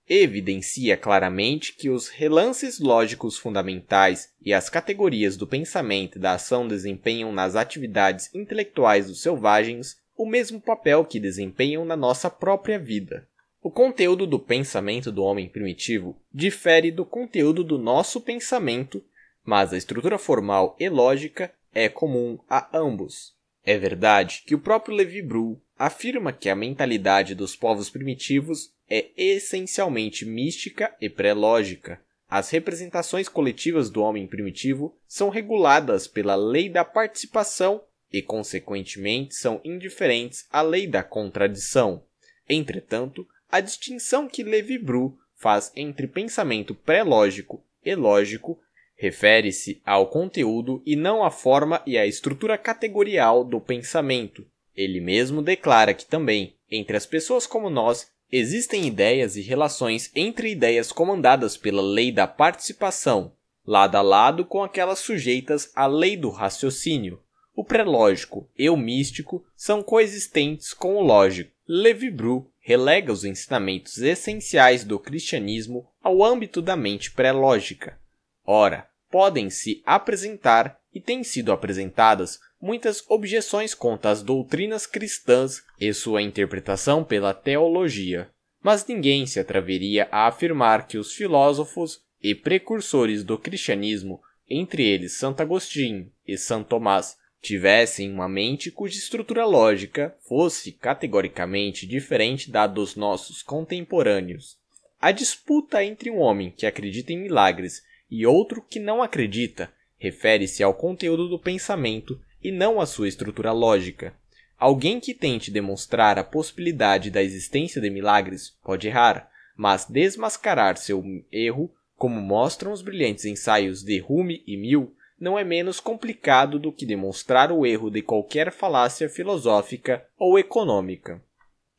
evidencia claramente que os relances lógicos fundamentais e as categorias do pensamento e da ação desempenham nas atividades intelectuais dos selvagens o mesmo papel que desempenham na nossa própria vida. O conteúdo do pensamento do homem primitivo difere do conteúdo do nosso pensamento mas a estrutura formal e lógica é comum a ambos. É verdade que o próprio Levi Bru afirma que a mentalidade dos povos primitivos é essencialmente mística e pré-lógica. As representações coletivas do homem primitivo são reguladas pela lei da participação e, consequentemente, são indiferentes à lei da contradição. Entretanto, a distinção que Levi Bru faz entre pensamento pré-lógico e lógico Refere-se ao conteúdo e não à forma e à estrutura categorial do pensamento. Ele mesmo declara que também, entre as pessoas como nós, existem ideias e relações entre ideias comandadas pela lei da participação, lado a lado com aquelas sujeitas à lei do raciocínio. O pré-lógico e o místico são coexistentes com o lógico. Levi Bru relega os ensinamentos essenciais do cristianismo ao âmbito da mente pré-lógica. Ora, podem se apresentar e têm sido apresentadas muitas objeções contra as doutrinas cristãs e sua interpretação pela teologia, mas ninguém se atreveria a afirmar que os filósofos e precursores do cristianismo, entre eles Santo Agostinho e Santo Tomás, tivessem uma mente cuja estrutura lógica fosse categoricamente diferente da dos nossos contemporâneos. A disputa entre um homem que acredita em milagres e outro que não acredita, refere-se ao conteúdo do pensamento e não à sua estrutura lógica. Alguém que tente demonstrar a possibilidade da existência de milagres pode errar, mas desmascarar seu erro, como mostram os brilhantes ensaios de Hume e Mill, não é menos complicado do que demonstrar o erro de qualquer falácia filosófica ou econômica.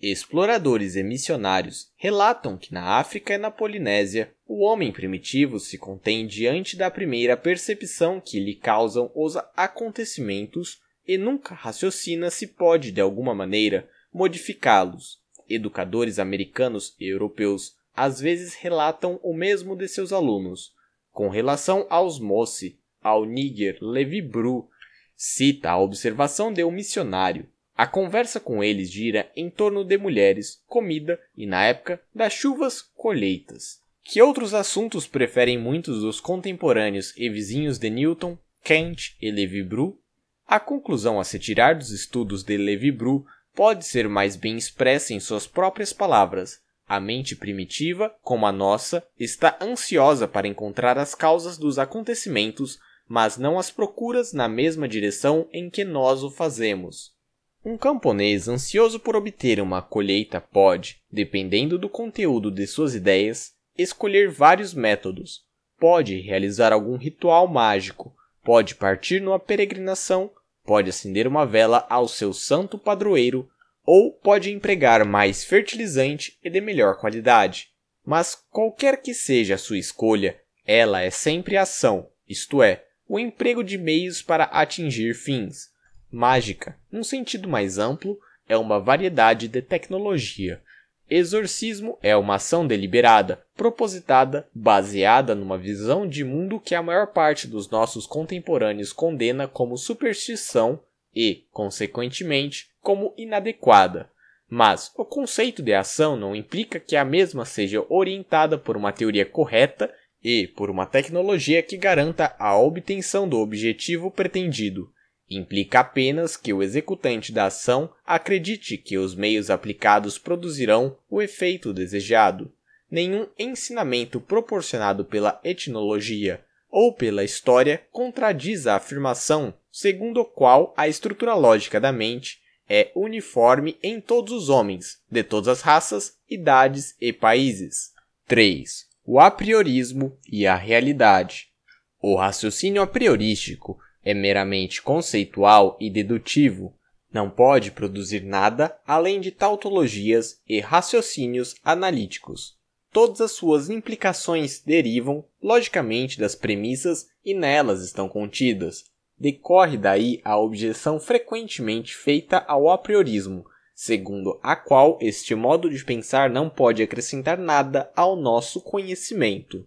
Exploradores e missionários relatam que na África e na Polinésia, o homem primitivo se contém diante da primeira percepção que lhe causam os acontecimentos e nunca raciocina se pode, de alguma maneira, modificá-los. Educadores americanos e europeus às vezes relatam o mesmo de seus alunos. Com relação aos Mossi, ao Níger, Levi Bru cita a observação de um missionário a conversa com eles gira em torno de mulheres, comida e, na época, das chuvas, colheitas. Que outros assuntos preferem muitos dos contemporâneos e vizinhos de Newton, Kant e Levi-Bru? A conclusão a se tirar dos estudos de Levi-Bru pode ser mais bem expressa em suas próprias palavras. A mente primitiva, como a nossa, está ansiosa para encontrar as causas dos acontecimentos, mas não as procuras na mesma direção em que nós o fazemos. Um camponês ansioso por obter uma colheita pode, dependendo do conteúdo de suas ideias, escolher vários métodos. Pode realizar algum ritual mágico, pode partir numa peregrinação, pode acender uma vela ao seu santo padroeiro ou pode empregar mais fertilizante e de melhor qualidade. Mas qualquer que seja a sua escolha, ela é sempre ação, isto é, o emprego de meios para atingir fins. Mágica, num sentido mais amplo, é uma variedade de tecnologia. Exorcismo é uma ação deliberada, propositada, baseada numa visão de mundo que a maior parte dos nossos contemporâneos condena como superstição e, consequentemente, como inadequada. Mas o conceito de ação não implica que a mesma seja orientada por uma teoria correta e por uma tecnologia que garanta a obtenção do objetivo pretendido. Implica apenas que o executante da ação acredite que os meios aplicados produzirão o efeito desejado. Nenhum ensinamento proporcionado pela etnologia ou pela história contradiz a afirmação segundo a qual a estrutura lógica da mente é uniforme em todos os homens, de todas as raças, idades e países. 3. O apriorismo e a realidade. O raciocínio apriorístico é meramente conceitual e dedutivo, não pode produzir nada além de tautologias e raciocínios analíticos. Todas as suas implicações derivam, logicamente, das premissas e nelas estão contidas. Decorre daí a objeção frequentemente feita ao apriorismo, segundo a qual este modo de pensar não pode acrescentar nada ao nosso conhecimento.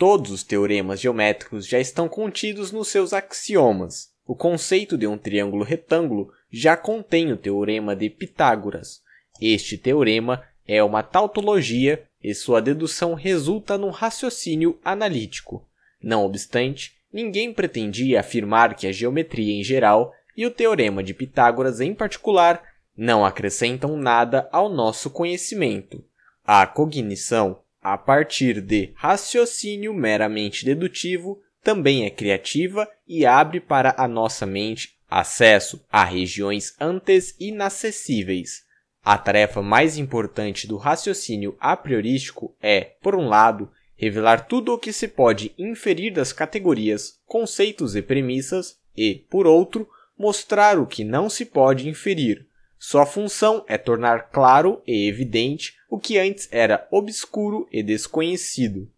Todos os teoremas geométricos já estão contidos nos seus axiomas. O conceito de um triângulo retângulo já contém o teorema de Pitágoras. Este teorema é uma tautologia e sua dedução resulta num raciocínio analítico. Não obstante, ninguém pretendia afirmar que a geometria em geral e o teorema de Pitágoras em particular não acrescentam nada ao nosso conhecimento. A cognição a partir de raciocínio meramente dedutivo, também é criativa e abre para a nossa mente acesso a regiões antes inacessíveis. A tarefa mais importante do raciocínio apriorístico é, por um lado, revelar tudo o que se pode inferir das categorias, conceitos e premissas, e, por outro, mostrar o que não se pode inferir, sua função é tornar claro e evidente o que antes era obscuro e desconhecido.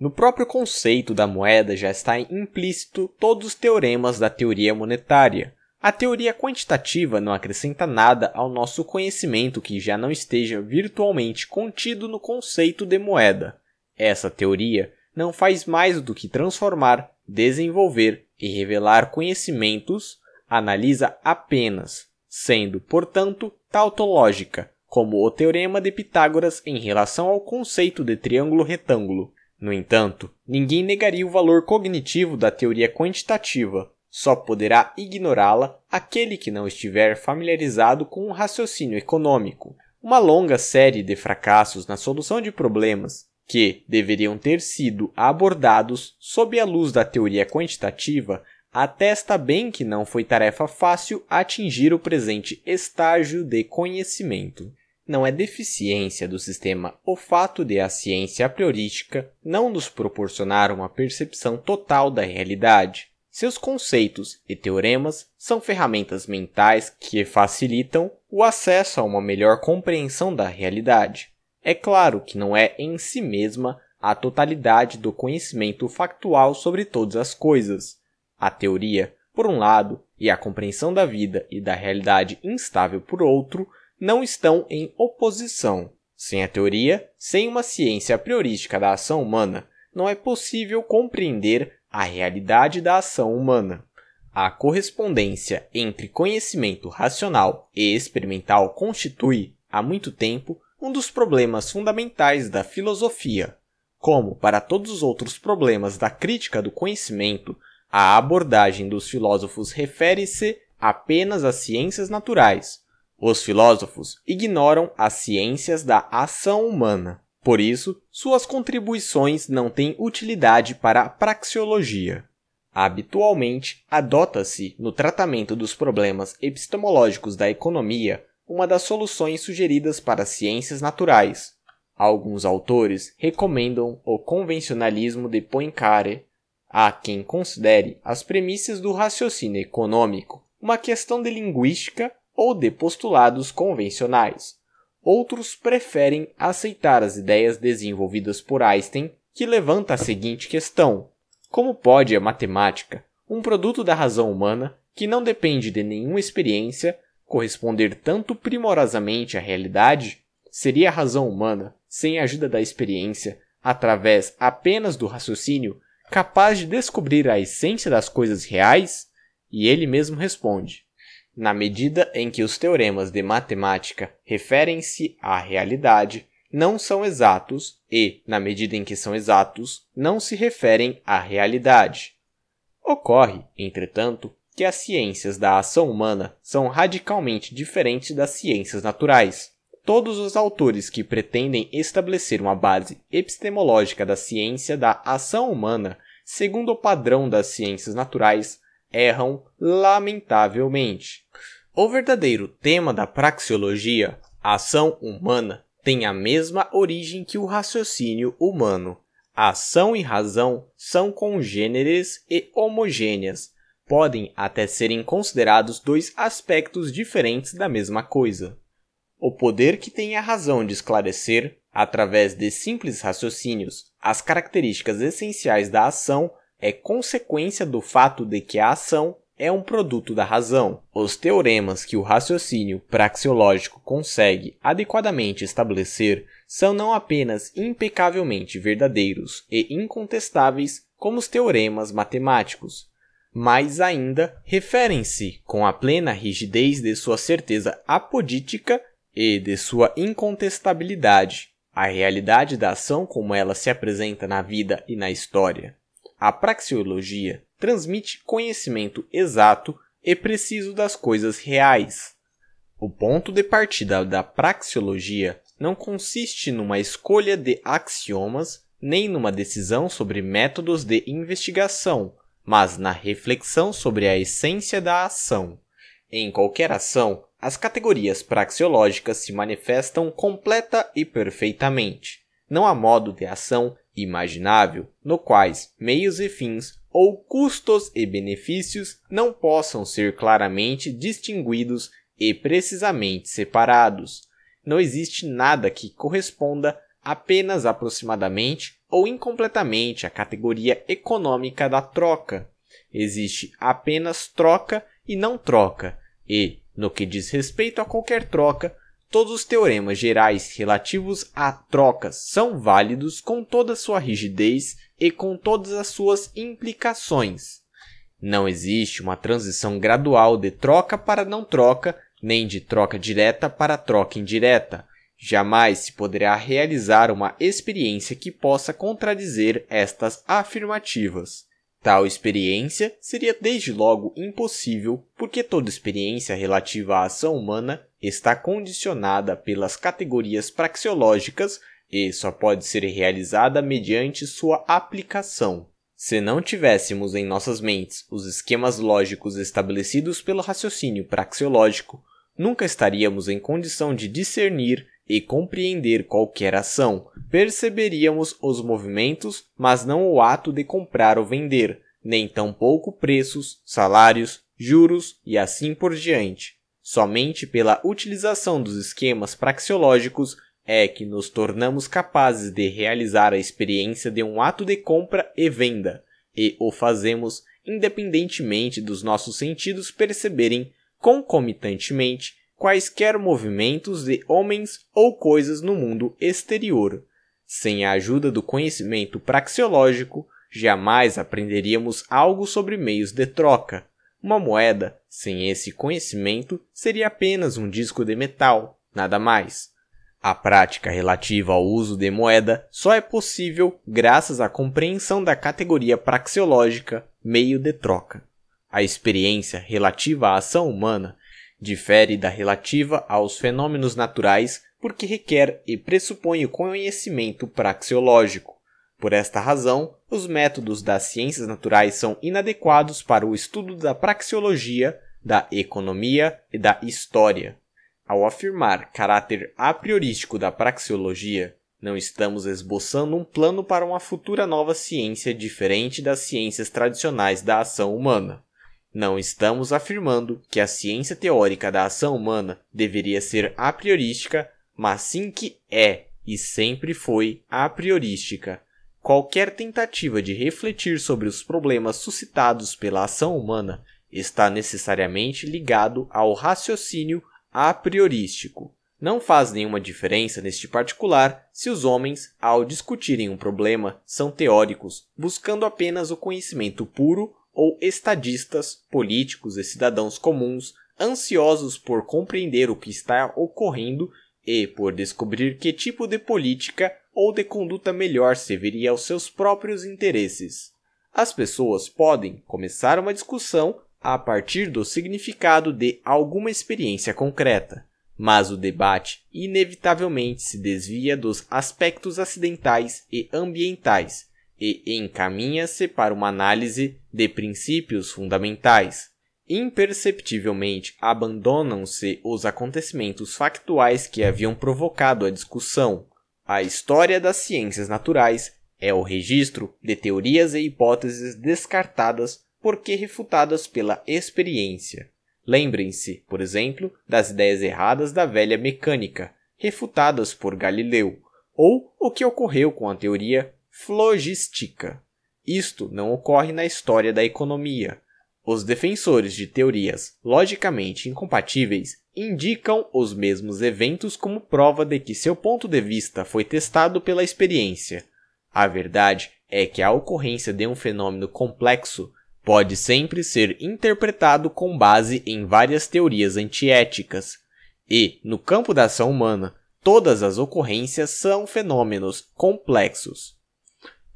No próprio conceito da moeda já está implícito todos os teoremas da teoria monetária. A teoria quantitativa não acrescenta nada ao nosso conhecimento que já não esteja virtualmente contido no conceito de moeda. Essa teoria não faz mais do que transformar, desenvolver e revelar conhecimentos, analisa apenas sendo, portanto, tautológica, como o teorema de Pitágoras em relação ao conceito de triângulo retângulo. No entanto, ninguém negaria o valor cognitivo da teoria quantitativa, só poderá ignorá-la aquele que não estiver familiarizado com o um raciocínio econômico. Uma longa série de fracassos na solução de problemas que deveriam ter sido abordados sob a luz da teoria quantitativa atesta bem que não foi tarefa fácil atingir o presente estágio de conhecimento. Não é deficiência do sistema o fato de a ciência apriorística não nos proporcionar uma percepção total da realidade. Seus conceitos e teoremas são ferramentas mentais que facilitam o acesso a uma melhor compreensão da realidade. É claro que não é em si mesma a totalidade do conhecimento factual sobre todas as coisas, a teoria, por um lado, e a compreensão da vida e da realidade instável por outro, não estão em oposição. Sem a teoria, sem uma ciência priorística da ação humana, não é possível compreender a realidade da ação humana. A correspondência entre conhecimento racional e experimental constitui, há muito tempo, um dos problemas fundamentais da filosofia. Como para todos os outros problemas da crítica do conhecimento, a abordagem dos filósofos refere-se apenas às ciências naturais. Os filósofos ignoram as ciências da ação humana. Por isso, suas contribuições não têm utilidade para a praxeologia. Habitualmente, adota-se, no tratamento dos problemas epistemológicos da economia, uma das soluções sugeridas para as ciências naturais. Alguns autores recomendam o convencionalismo de Poincaré, Há quem considere as premissas do raciocínio econômico uma questão de linguística ou de postulados convencionais. Outros preferem aceitar as ideias desenvolvidas por Einstein, que levanta a seguinte questão: como pode a matemática, um produto da razão humana que não depende de nenhuma experiência, corresponder tanto primorosamente à realidade? Seria a razão humana, sem a ajuda da experiência, através apenas do raciocínio, capaz de descobrir a essência das coisas reais? E ele mesmo responde: na medida em que os teoremas de matemática referem-se à realidade, não são exatos e, na medida em que são exatos, não se referem à realidade. Ocorre, entretanto, que as ciências da ação humana são radicalmente diferentes das ciências naturais todos os autores que pretendem estabelecer uma base epistemológica da ciência da ação humana, segundo o padrão das ciências naturais, erram lamentavelmente. O verdadeiro tema da praxeologia, a ação humana, tem a mesma origem que o raciocínio humano. Ação e razão são congêneres e homogêneas, podem até serem considerados dois aspectos diferentes da mesma coisa. O poder que tem a razão de esclarecer, através de simples raciocínios, as características essenciais da ação é consequência do fato de que a ação é um produto da razão. Os teoremas que o raciocínio praxeológico consegue adequadamente estabelecer são não apenas impecavelmente verdadeiros e incontestáveis como os teoremas matemáticos, mas ainda referem-se com a plena rigidez de sua certeza apodítica e de sua incontestabilidade, a realidade da ação como ela se apresenta na vida e na história. A praxeologia transmite conhecimento exato e preciso das coisas reais. O ponto de partida da praxeologia não consiste numa escolha de axiomas nem numa decisão sobre métodos de investigação, mas na reflexão sobre a essência da ação. Em qualquer ação, as categorias praxeológicas se manifestam completa e perfeitamente. Não há modo de ação imaginável no quais meios e fins ou custos e benefícios não possam ser claramente distinguidos e precisamente separados. Não existe nada que corresponda apenas aproximadamente ou incompletamente à categoria econômica da troca. Existe apenas troca e não troca, e, no que diz respeito a qualquer troca, todos os teoremas gerais relativos a trocas são válidos com toda sua rigidez e com todas as suas implicações. Não existe uma transição gradual de troca para não troca, nem de troca direta para troca indireta. Jamais se poderá realizar uma experiência que possa contradizer estas afirmativas. Tal experiência seria desde logo impossível, porque toda experiência relativa à ação humana está condicionada pelas categorias praxeológicas e só pode ser realizada mediante sua aplicação. Se não tivéssemos em nossas mentes os esquemas lógicos estabelecidos pelo raciocínio praxeológico, nunca estaríamos em condição de discernir e compreender qualquer ação, perceberíamos os movimentos, mas não o ato de comprar ou vender, nem tampouco preços, salários, juros e assim por diante. Somente pela utilização dos esquemas praxeológicos é que nos tornamos capazes de realizar a experiência de um ato de compra e venda, e o fazemos independentemente dos nossos sentidos perceberem concomitantemente quaisquer movimentos de homens ou coisas no mundo exterior. Sem a ajuda do conhecimento praxeológico, jamais aprenderíamos algo sobre meios de troca. Uma moeda, sem esse conhecimento, seria apenas um disco de metal, nada mais. A prática relativa ao uso de moeda só é possível graças à compreensão da categoria praxeológica meio de troca. A experiência relativa à ação humana Difere da relativa aos fenômenos naturais porque requer e pressupõe o conhecimento praxeológico. Por esta razão, os métodos das ciências naturais são inadequados para o estudo da praxeologia, da economia e da história. Ao afirmar caráter a priorístico da praxeologia, não estamos esboçando um plano para uma futura nova ciência diferente das ciências tradicionais da ação humana. Não estamos afirmando que a ciência teórica da ação humana deveria ser a priorística, mas sim que é e sempre foi a priorística. Qualquer tentativa de refletir sobre os problemas suscitados pela ação humana está necessariamente ligado ao raciocínio a priorístico. Não faz nenhuma diferença neste particular se os homens, ao discutirem um problema, são teóricos, buscando apenas o conhecimento puro ou estadistas, políticos e cidadãos comuns ansiosos por compreender o que está ocorrendo e por descobrir que tipo de política ou de conduta melhor serviria aos seus próprios interesses. As pessoas podem começar uma discussão a partir do significado de alguma experiência concreta, mas o debate inevitavelmente se desvia dos aspectos acidentais e ambientais e encaminha-se para uma análise de princípios fundamentais. Imperceptivelmente abandonam-se os acontecimentos factuais que haviam provocado a discussão. A história das ciências naturais é o registro de teorias e hipóteses descartadas porque refutadas pela experiência. Lembrem-se, por exemplo, das ideias erradas da velha mecânica, refutadas por Galileu, ou o que ocorreu com a teoria flogística. Isto não ocorre na história da economia. Os defensores de teorias logicamente incompatíveis indicam os mesmos eventos como prova de que seu ponto de vista foi testado pela experiência. A verdade é que a ocorrência de um fenômeno complexo pode sempre ser interpretado com base em várias teorias antiéticas. E, no campo da ação humana, todas as ocorrências são fenômenos complexos.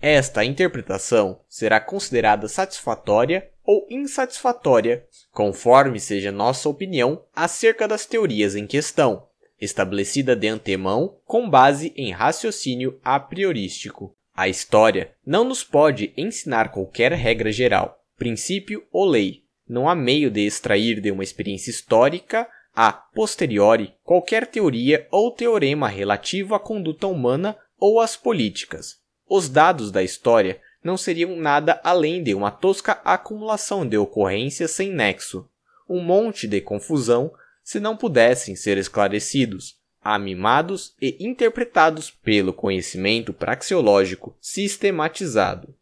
Esta interpretação será considerada satisfatória ou insatisfatória, conforme seja nossa opinião acerca das teorias em questão, estabelecida de antemão com base em raciocínio a priorístico. A história não nos pode ensinar qualquer regra geral, princípio ou lei. Não há meio de extrair de uma experiência histórica a posteriori qualquer teoria ou teorema relativo à conduta humana ou às políticas, os dados da história não seriam nada além de uma tosca acumulação de ocorrências sem nexo, um monte de confusão se não pudessem ser esclarecidos, amimados e interpretados pelo conhecimento praxeológico sistematizado.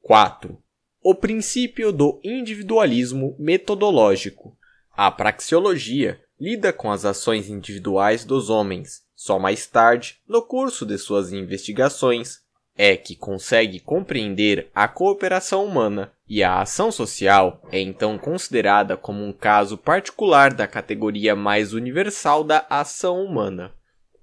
4. O princípio do individualismo metodológico. A praxeologia lida com as ações individuais dos homens. Só mais tarde, no curso de suas investigações, é que consegue compreender a cooperação humana, e a ação social é então considerada como um caso particular da categoria mais universal da ação humana.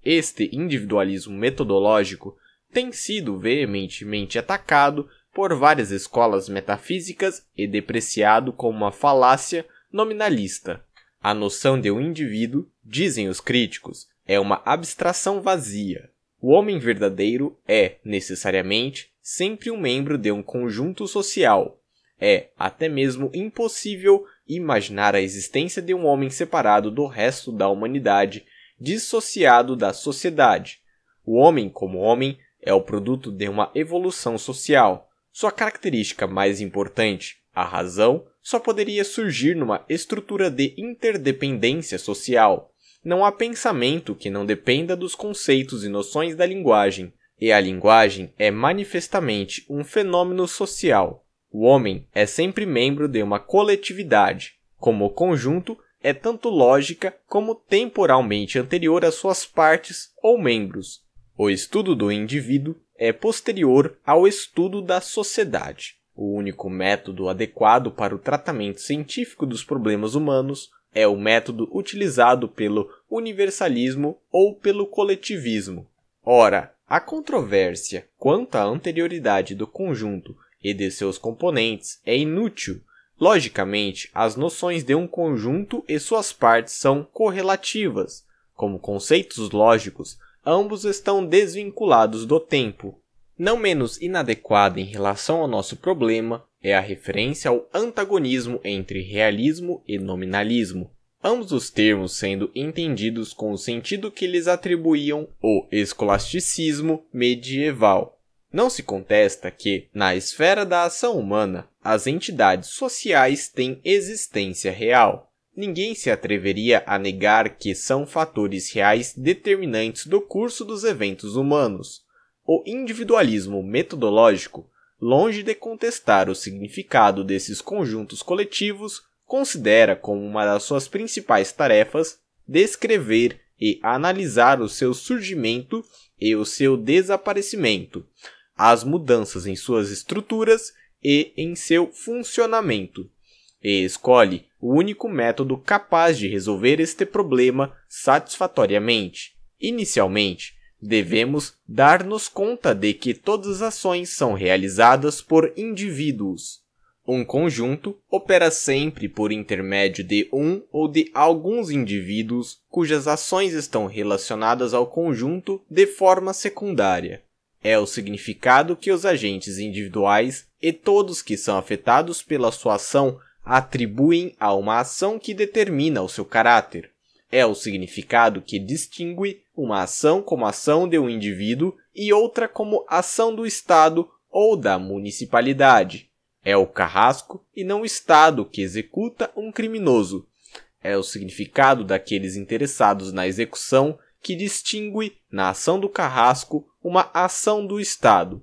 Este individualismo metodológico tem sido veementemente atacado por várias escolas metafísicas e depreciado como uma falácia nominalista. A noção de um indivíduo, dizem os críticos, é uma abstração vazia, o homem verdadeiro é, necessariamente, sempre um membro de um conjunto social. É, até mesmo, impossível imaginar a existência de um homem separado do resto da humanidade, dissociado da sociedade. O homem, como homem, é o produto de uma evolução social. Sua característica mais importante, a razão, só poderia surgir numa estrutura de interdependência social. Não há pensamento que não dependa dos conceitos e noções da linguagem, e a linguagem é manifestamente um fenômeno social. O homem é sempre membro de uma coletividade, como conjunto é tanto lógica como temporalmente anterior às suas partes ou membros. O estudo do indivíduo é posterior ao estudo da sociedade. O único método adequado para o tratamento científico dos problemas humanos é o método utilizado pelo universalismo ou pelo coletivismo. Ora, a controvérsia quanto à anterioridade do conjunto e de seus componentes é inútil. Logicamente, as noções de um conjunto e suas partes são correlativas. Como conceitos lógicos, ambos estão desvinculados do tempo. Não menos inadequada em relação ao nosso problema é a referência ao antagonismo entre realismo e nominalismo, ambos os termos sendo entendidos com o sentido que lhes atribuíam o escolasticismo medieval. Não se contesta que, na esfera da ação humana, as entidades sociais têm existência real. Ninguém se atreveria a negar que são fatores reais determinantes do curso dos eventos humanos. O individualismo metodológico, longe de contestar o significado desses conjuntos coletivos, considera como uma das suas principais tarefas descrever e analisar o seu surgimento e o seu desaparecimento, as mudanças em suas estruturas e em seu funcionamento, e escolhe o único método capaz de resolver este problema satisfatoriamente, inicialmente, Devemos dar-nos conta de que todas as ações são realizadas por indivíduos. Um conjunto opera sempre por intermédio de um ou de alguns indivíduos cujas ações estão relacionadas ao conjunto de forma secundária. É o significado que os agentes individuais e todos que são afetados pela sua ação atribuem a uma ação que determina o seu caráter é o significado que distingue uma ação como ação de um indivíduo e outra como ação do Estado ou da municipalidade. É o carrasco e não o Estado que executa um criminoso. É o significado daqueles interessados na execução que distingue, na ação do carrasco, uma ação do Estado.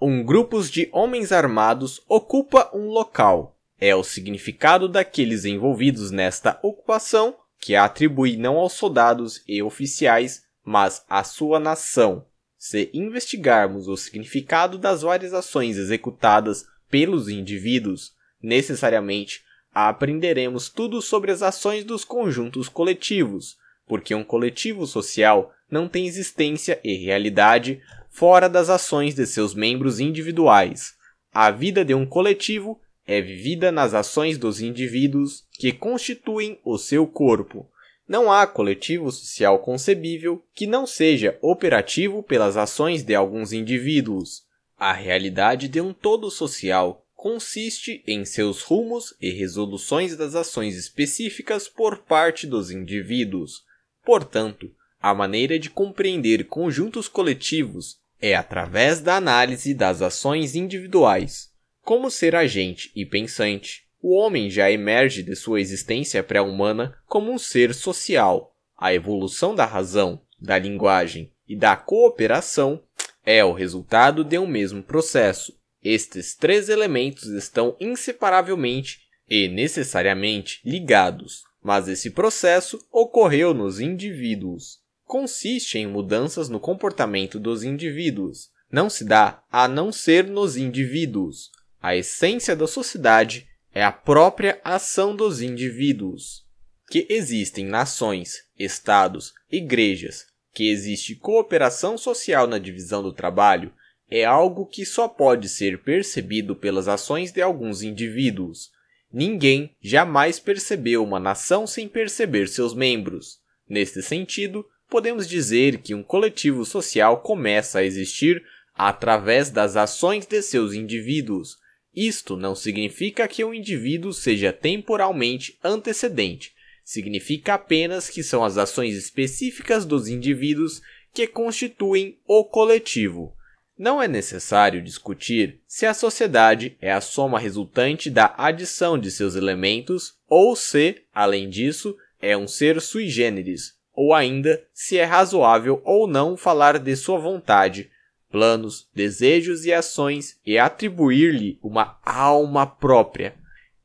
Um grupo de homens armados ocupa um local. É o significado daqueles envolvidos nesta ocupação que a é atribui não aos soldados e oficiais, mas à sua nação. Se investigarmos o significado das várias ações executadas pelos indivíduos, necessariamente aprenderemos tudo sobre as ações dos conjuntos coletivos, porque um coletivo social não tem existência e realidade fora das ações de seus membros individuais. A vida de um coletivo é vivida nas ações dos indivíduos que constituem o seu corpo. Não há coletivo social concebível que não seja operativo pelas ações de alguns indivíduos. A realidade de um todo social consiste em seus rumos e resoluções das ações específicas por parte dos indivíduos. Portanto, a maneira de compreender conjuntos coletivos é através da análise das ações individuais. Como ser agente e pensante, o homem já emerge de sua existência pré-humana como um ser social. A evolução da razão, da linguagem e da cooperação é o resultado de um mesmo processo. Estes três elementos estão inseparavelmente e necessariamente ligados, mas esse processo ocorreu nos indivíduos. Consiste em mudanças no comportamento dos indivíduos. Não se dá a não ser nos indivíduos. A essência da sociedade é a própria ação dos indivíduos. Que existem nações, estados, igrejas, que existe cooperação social na divisão do trabalho, é algo que só pode ser percebido pelas ações de alguns indivíduos. Ninguém jamais percebeu uma nação sem perceber seus membros. Neste sentido, podemos dizer que um coletivo social começa a existir através das ações de seus indivíduos, isto não significa que o indivíduo seja temporalmente antecedente, significa apenas que são as ações específicas dos indivíduos que constituem o coletivo. Não é necessário discutir se a sociedade é a soma resultante da adição de seus elementos ou se, além disso, é um ser sui generis, ou ainda se é razoável ou não falar de sua vontade, planos, desejos e ações e atribuir-lhe uma alma própria.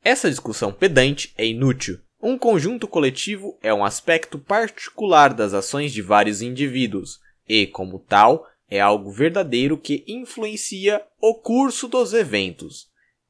Essa discussão pedante é inútil. Um conjunto coletivo é um aspecto particular das ações de vários indivíduos e, como tal, é algo verdadeiro que influencia o curso dos eventos.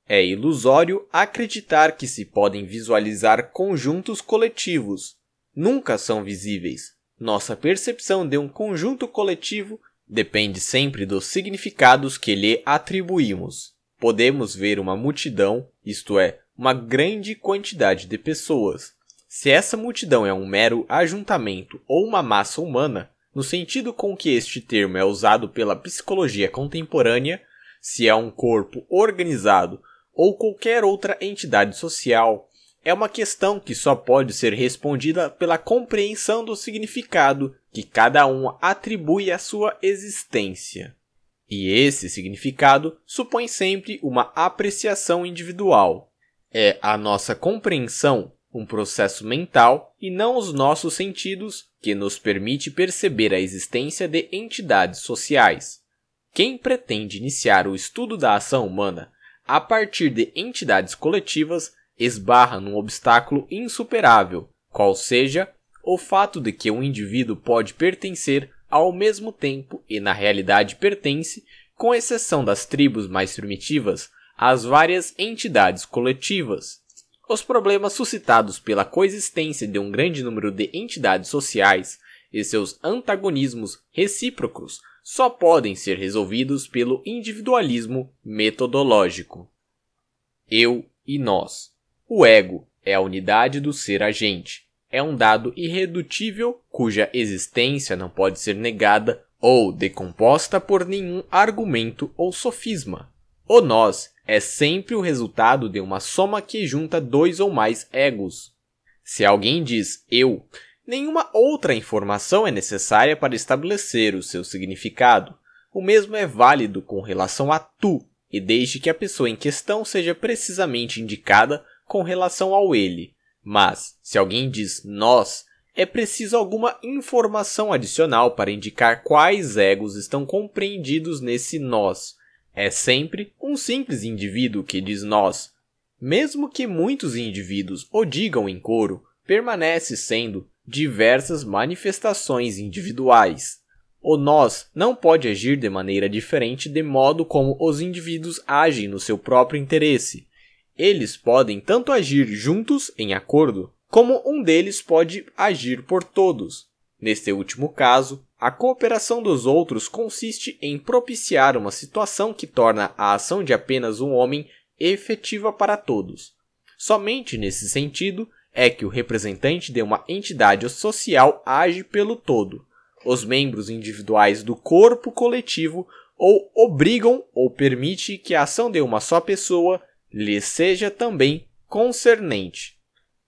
É ilusório acreditar que se podem visualizar conjuntos coletivos. Nunca são visíveis. Nossa percepção de um conjunto coletivo Depende sempre dos significados que lhe atribuímos. Podemos ver uma multidão, isto é, uma grande quantidade de pessoas. Se essa multidão é um mero ajuntamento ou uma massa humana, no sentido com que este termo é usado pela psicologia contemporânea, se é um corpo organizado ou qualquer outra entidade social, é uma questão que só pode ser respondida pela compreensão do significado que cada um atribui à sua existência. E esse significado supõe sempre uma apreciação individual. É a nossa compreensão, um processo mental e não os nossos sentidos, que nos permite perceber a existência de entidades sociais. Quem pretende iniciar o estudo da ação humana a partir de entidades coletivas esbarra num obstáculo insuperável, qual seja o fato de que um indivíduo pode pertencer ao mesmo tempo e na realidade pertence, com exceção das tribos mais primitivas, às várias entidades coletivas. Os problemas suscitados pela coexistência de um grande número de entidades sociais e seus antagonismos recíprocos só podem ser resolvidos pelo individualismo metodológico. Eu e nós o ego é a unidade do ser agente. É um dado irredutível cuja existência não pode ser negada ou decomposta por nenhum argumento ou sofisma. O nós é sempre o resultado de uma soma que junta dois ou mais egos. Se alguém diz eu, nenhuma outra informação é necessária para estabelecer o seu significado. O mesmo é válido com relação a tu, e desde que a pessoa em questão seja precisamente indicada com relação ao ele, mas se alguém diz nós, é preciso alguma informação adicional para indicar quais egos estão compreendidos nesse nós. É sempre um simples indivíduo que diz nós. Mesmo que muitos indivíduos o digam em coro, permanece sendo diversas manifestações individuais. O nós não pode agir de maneira diferente de modo como os indivíduos agem no seu próprio interesse. Eles podem tanto agir juntos, em acordo, como um deles pode agir por todos. Neste último caso, a cooperação dos outros consiste em propiciar uma situação que torna a ação de apenas um homem efetiva para todos. Somente nesse sentido é que o representante de uma entidade social age pelo todo. Os membros individuais do corpo coletivo ou obrigam ou permite que a ação de uma só pessoa lhe seja também concernente.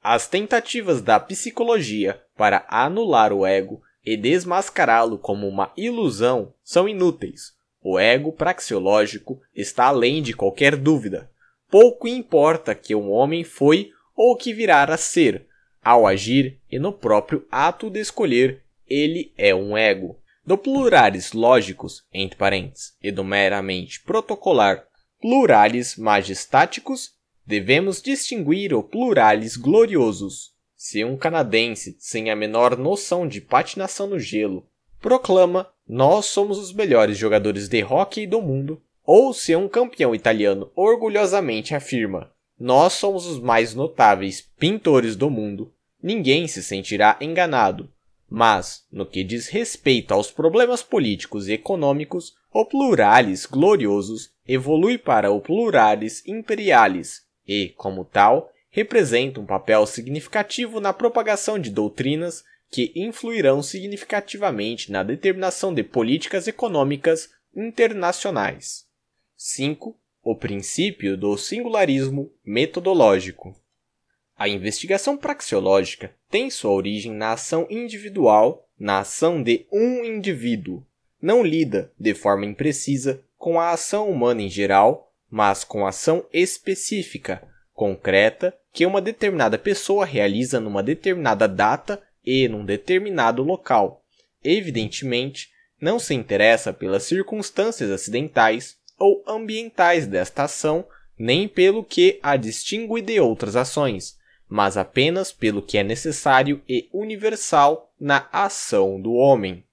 As tentativas da psicologia para anular o ego e desmascará-lo como uma ilusão são inúteis. O ego praxeológico está além de qualquer dúvida. Pouco importa que um homem foi ou que virá a ser. Ao agir e no próprio ato de escolher, ele é um ego. Do plurares lógicos, entre parênteses, e do meramente protocolar pluralis majestáticos, devemos distinguir o pluralis gloriosos Se um canadense, sem a menor noção de patinação no gelo, proclama nós somos os melhores jogadores de hóquei do mundo, ou se um campeão italiano orgulhosamente afirma nós somos os mais notáveis pintores do mundo, ninguém se sentirá enganado. Mas, no que diz respeito aos problemas políticos e econômicos, o pluralis gloriosos evolui para o pluralis imperialis e, como tal, representa um papel significativo na propagação de doutrinas que influirão significativamente na determinação de políticas econômicas internacionais. 5. O princípio do singularismo metodológico. A investigação praxeológica tem sua origem na ação individual, na ação de um indivíduo. Não lida, de forma imprecisa, com a ação humana em geral, mas com a ação específica, concreta, que uma determinada pessoa realiza numa determinada data e num determinado local. Evidentemente, não se interessa pelas circunstâncias acidentais ou ambientais desta ação, nem pelo que a distingue de outras ações, mas apenas pelo que é necessário e universal na ação do homem.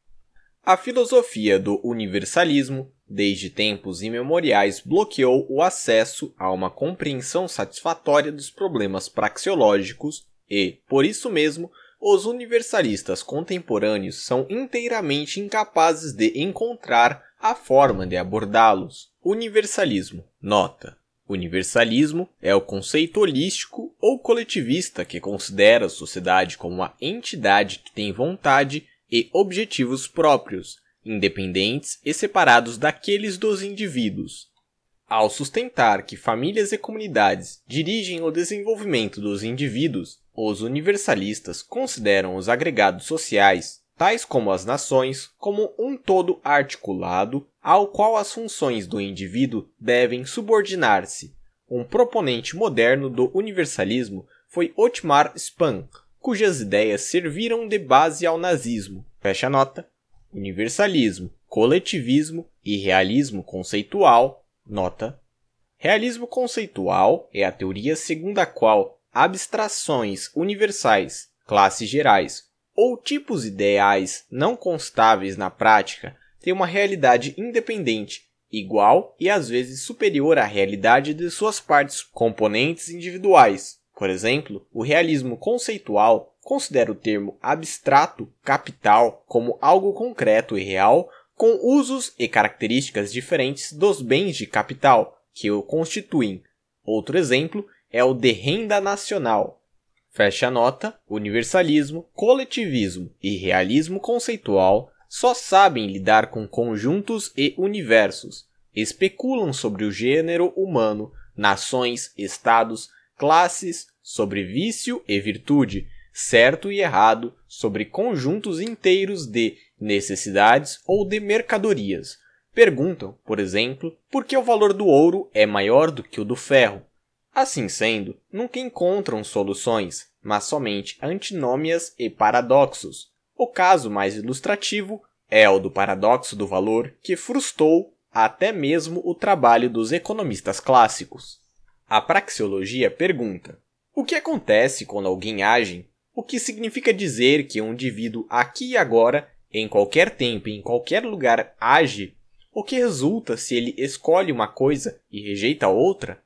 A filosofia do universalismo desde tempos imemoriais bloqueou o acesso a uma compreensão satisfatória dos problemas praxeológicos e, por isso mesmo, os universalistas contemporâneos são inteiramente incapazes de encontrar a forma de abordá-los. Universalismo. Nota: Universalismo é o conceito holístico ou coletivista que considera a sociedade como uma entidade que tem vontade e objetivos próprios, independentes e separados daqueles dos indivíduos. Ao sustentar que famílias e comunidades dirigem o desenvolvimento dos indivíduos, os universalistas consideram os agregados sociais, tais como as nações, como um todo articulado ao qual as funções do indivíduo devem subordinar-se. Um proponente moderno do universalismo foi Otmar Spahn, cujas ideias serviram de base ao nazismo. Fecha nota universalismo, coletivismo e realismo conceitual. Nota: Realismo conceitual é a teoria segundo a qual abstrações universais, classes gerais ou tipos ideais não constáveis na prática têm uma realidade independente, igual e às vezes superior à realidade de suas partes componentes individuais. Por exemplo, o realismo conceitual considera o termo abstrato, capital, como algo concreto e real, com usos e características diferentes dos bens de capital que o constituem. Outro exemplo é o de renda nacional. Fecha a nota, universalismo, coletivismo e realismo conceitual só sabem lidar com conjuntos e universos, especulam sobre o gênero humano, nações, estados, classes, sobre vício e virtude, certo e errado, sobre conjuntos inteiros de necessidades ou de mercadorias. Perguntam, por exemplo, por que o valor do ouro é maior do que o do ferro. Assim sendo, nunca encontram soluções, mas somente antinômias e paradoxos. O caso mais ilustrativo é o do paradoxo do valor que frustrou até mesmo o trabalho dos economistas clássicos. A praxeologia pergunta: o que acontece quando alguém age? O que significa dizer que um indivíduo aqui e agora, em qualquer tempo e em qualquer lugar, age? O que resulta se ele escolhe uma coisa e rejeita outra?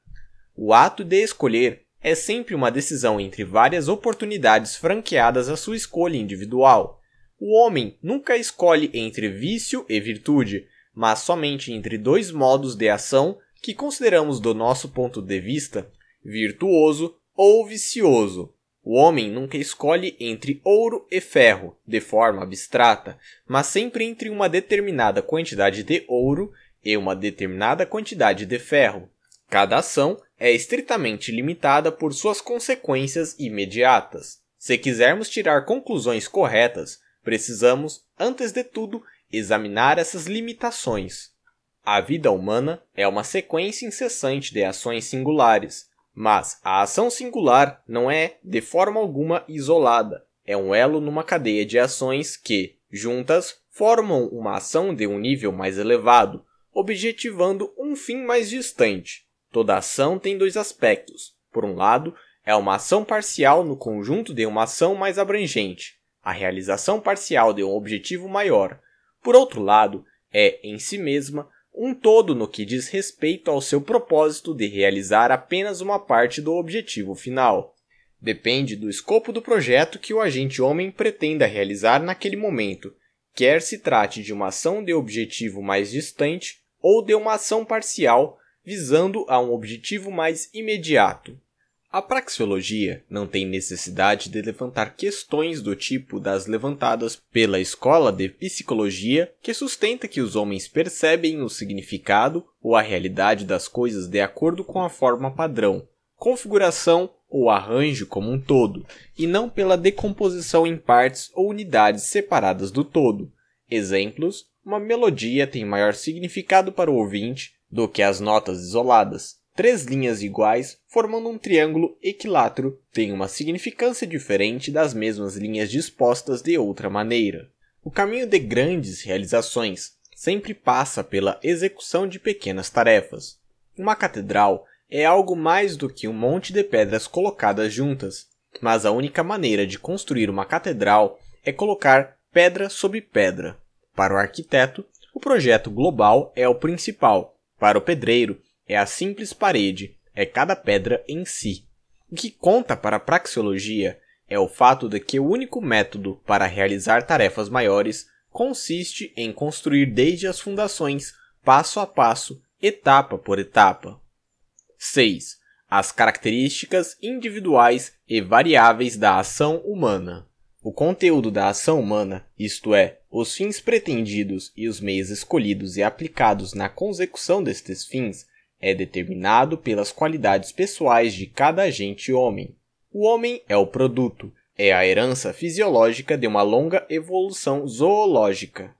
O ato de escolher é sempre uma decisão entre várias oportunidades franqueadas à sua escolha individual. O homem nunca escolhe entre vício e virtude, mas somente entre dois modos de ação que consideramos do nosso ponto de vista virtuoso ou vicioso. O homem nunca escolhe entre ouro e ferro, de forma abstrata, mas sempre entre uma determinada quantidade de ouro e uma determinada quantidade de ferro. Cada ação é estritamente limitada por suas consequências imediatas. Se quisermos tirar conclusões corretas, precisamos, antes de tudo, examinar essas limitações. A vida humana é uma sequência incessante de ações singulares, mas a ação singular não é, de forma alguma, isolada. É um elo numa cadeia de ações que, juntas, formam uma ação de um nível mais elevado, objetivando um fim mais distante. Toda ação tem dois aspectos. Por um lado, é uma ação parcial no conjunto de uma ação mais abrangente, a realização parcial de um objetivo maior. Por outro lado, é, em si mesma, um todo no que diz respeito ao seu propósito de realizar apenas uma parte do objetivo final. Depende do escopo do projeto que o agente homem pretenda realizar naquele momento, quer se trate de uma ação de objetivo mais distante ou de uma ação parcial visando a um objetivo mais imediato. A praxeologia não tem necessidade de levantar questões do tipo das levantadas pela escola de psicologia, que sustenta que os homens percebem o significado ou a realidade das coisas de acordo com a forma padrão, configuração ou arranjo como um todo, e não pela decomposição em partes ou unidades separadas do todo. Exemplos: uma melodia tem maior significado para o ouvinte do que as notas isoladas Três linhas iguais, formando um triângulo equilátero, têm uma significância diferente das mesmas linhas dispostas de outra maneira. O caminho de grandes realizações sempre passa pela execução de pequenas tarefas. Uma catedral é algo mais do que um monte de pedras colocadas juntas, mas a única maneira de construir uma catedral é colocar pedra sobre pedra. Para o arquiteto, o projeto global é o principal. Para o pedreiro, é a simples parede, é cada pedra em si. O que conta para a praxeologia é o fato de que o único método para realizar tarefas maiores consiste em construir desde as fundações, passo a passo, etapa por etapa. 6. As características individuais e variáveis da ação humana. O conteúdo da ação humana, isto é, os fins pretendidos e os meios escolhidos e aplicados na consecução destes fins, é determinado pelas qualidades pessoais de cada agente homem. O homem é o produto, é a herança fisiológica de uma longa evolução zoológica.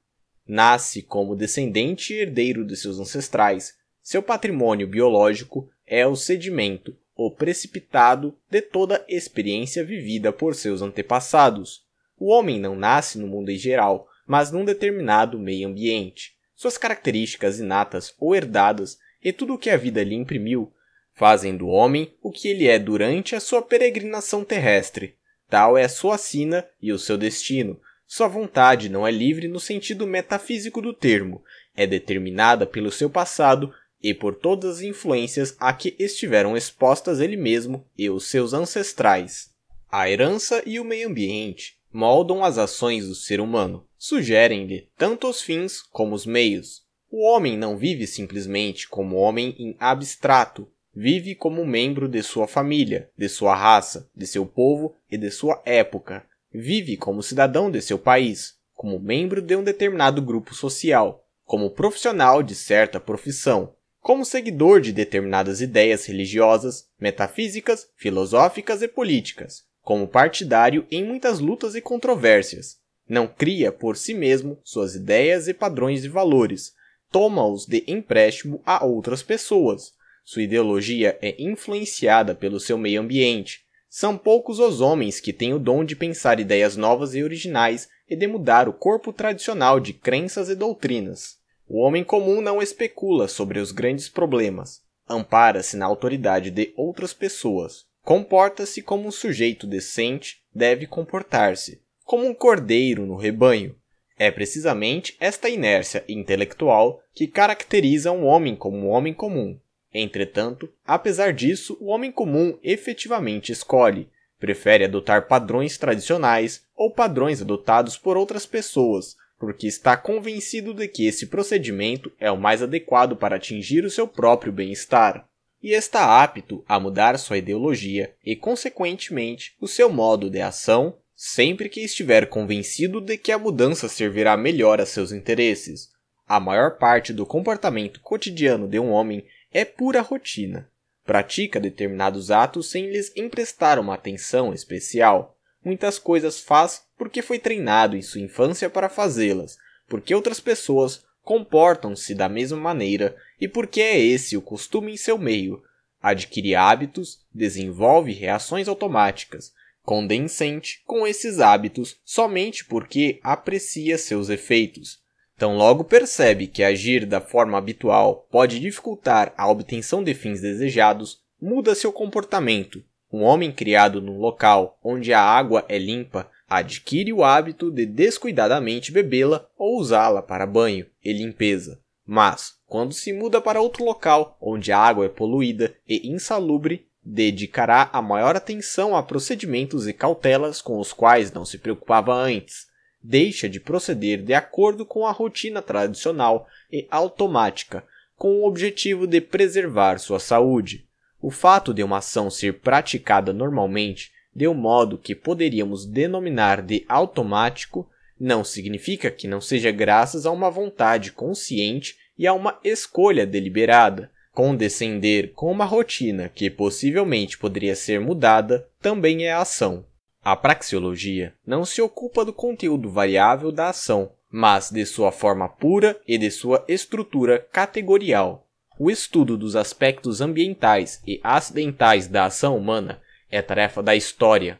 Nasce como descendente e herdeiro de seus ancestrais. Seu patrimônio biológico é o sedimento, o precipitado de toda experiência vivida por seus antepassados. O homem não nasce no mundo em geral, mas num determinado meio ambiente. Suas características inatas ou herdadas e tudo o que a vida lhe imprimiu, fazem do homem o que ele é durante a sua peregrinação terrestre. Tal é a sua sina e o seu destino. Sua vontade não é livre no sentido metafísico do termo, é determinada pelo seu passado e por todas as influências a que estiveram expostas ele mesmo e os seus ancestrais. A herança e o meio ambiente moldam as ações do ser humano, sugerem-lhe tanto os fins como os meios. O homem não vive simplesmente como homem em abstrato, vive como membro de sua família, de sua raça, de seu povo e de sua época. Vive como cidadão de seu país, como membro de um determinado grupo social, como profissional de certa profissão, como seguidor de determinadas ideias religiosas, metafísicas, filosóficas e políticas, como partidário em muitas lutas e controvérsias. Não cria por si mesmo suas ideias e padrões de valores, toma-os de empréstimo a outras pessoas. Sua ideologia é influenciada pelo seu meio ambiente. São poucos os homens que têm o dom de pensar ideias novas e originais e de mudar o corpo tradicional de crenças e doutrinas. O homem comum não especula sobre os grandes problemas, ampara-se na autoridade de outras pessoas, comporta-se como um sujeito decente deve comportar-se, como um cordeiro no rebanho, é precisamente esta inércia intelectual que caracteriza um homem como um homem comum. Entretanto, apesar disso, o homem comum efetivamente escolhe, prefere adotar padrões tradicionais ou padrões adotados por outras pessoas, porque está convencido de que esse procedimento é o mais adequado para atingir o seu próprio bem-estar, e está apto a mudar sua ideologia e, consequentemente, o seu modo de ação, sempre que estiver convencido de que a mudança servirá melhor a seus interesses. A maior parte do comportamento cotidiano de um homem é pura rotina. Pratica determinados atos sem lhes emprestar uma atenção especial. Muitas coisas faz porque foi treinado em sua infância para fazê-las, porque outras pessoas comportam-se da mesma maneira e porque é esse o costume em seu meio. Adquire hábitos, desenvolve reações automáticas, condensante com esses hábitos somente porque aprecia seus efeitos. Tão logo percebe que agir da forma habitual pode dificultar a obtenção de fins desejados, muda seu comportamento. Um homem criado num local onde a água é limpa adquire o hábito de descuidadamente bebê-la ou usá-la para banho e limpeza. Mas, quando se muda para outro local onde a água é poluída e insalubre, dedicará a maior atenção a procedimentos e cautelas com os quais não se preocupava antes, deixa de proceder de acordo com a rotina tradicional e automática, com o objetivo de preservar sua saúde. O fato de uma ação ser praticada normalmente de um modo que poderíamos denominar de automático não significa que não seja graças a uma vontade consciente e a uma escolha deliberada. Condescender com uma rotina que possivelmente poderia ser mudada também é ação. A praxeologia não se ocupa do conteúdo variável da ação, mas de sua forma pura e de sua estrutura categorial. O estudo dos aspectos ambientais e acidentais da ação humana é tarefa da história.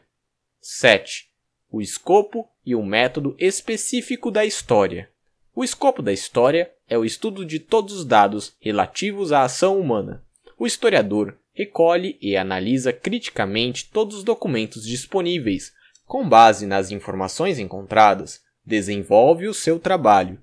7. O escopo e o método específico da história. O escopo da história é o estudo de todos os dados relativos à ação humana. O historiador recolhe e analisa criticamente todos os documentos disponíveis. Com base nas informações encontradas, desenvolve o seu trabalho.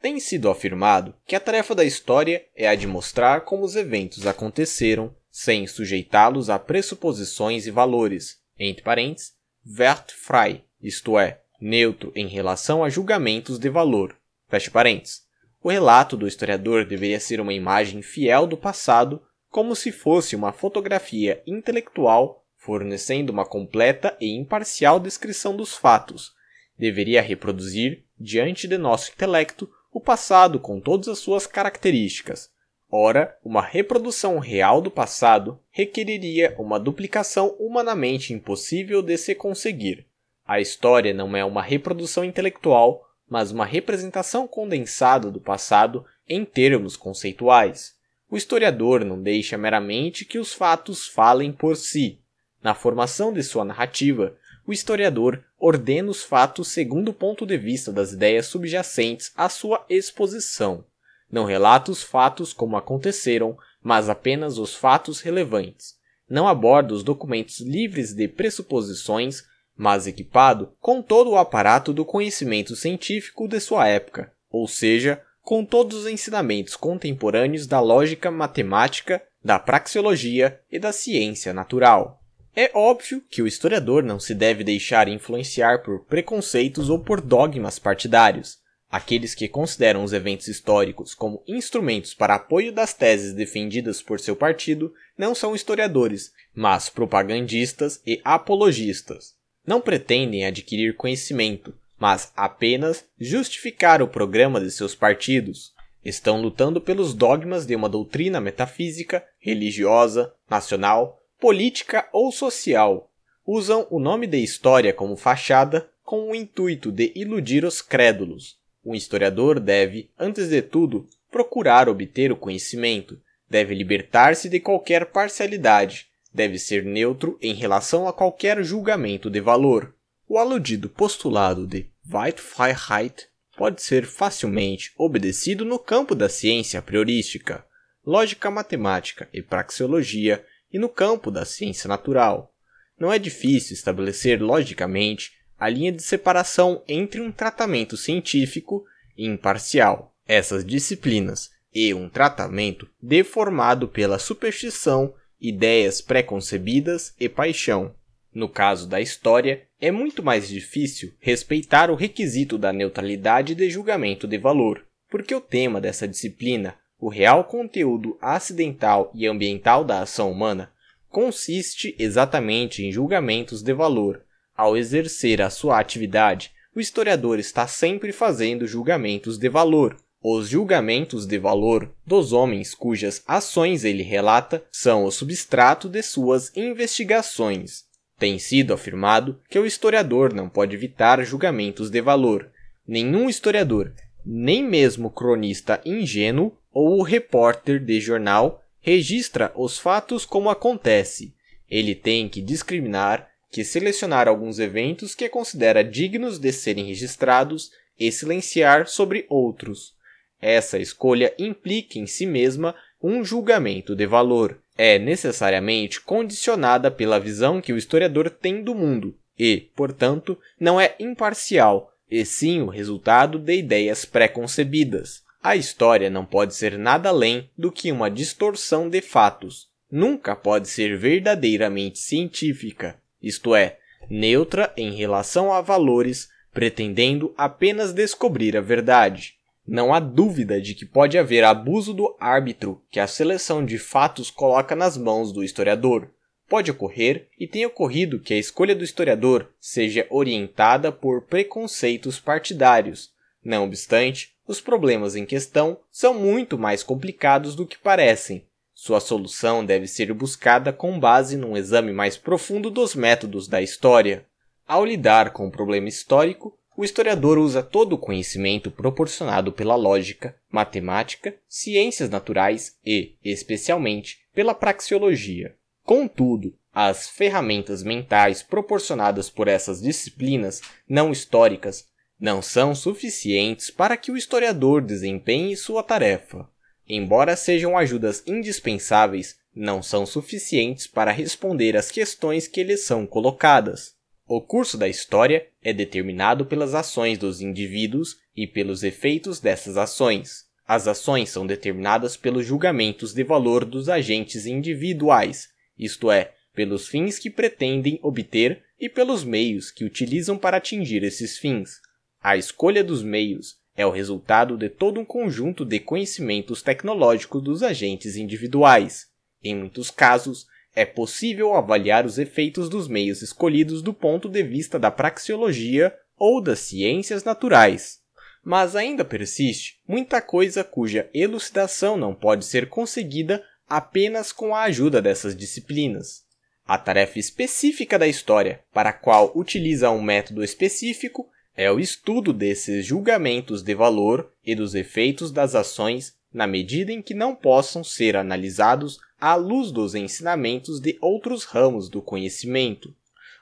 Tem sido afirmado que a tarefa da história é a de mostrar como os eventos aconteceram sem sujeitá-los a pressuposições e valores, entre parênteses, wertfrei, isto é, neutro em relação a julgamentos de valor, fecha parênteses. O relato do historiador deveria ser uma imagem fiel do passado, como se fosse uma fotografia intelectual, fornecendo uma completa e imparcial descrição dos fatos. Deveria reproduzir, diante de nosso intelecto, o passado com todas as suas características. Ora, uma reprodução real do passado requeriria uma duplicação humanamente impossível de se conseguir. A história não é uma reprodução intelectual, mas uma representação condensada do passado em termos conceituais. O historiador não deixa meramente que os fatos falem por si. Na formação de sua narrativa, o historiador ordena os fatos segundo o ponto de vista das ideias subjacentes à sua exposição. Não relata os fatos como aconteceram, mas apenas os fatos relevantes. Não aborda os documentos livres de pressuposições mas equipado com todo o aparato do conhecimento científico de sua época, ou seja, com todos os ensinamentos contemporâneos da lógica matemática, da praxeologia e da ciência natural. É óbvio que o historiador não se deve deixar influenciar por preconceitos ou por dogmas partidários. Aqueles que consideram os eventos históricos como instrumentos para apoio das teses defendidas por seu partido não são historiadores, mas propagandistas e apologistas não pretendem adquirir conhecimento, mas apenas justificar o programa de seus partidos. Estão lutando pelos dogmas de uma doutrina metafísica, religiosa, nacional, política ou social. Usam o nome de história como fachada com o intuito de iludir os crédulos. O historiador deve, antes de tudo, procurar obter o conhecimento, deve libertar-se de qualquer parcialidade, deve ser neutro em relação a qualquer julgamento de valor. O aludido postulado de Whitefreiheit pode ser facilmente obedecido no campo da ciência priorística, lógica matemática e praxeologia e no campo da ciência natural. Não é difícil estabelecer logicamente a linha de separação entre um tratamento científico e imparcial. Essas disciplinas e um tratamento deformado pela superstição ideias preconcebidas e paixão. No caso da história, é muito mais difícil respeitar o requisito da neutralidade de julgamento de valor, porque o tema dessa disciplina, o real conteúdo acidental e ambiental da ação humana, consiste exatamente em julgamentos de valor. Ao exercer a sua atividade, o historiador está sempre fazendo julgamentos de valor, os julgamentos de valor dos homens cujas ações ele relata são o substrato de suas investigações. Tem sido afirmado que o historiador não pode evitar julgamentos de valor. Nenhum historiador, nem mesmo cronista ingênuo ou o repórter de jornal, registra os fatos como acontece. Ele tem que discriminar, que selecionar alguns eventos que considera dignos de serem registrados e silenciar sobre outros. Essa escolha implica em si mesma um julgamento de valor. É necessariamente condicionada pela visão que o historiador tem do mundo e, portanto, não é imparcial, e sim o resultado de ideias pré-concebidas. A história não pode ser nada além do que uma distorção de fatos. Nunca pode ser verdadeiramente científica, isto é, neutra em relação a valores, pretendendo apenas descobrir a verdade. Não há dúvida de que pode haver abuso do árbitro que a seleção de fatos coloca nas mãos do historiador. Pode ocorrer e tem ocorrido que a escolha do historiador seja orientada por preconceitos partidários. Não obstante, os problemas em questão são muito mais complicados do que parecem. Sua solução deve ser buscada com base num exame mais profundo dos métodos da história. Ao lidar com o problema histórico, o historiador usa todo o conhecimento proporcionado pela lógica, matemática, ciências naturais e, especialmente, pela praxeologia. Contudo, as ferramentas mentais proporcionadas por essas disciplinas não históricas não são suficientes para que o historiador desempenhe sua tarefa. Embora sejam ajudas indispensáveis, não são suficientes para responder às questões que lhes são colocadas. O curso da história é determinado pelas ações dos indivíduos e pelos efeitos dessas ações. As ações são determinadas pelos julgamentos de valor dos agentes individuais, isto é, pelos fins que pretendem obter e pelos meios que utilizam para atingir esses fins. A escolha dos meios é o resultado de todo um conjunto de conhecimentos tecnológicos dos agentes individuais. Em muitos casos, é possível avaliar os efeitos dos meios escolhidos do ponto de vista da praxeologia ou das ciências naturais. Mas ainda persiste muita coisa cuja elucidação não pode ser conseguida apenas com a ajuda dessas disciplinas. A tarefa específica da história, para a qual utiliza um método específico, é o estudo desses julgamentos de valor e dos efeitos das ações na medida em que não possam ser analisados à luz dos ensinamentos de outros ramos do conhecimento.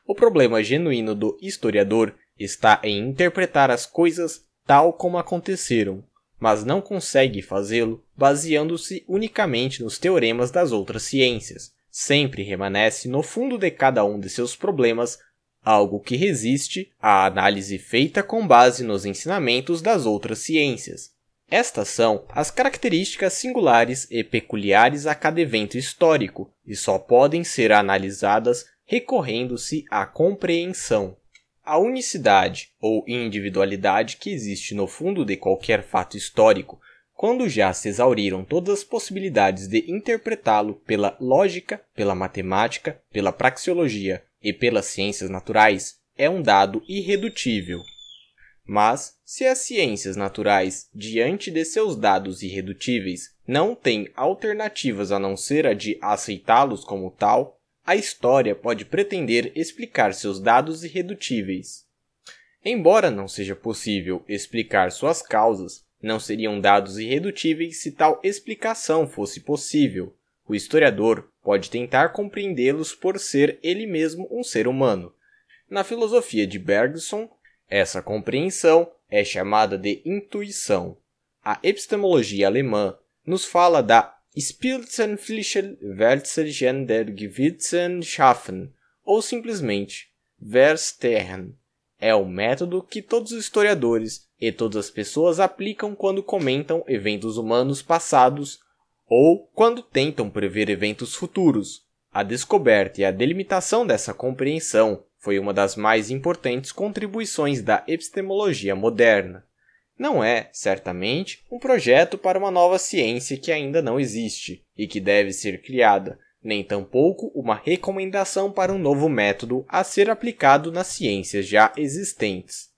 O problema genuíno do historiador está em interpretar as coisas tal como aconteceram, mas não consegue fazê-lo baseando-se unicamente nos teoremas das outras ciências. Sempre remanece no fundo de cada um de seus problemas algo que resiste à análise feita com base nos ensinamentos das outras ciências. Estas são as características singulares e peculiares a cada evento histórico e só podem ser analisadas recorrendo-se à compreensão. A unicidade ou individualidade que existe no fundo de qualquer fato histórico, quando já se exauriram todas as possibilidades de interpretá-lo pela lógica, pela matemática, pela praxeologia e pelas ciências naturais, é um dado irredutível. Mas, se as ciências naturais, diante de seus dados irredutíveis, não têm alternativas a não ser a de aceitá-los como tal, a história pode pretender explicar seus dados irredutíveis. Embora não seja possível explicar suas causas, não seriam dados irredutíveis se tal explicação fosse possível. O historiador pode tentar compreendê-los por ser ele mesmo um ser humano. Na filosofia de Bergson, essa compreensão é chamada de intuição. A epistemologia alemã nos fala da Spielzenfliche Weltsergen der Gewissenschaften, ou simplesmente Verstern. É o método que todos os historiadores e todas as pessoas aplicam quando comentam eventos humanos passados ou quando tentam prever eventos futuros. A descoberta e a delimitação dessa compreensão foi uma das mais importantes contribuições da epistemologia moderna. Não é, certamente, um projeto para uma nova ciência que ainda não existe e que deve ser criada, nem tampouco uma recomendação para um novo método a ser aplicado nas ciências já existentes.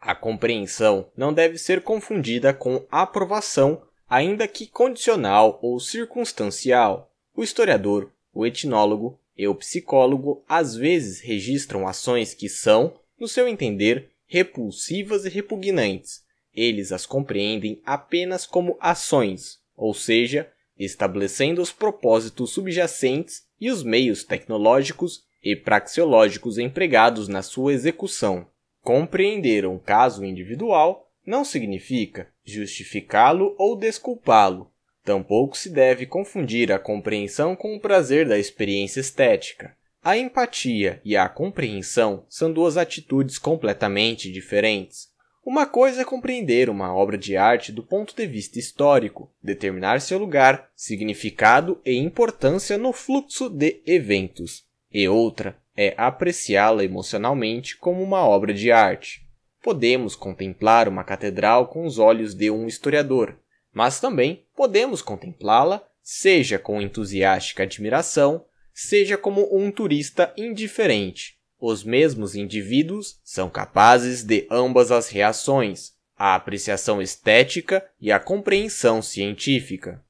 A compreensão não deve ser confundida com aprovação, ainda que condicional ou circunstancial. O historiador, o etnólogo e o psicólogo às vezes registram ações que são, no seu entender, repulsivas e repugnantes. Eles as compreendem apenas como ações, ou seja, estabelecendo os propósitos subjacentes e os meios tecnológicos e praxeológicos empregados na sua execução. Compreender um caso individual não significa justificá-lo ou desculpá-lo, Tampouco se deve confundir a compreensão com o prazer da experiência estética. A empatia e a compreensão são duas atitudes completamente diferentes. Uma coisa é compreender uma obra de arte do ponto de vista histórico, determinar seu lugar, significado e importância no fluxo de eventos, e outra é apreciá-la emocionalmente como uma obra de arte. Podemos contemplar uma catedral com os olhos de um historiador, mas também podemos contemplá-la, seja com entusiástica admiração, seja como um turista indiferente. Os mesmos indivíduos são capazes de ambas as reações, a apreciação estética e a compreensão científica.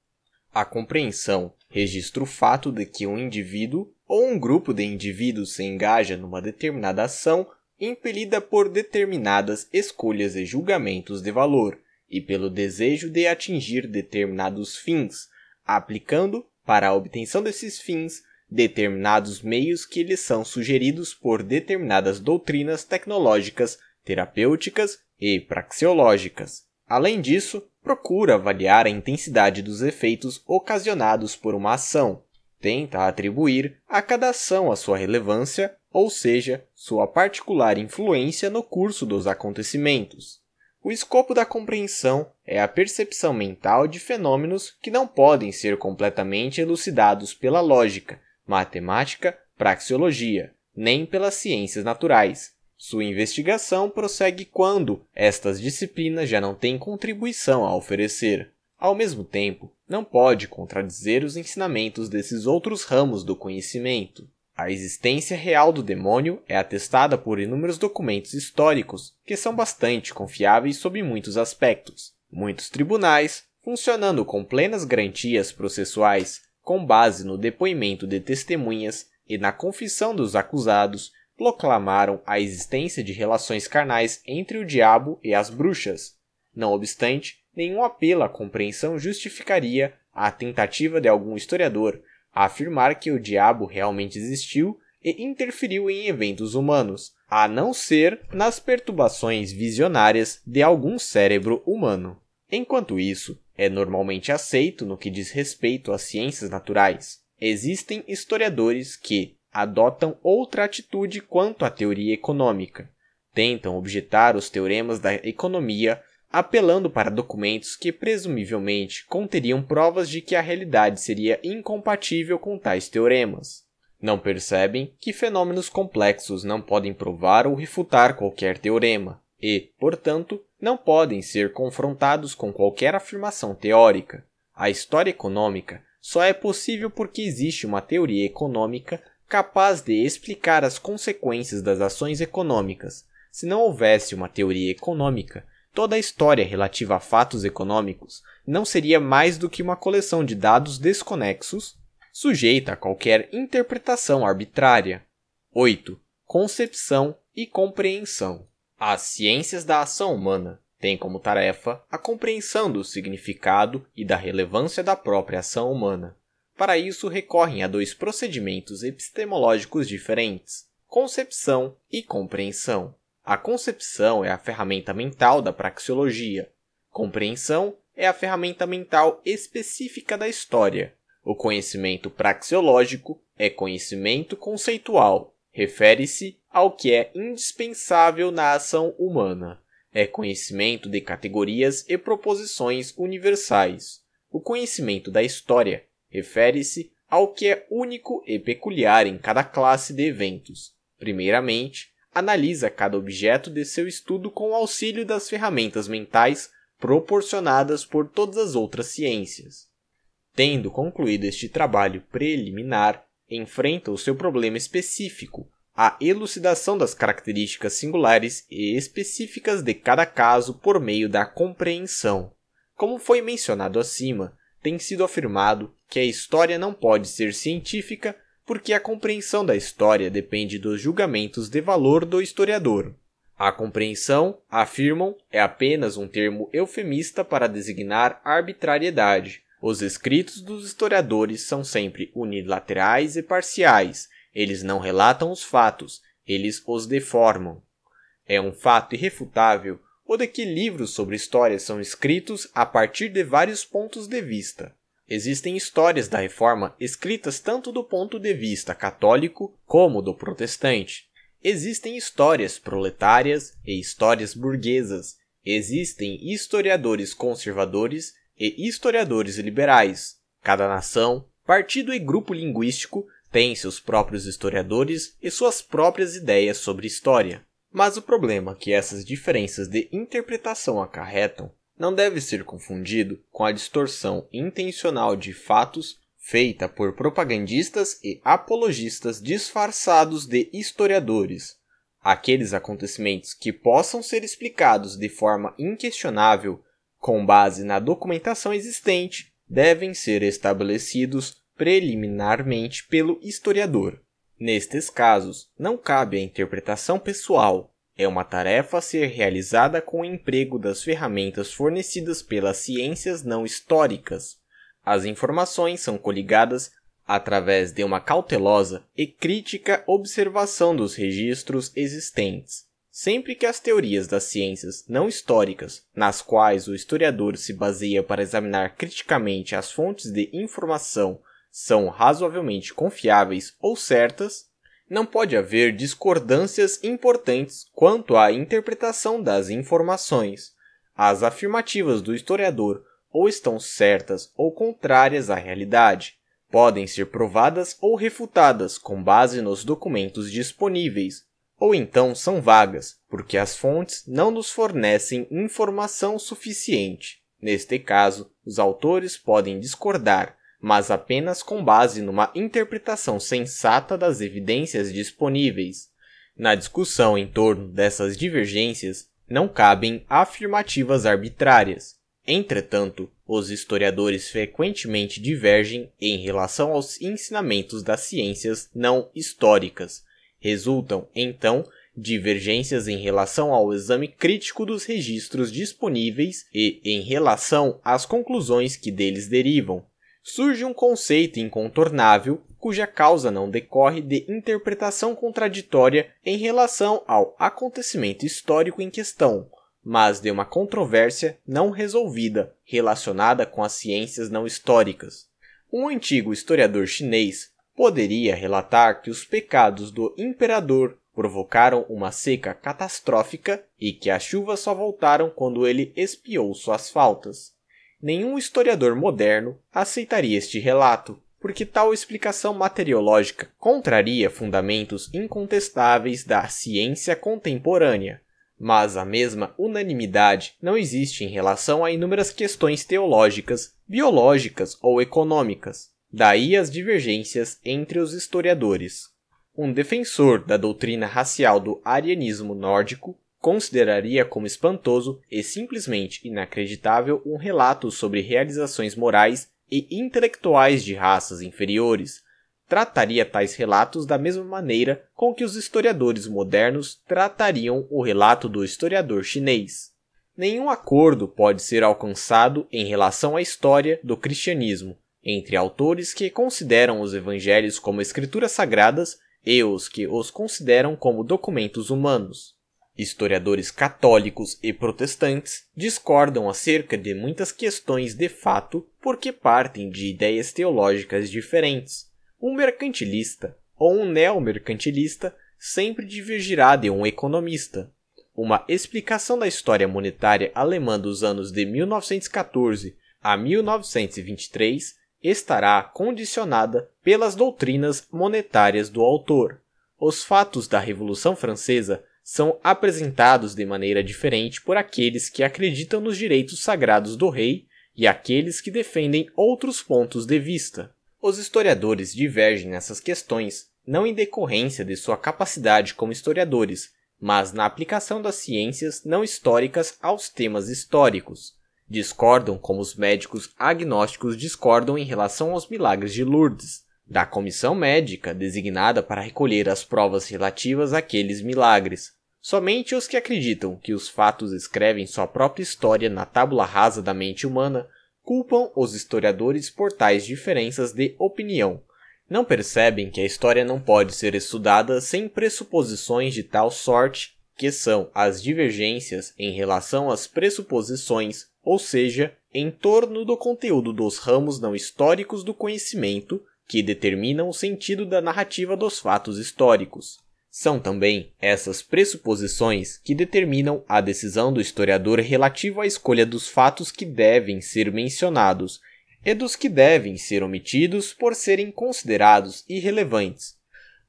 A compreensão registra o fato de que um indivíduo ou um grupo de indivíduos se engaja numa determinada ação impelida por determinadas escolhas e julgamentos de valor, e pelo desejo de atingir determinados fins, aplicando, para a obtenção desses fins, determinados meios que lhes são sugeridos por determinadas doutrinas tecnológicas, terapêuticas e praxeológicas. Além disso, procura avaliar a intensidade dos efeitos ocasionados por uma ação, tenta atribuir a cada ação a sua relevância, ou seja, sua particular influência no curso dos acontecimentos. O escopo da compreensão é a percepção mental de fenômenos que não podem ser completamente elucidados pela lógica, matemática, praxeologia, nem pelas ciências naturais. Sua investigação prossegue quando estas disciplinas já não têm contribuição a oferecer. Ao mesmo tempo, não pode contradizer os ensinamentos desses outros ramos do conhecimento. A existência real do demônio é atestada por inúmeros documentos históricos, que são bastante confiáveis sob muitos aspectos. Muitos tribunais, funcionando com plenas garantias processuais, com base no depoimento de testemunhas e na confissão dos acusados, proclamaram a existência de relações carnais entre o diabo e as bruxas. Não obstante, nenhum apelo à compreensão justificaria a tentativa de algum historiador a afirmar que o diabo realmente existiu e interferiu em eventos humanos, a não ser nas perturbações visionárias de algum cérebro humano. Enquanto isso, é normalmente aceito no que diz respeito às ciências naturais. Existem historiadores que adotam outra atitude quanto à teoria econômica. Tentam objetar os teoremas da economia apelando para documentos que presumivelmente conteriam provas de que a realidade seria incompatível com tais teoremas. Não percebem que fenômenos complexos não podem provar ou refutar qualquer teorema e, portanto, não podem ser confrontados com qualquer afirmação teórica. A história econômica só é possível porque existe uma teoria econômica capaz de explicar as consequências das ações econômicas. Se não houvesse uma teoria econômica, Toda a história relativa a fatos econômicos não seria mais do que uma coleção de dados desconexos, sujeita a qualquer interpretação arbitrária. 8. Concepção e compreensão. As ciências da ação humana têm como tarefa a compreensão do significado e da relevância da própria ação humana. Para isso, recorrem a dois procedimentos epistemológicos diferentes: concepção e compreensão. A concepção é a ferramenta mental da praxeologia. Compreensão é a ferramenta mental específica da história. O conhecimento praxeológico é conhecimento conceitual. Refere-se ao que é indispensável na ação humana. É conhecimento de categorias e proposições universais. O conhecimento da história refere-se ao que é único e peculiar em cada classe de eventos. Primeiramente, analisa cada objeto de seu estudo com o auxílio das ferramentas mentais proporcionadas por todas as outras ciências. Tendo concluído este trabalho preliminar, enfrenta o seu problema específico, a elucidação das características singulares e específicas de cada caso por meio da compreensão. Como foi mencionado acima, tem sido afirmado que a história não pode ser científica porque a compreensão da história depende dos julgamentos de valor do historiador. A compreensão, afirmam, é apenas um termo eufemista para designar arbitrariedade. Os escritos dos historiadores são sempre unilaterais e parciais, eles não relatam os fatos, eles os deformam. É um fato irrefutável o de que livros sobre história são escritos a partir de vários pontos de vista. Existem histórias da reforma escritas tanto do ponto de vista católico como do protestante. Existem histórias proletárias e histórias burguesas. Existem historiadores conservadores e historiadores liberais. Cada nação, partido e grupo linguístico tem seus próprios historiadores e suas próprias ideias sobre história. Mas o problema que essas diferenças de interpretação acarretam não deve ser confundido com a distorção intencional de fatos feita por propagandistas e apologistas disfarçados de historiadores. Aqueles acontecimentos que possam ser explicados de forma inquestionável, com base na documentação existente, devem ser estabelecidos preliminarmente pelo historiador. Nestes casos, não cabe a interpretação pessoal, é uma tarefa a ser realizada com o emprego das ferramentas fornecidas pelas ciências não históricas. As informações são coligadas através de uma cautelosa e crítica observação dos registros existentes. Sempre que as teorias das ciências não históricas, nas quais o historiador se baseia para examinar criticamente as fontes de informação, são razoavelmente confiáveis ou certas, não pode haver discordâncias importantes quanto à interpretação das informações. As afirmativas do historiador ou estão certas ou contrárias à realidade. Podem ser provadas ou refutadas com base nos documentos disponíveis, ou então são vagas, porque as fontes não nos fornecem informação suficiente. Neste caso, os autores podem discordar, mas apenas com base numa interpretação sensata das evidências disponíveis. Na discussão em torno dessas divergências, não cabem afirmativas arbitrárias. Entretanto, os historiadores frequentemente divergem em relação aos ensinamentos das ciências não históricas. Resultam, então, divergências em relação ao exame crítico dos registros disponíveis e em relação às conclusões que deles derivam surge um conceito incontornável cuja causa não decorre de interpretação contraditória em relação ao acontecimento histórico em questão, mas de uma controvérsia não resolvida relacionada com as ciências não históricas. Um antigo historiador chinês poderia relatar que os pecados do imperador provocaram uma seca catastrófica e que as chuvas só voltaram quando ele espiou suas faltas. Nenhum historiador moderno aceitaria este relato, porque tal explicação materiológica contraria fundamentos incontestáveis da ciência contemporânea, mas a mesma unanimidade não existe em relação a inúmeras questões teológicas, biológicas ou econômicas. Daí as divergências entre os historiadores. Um defensor da doutrina racial do arianismo nórdico consideraria como espantoso e simplesmente inacreditável um relato sobre realizações morais e intelectuais de raças inferiores. Trataria tais relatos da mesma maneira com que os historiadores modernos tratariam o relato do historiador chinês. Nenhum acordo pode ser alcançado em relação à história do cristianismo entre autores que consideram os evangelhos como escrituras sagradas e os que os consideram como documentos humanos. Historiadores católicos e protestantes discordam acerca de muitas questões de fato porque partem de ideias teológicas diferentes. Um mercantilista ou um neomercantilista sempre divergirá de um economista. Uma explicação da história monetária alemã dos anos de 1914 a 1923 estará condicionada pelas doutrinas monetárias do autor. Os fatos da Revolução Francesa são apresentados de maneira diferente por aqueles que acreditam nos direitos sagrados do rei e aqueles que defendem outros pontos de vista. Os historiadores divergem nessas questões não em decorrência de sua capacidade como historiadores, mas na aplicação das ciências não históricas aos temas históricos. Discordam como os médicos agnósticos discordam em relação aos milagres de Lourdes, da comissão médica designada para recolher as provas relativas àqueles milagres, Somente os que acreditam que os fatos escrevem sua própria história na tábula rasa da mente humana culpam os historiadores por tais diferenças de opinião. Não percebem que a história não pode ser estudada sem pressuposições de tal sorte que são as divergências em relação às pressuposições, ou seja, em torno do conteúdo dos ramos não históricos do conhecimento, que determinam o sentido da narrativa dos fatos históricos. São também essas pressuposições que determinam a decisão do historiador relativa à escolha dos fatos que devem ser mencionados e dos que devem ser omitidos por serem considerados irrelevantes.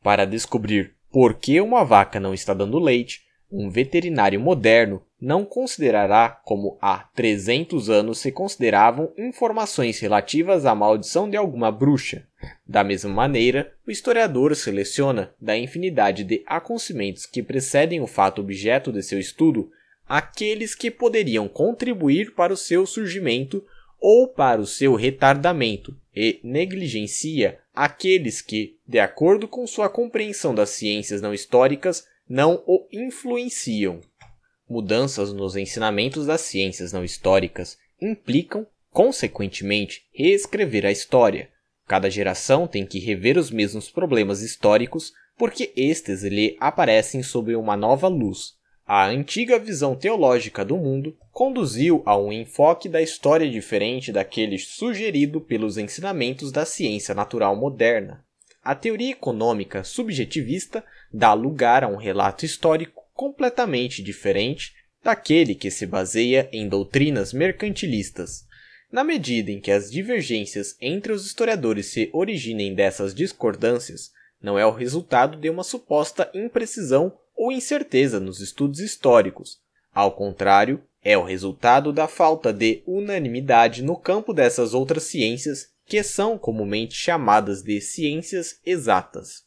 Para descobrir por que uma vaca não está dando leite, um veterinário moderno não considerará como há 300 anos se consideravam informações relativas à maldição de alguma bruxa. Da mesma maneira, o historiador seleciona, da infinidade de acontecimentos que precedem o fato objeto de seu estudo, aqueles que poderiam contribuir para o seu surgimento ou para o seu retardamento, e negligencia aqueles que, de acordo com sua compreensão das ciências não históricas, não o influenciam. Mudanças nos ensinamentos das ciências não históricas implicam, consequentemente, reescrever a história. Cada geração tem que rever os mesmos problemas históricos porque estes lhe aparecem sob uma nova luz. A antiga visão teológica do mundo conduziu a um enfoque da história diferente daquele sugerido pelos ensinamentos da ciência natural moderna. A teoria econômica subjetivista dá lugar a um relato histórico completamente diferente daquele que se baseia em doutrinas mercantilistas. Na medida em que as divergências entre os historiadores se originem dessas discordâncias, não é o resultado de uma suposta imprecisão ou incerteza nos estudos históricos. Ao contrário, é o resultado da falta de unanimidade no campo dessas outras ciências que são comumente chamadas de ciências exatas.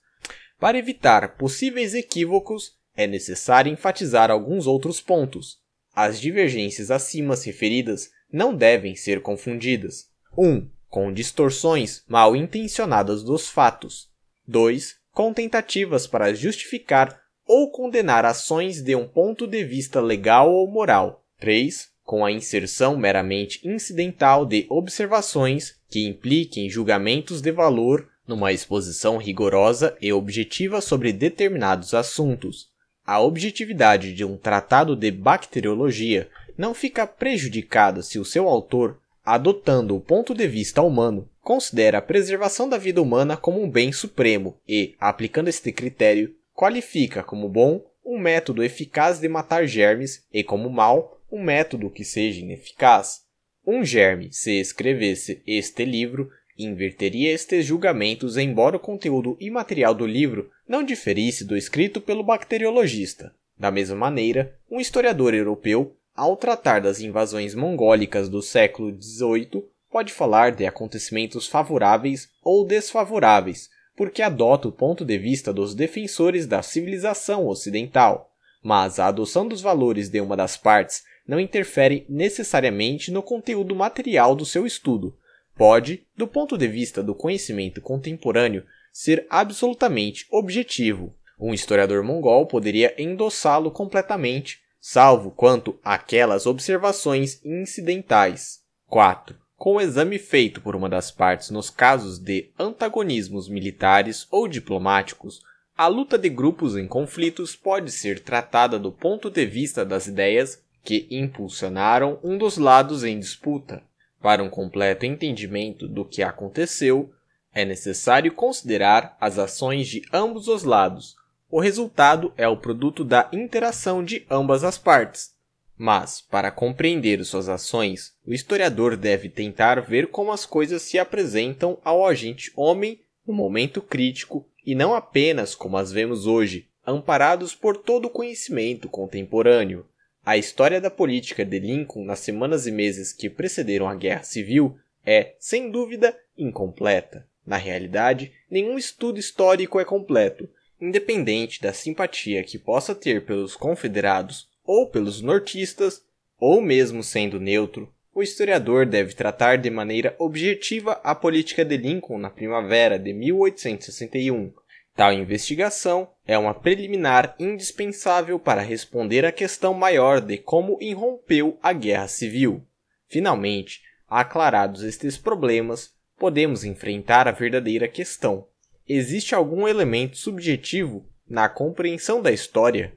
Para evitar possíveis equívocos, é necessário enfatizar alguns outros pontos. As divergências acima referidas não devem ser confundidas. 1. Um, com distorções mal intencionadas dos fatos. 2. Com tentativas para justificar ou condenar ações de um ponto de vista legal ou moral. 3. Com a inserção meramente incidental de observações, que impliquem julgamentos de valor numa exposição rigorosa e objetiva sobre determinados assuntos. A objetividade de um tratado de bacteriologia não fica prejudicada se o seu autor, adotando o ponto de vista humano, considera a preservação da vida humana como um bem supremo e, aplicando este critério, qualifica como bom um método eficaz de matar germes e como mal um método que seja ineficaz. Um germe, se escrevesse este livro, inverteria estes julgamentos, embora o conteúdo imaterial do livro não diferisse do escrito pelo bacteriologista. Da mesma maneira, um historiador europeu, ao tratar das invasões mongólicas do século XVIII, pode falar de acontecimentos favoráveis ou desfavoráveis, porque adota o ponto de vista dos defensores da civilização ocidental. Mas a adoção dos valores de uma das partes não interfere necessariamente no conteúdo material do seu estudo. Pode, do ponto de vista do conhecimento contemporâneo, ser absolutamente objetivo. Um historiador mongol poderia endossá-lo completamente, salvo quanto àquelas observações incidentais. 4. Com o exame feito por uma das partes nos casos de antagonismos militares ou diplomáticos, a luta de grupos em conflitos pode ser tratada do ponto de vista das ideias que impulsionaram um dos lados em disputa. Para um completo entendimento do que aconteceu, é necessário considerar as ações de ambos os lados. O resultado é o produto da interação de ambas as partes. Mas, para compreender suas ações, o historiador deve tentar ver como as coisas se apresentam ao agente homem no momento crítico e não apenas como as vemos hoje, amparados por todo o conhecimento contemporâneo. A história da política de Lincoln nas semanas e meses que precederam a Guerra Civil é, sem dúvida, incompleta. Na realidade, nenhum estudo histórico é completo, independente da simpatia que possa ter pelos confederados ou pelos nortistas, ou mesmo sendo neutro, o historiador deve tratar de maneira objetiva a política de Lincoln na primavera de 1861, Tal investigação é uma preliminar indispensável para responder à questão maior de como irrompeu a guerra civil. Finalmente, aclarados estes problemas, podemos enfrentar a verdadeira questão: existe algum elemento subjetivo na compreensão da história?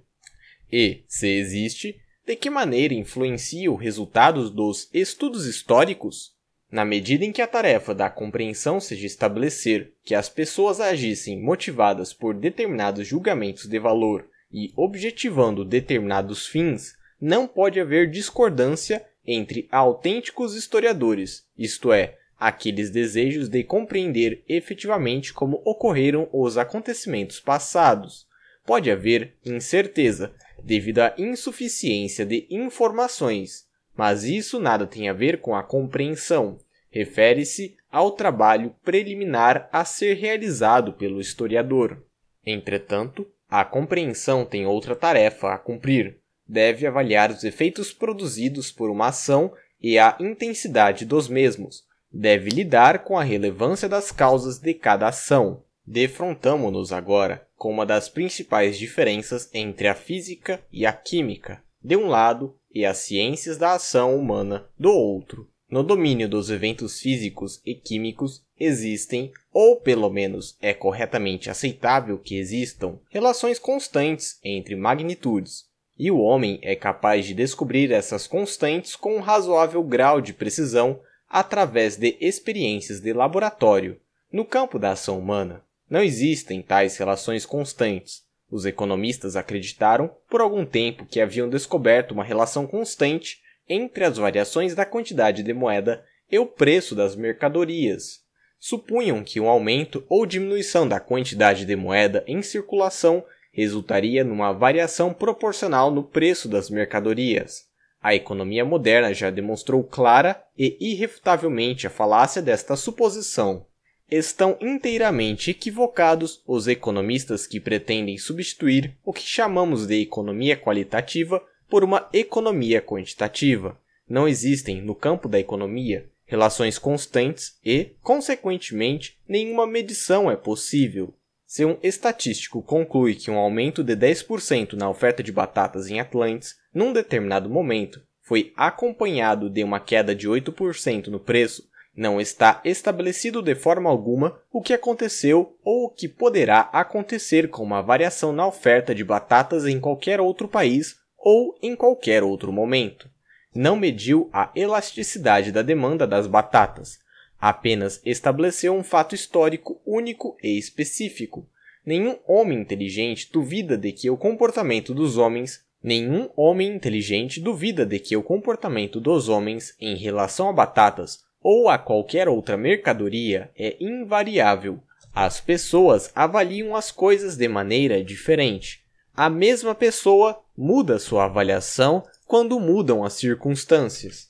E, se existe, de que maneira influencia os resultados dos estudos históricos? Na medida em que a tarefa da compreensão seja estabelecer que as pessoas agissem motivadas por determinados julgamentos de valor e objetivando determinados fins, não pode haver discordância entre autênticos historiadores, isto é, aqueles desejos de compreender efetivamente como ocorreram os acontecimentos passados. Pode haver incerteza, devido à insuficiência de informações mas isso nada tem a ver com a compreensão. Refere-se ao trabalho preliminar a ser realizado pelo historiador. Entretanto, a compreensão tem outra tarefa a cumprir. Deve avaliar os efeitos produzidos por uma ação e a intensidade dos mesmos. Deve lidar com a relevância das causas de cada ação. Defrontamo-nos agora com uma das principais diferenças entre a física e a química. De um lado, e as ciências da ação humana do outro. No domínio dos eventos físicos e químicos existem, ou pelo menos é corretamente aceitável que existam, relações constantes entre magnitudes, e o homem é capaz de descobrir essas constantes com um razoável grau de precisão através de experiências de laboratório. No campo da ação humana, não existem tais relações constantes, os economistas acreditaram por algum tempo que haviam descoberto uma relação constante entre as variações da quantidade de moeda e o preço das mercadorias. Supunham que um aumento ou diminuição da quantidade de moeda em circulação resultaria numa variação proporcional no preço das mercadorias. A economia moderna já demonstrou clara e irrefutavelmente a falácia desta suposição. Estão inteiramente equivocados os economistas que pretendem substituir o que chamamos de economia qualitativa por uma economia quantitativa. Não existem, no campo da economia, relações constantes e, consequentemente, nenhuma medição é possível. Se um estatístico conclui que um aumento de 10% na oferta de batatas em Atlantis, num determinado momento, foi acompanhado de uma queda de 8% no preço, não está estabelecido de forma alguma o que aconteceu ou o que poderá acontecer com uma variação na oferta de batatas em qualquer outro país ou em qualquer outro momento. Não mediu a elasticidade da demanda das batatas, apenas estabeleceu um fato histórico único e específico. Nenhum homem inteligente duvida de que o comportamento dos homens Nenhum homem inteligente duvida de que o comportamento dos homens em relação a batatas ou a qualquer outra mercadoria é invariável. As pessoas avaliam as coisas de maneira diferente. A mesma pessoa muda sua avaliação quando mudam as circunstâncias.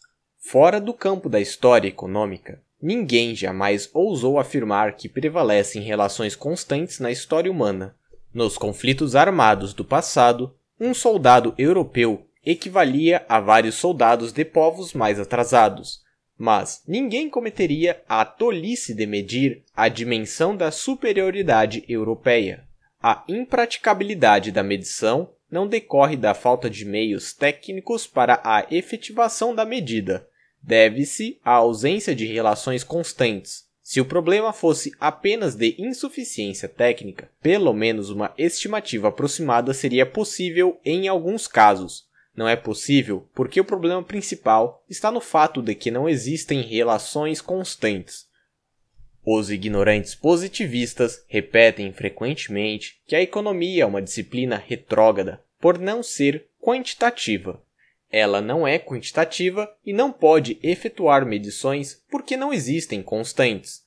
Fora do campo da história econômica, ninguém jamais ousou afirmar que prevalecem relações constantes na história humana. Nos conflitos armados do passado, um soldado europeu equivalia a vários soldados de povos mais atrasados. Mas ninguém cometeria a tolice de medir a dimensão da superioridade europeia. A impraticabilidade da medição não decorre da falta de meios técnicos para a efetivação da medida, deve-se à ausência de relações constantes. Se o problema fosse apenas de insuficiência técnica, pelo menos uma estimativa aproximada seria possível em alguns casos, não é possível porque o problema principal está no fato de que não existem relações constantes. Os ignorantes positivistas repetem frequentemente que a economia é uma disciplina retrógrada por não ser quantitativa. Ela não é quantitativa e não pode efetuar medições porque não existem constantes.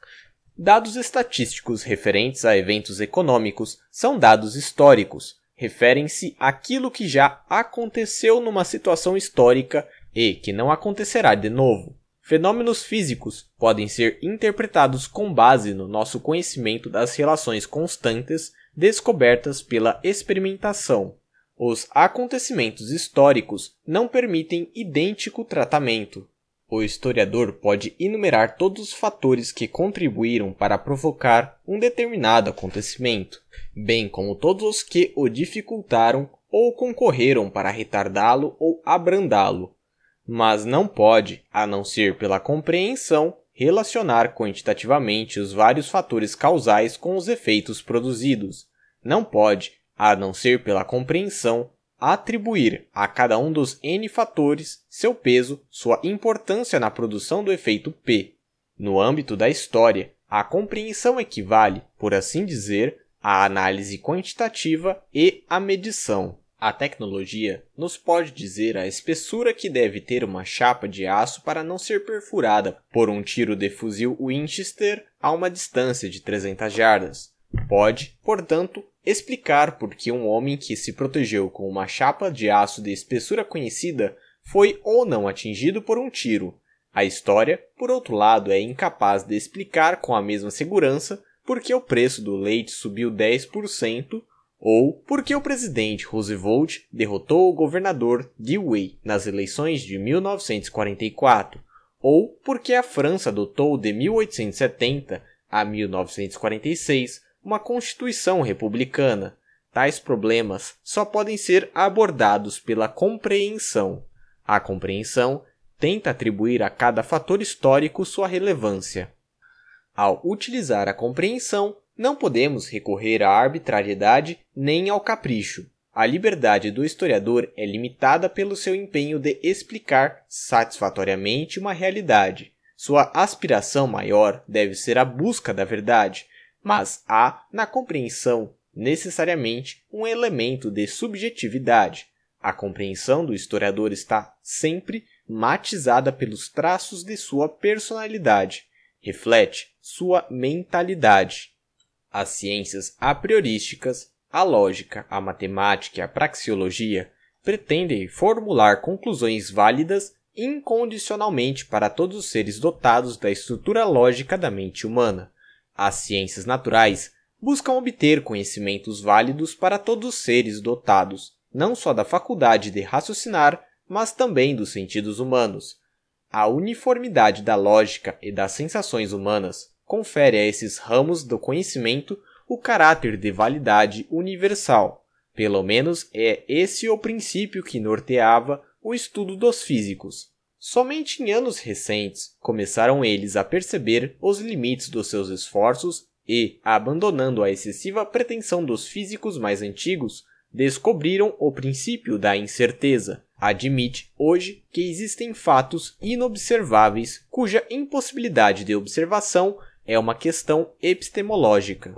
Dados estatísticos referentes a eventos econômicos são dados históricos, referem-se àquilo que já aconteceu numa situação histórica e que não acontecerá de novo. Fenômenos físicos podem ser interpretados com base no nosso conhecimento das relações constantes descobertas pela experimentação. Os acontecimentos históricos não permitem idêntico tratamento. O historiador pode enumerar todos os fatores que contribuíram para provocar um determinado acontecimento, bem como todos os que o dificultaram ou concorreram para retardá-lo ou abrandá-lo, mas não pode, a não ser pela compreensão, relacionar quantitativamente os vários fatores causais com os efeitos produzidos. Não pode, a não ser pela compreensão, atribuir a cada um dos N fatores seu peso, sua importância na produção do efeito P. No âmbito da história, a compreensão equivale, por assim dizer, à análise quantitativa e à medição. A tecnologia nos pode dizer a espessura que deve ter uma chapa de aço para não ser perfurada por um tiro de fuzil Winchester a uma distância de 300 jardas. Pode, portanto, explicar por que um homem que se protegeu com uma chapa de aço de espessura conhecida foi ou não atingido por um tiro. A história, por outro lado, é incapaz de explicar com a mesma segurança por que o preço do leite subiu 10% ou por que o presidente Roosevelt derrotou o governador Dewey nas eleições de 1944, ou por que a França adotou de 1870 a 1946 uma constituição republicana. Tais problemas só podem ser abordados pela compreensão. A compreensão tenta atribuir a cada fator histórico sua relevância. Ao utilizar a compreensão, não podemos recorrer à arbitrariedade nem ao capricho. A liberdade do historiador é limitada pelo seu empenho de explicar satisfatoriamente uma realidade. Sua aspiração maior deve ser a busca da verdade, mas há, na compreensão, necessariamente um elemento de subjetividade. A compreensão do historiador está sempre matizada pelos traços de sua personalidade, reflete sua mentalidade. As ciências apriorísticas, a lógica, a matemática e a praxeologia pretendem formular conclusões válidas incondicionalmente para todos os seres dotados da estrutura lógica da mente humana as ciências naturais buscam obter conhecimentos válidos para todos os seres dotados, não só da faculdade de raciocinar, mas também dos sentidos humanos. A uniformidade da lógica e das sensações humanas confere a esses ramos do conhecimento o caráter de validade universal. Pelo menos é esse o princípio que norteava o estudo dos físicos. Somente em anos recentes começaram eles a perceber os limites dos seus esforços e, abandonando a excessiva pretensão dos físicos mais antigos, descobriram o princípio da incerteza. Admite hoje que existem fatos inobserváveis cuja impossibilidade de observação é uma questão epistemológica.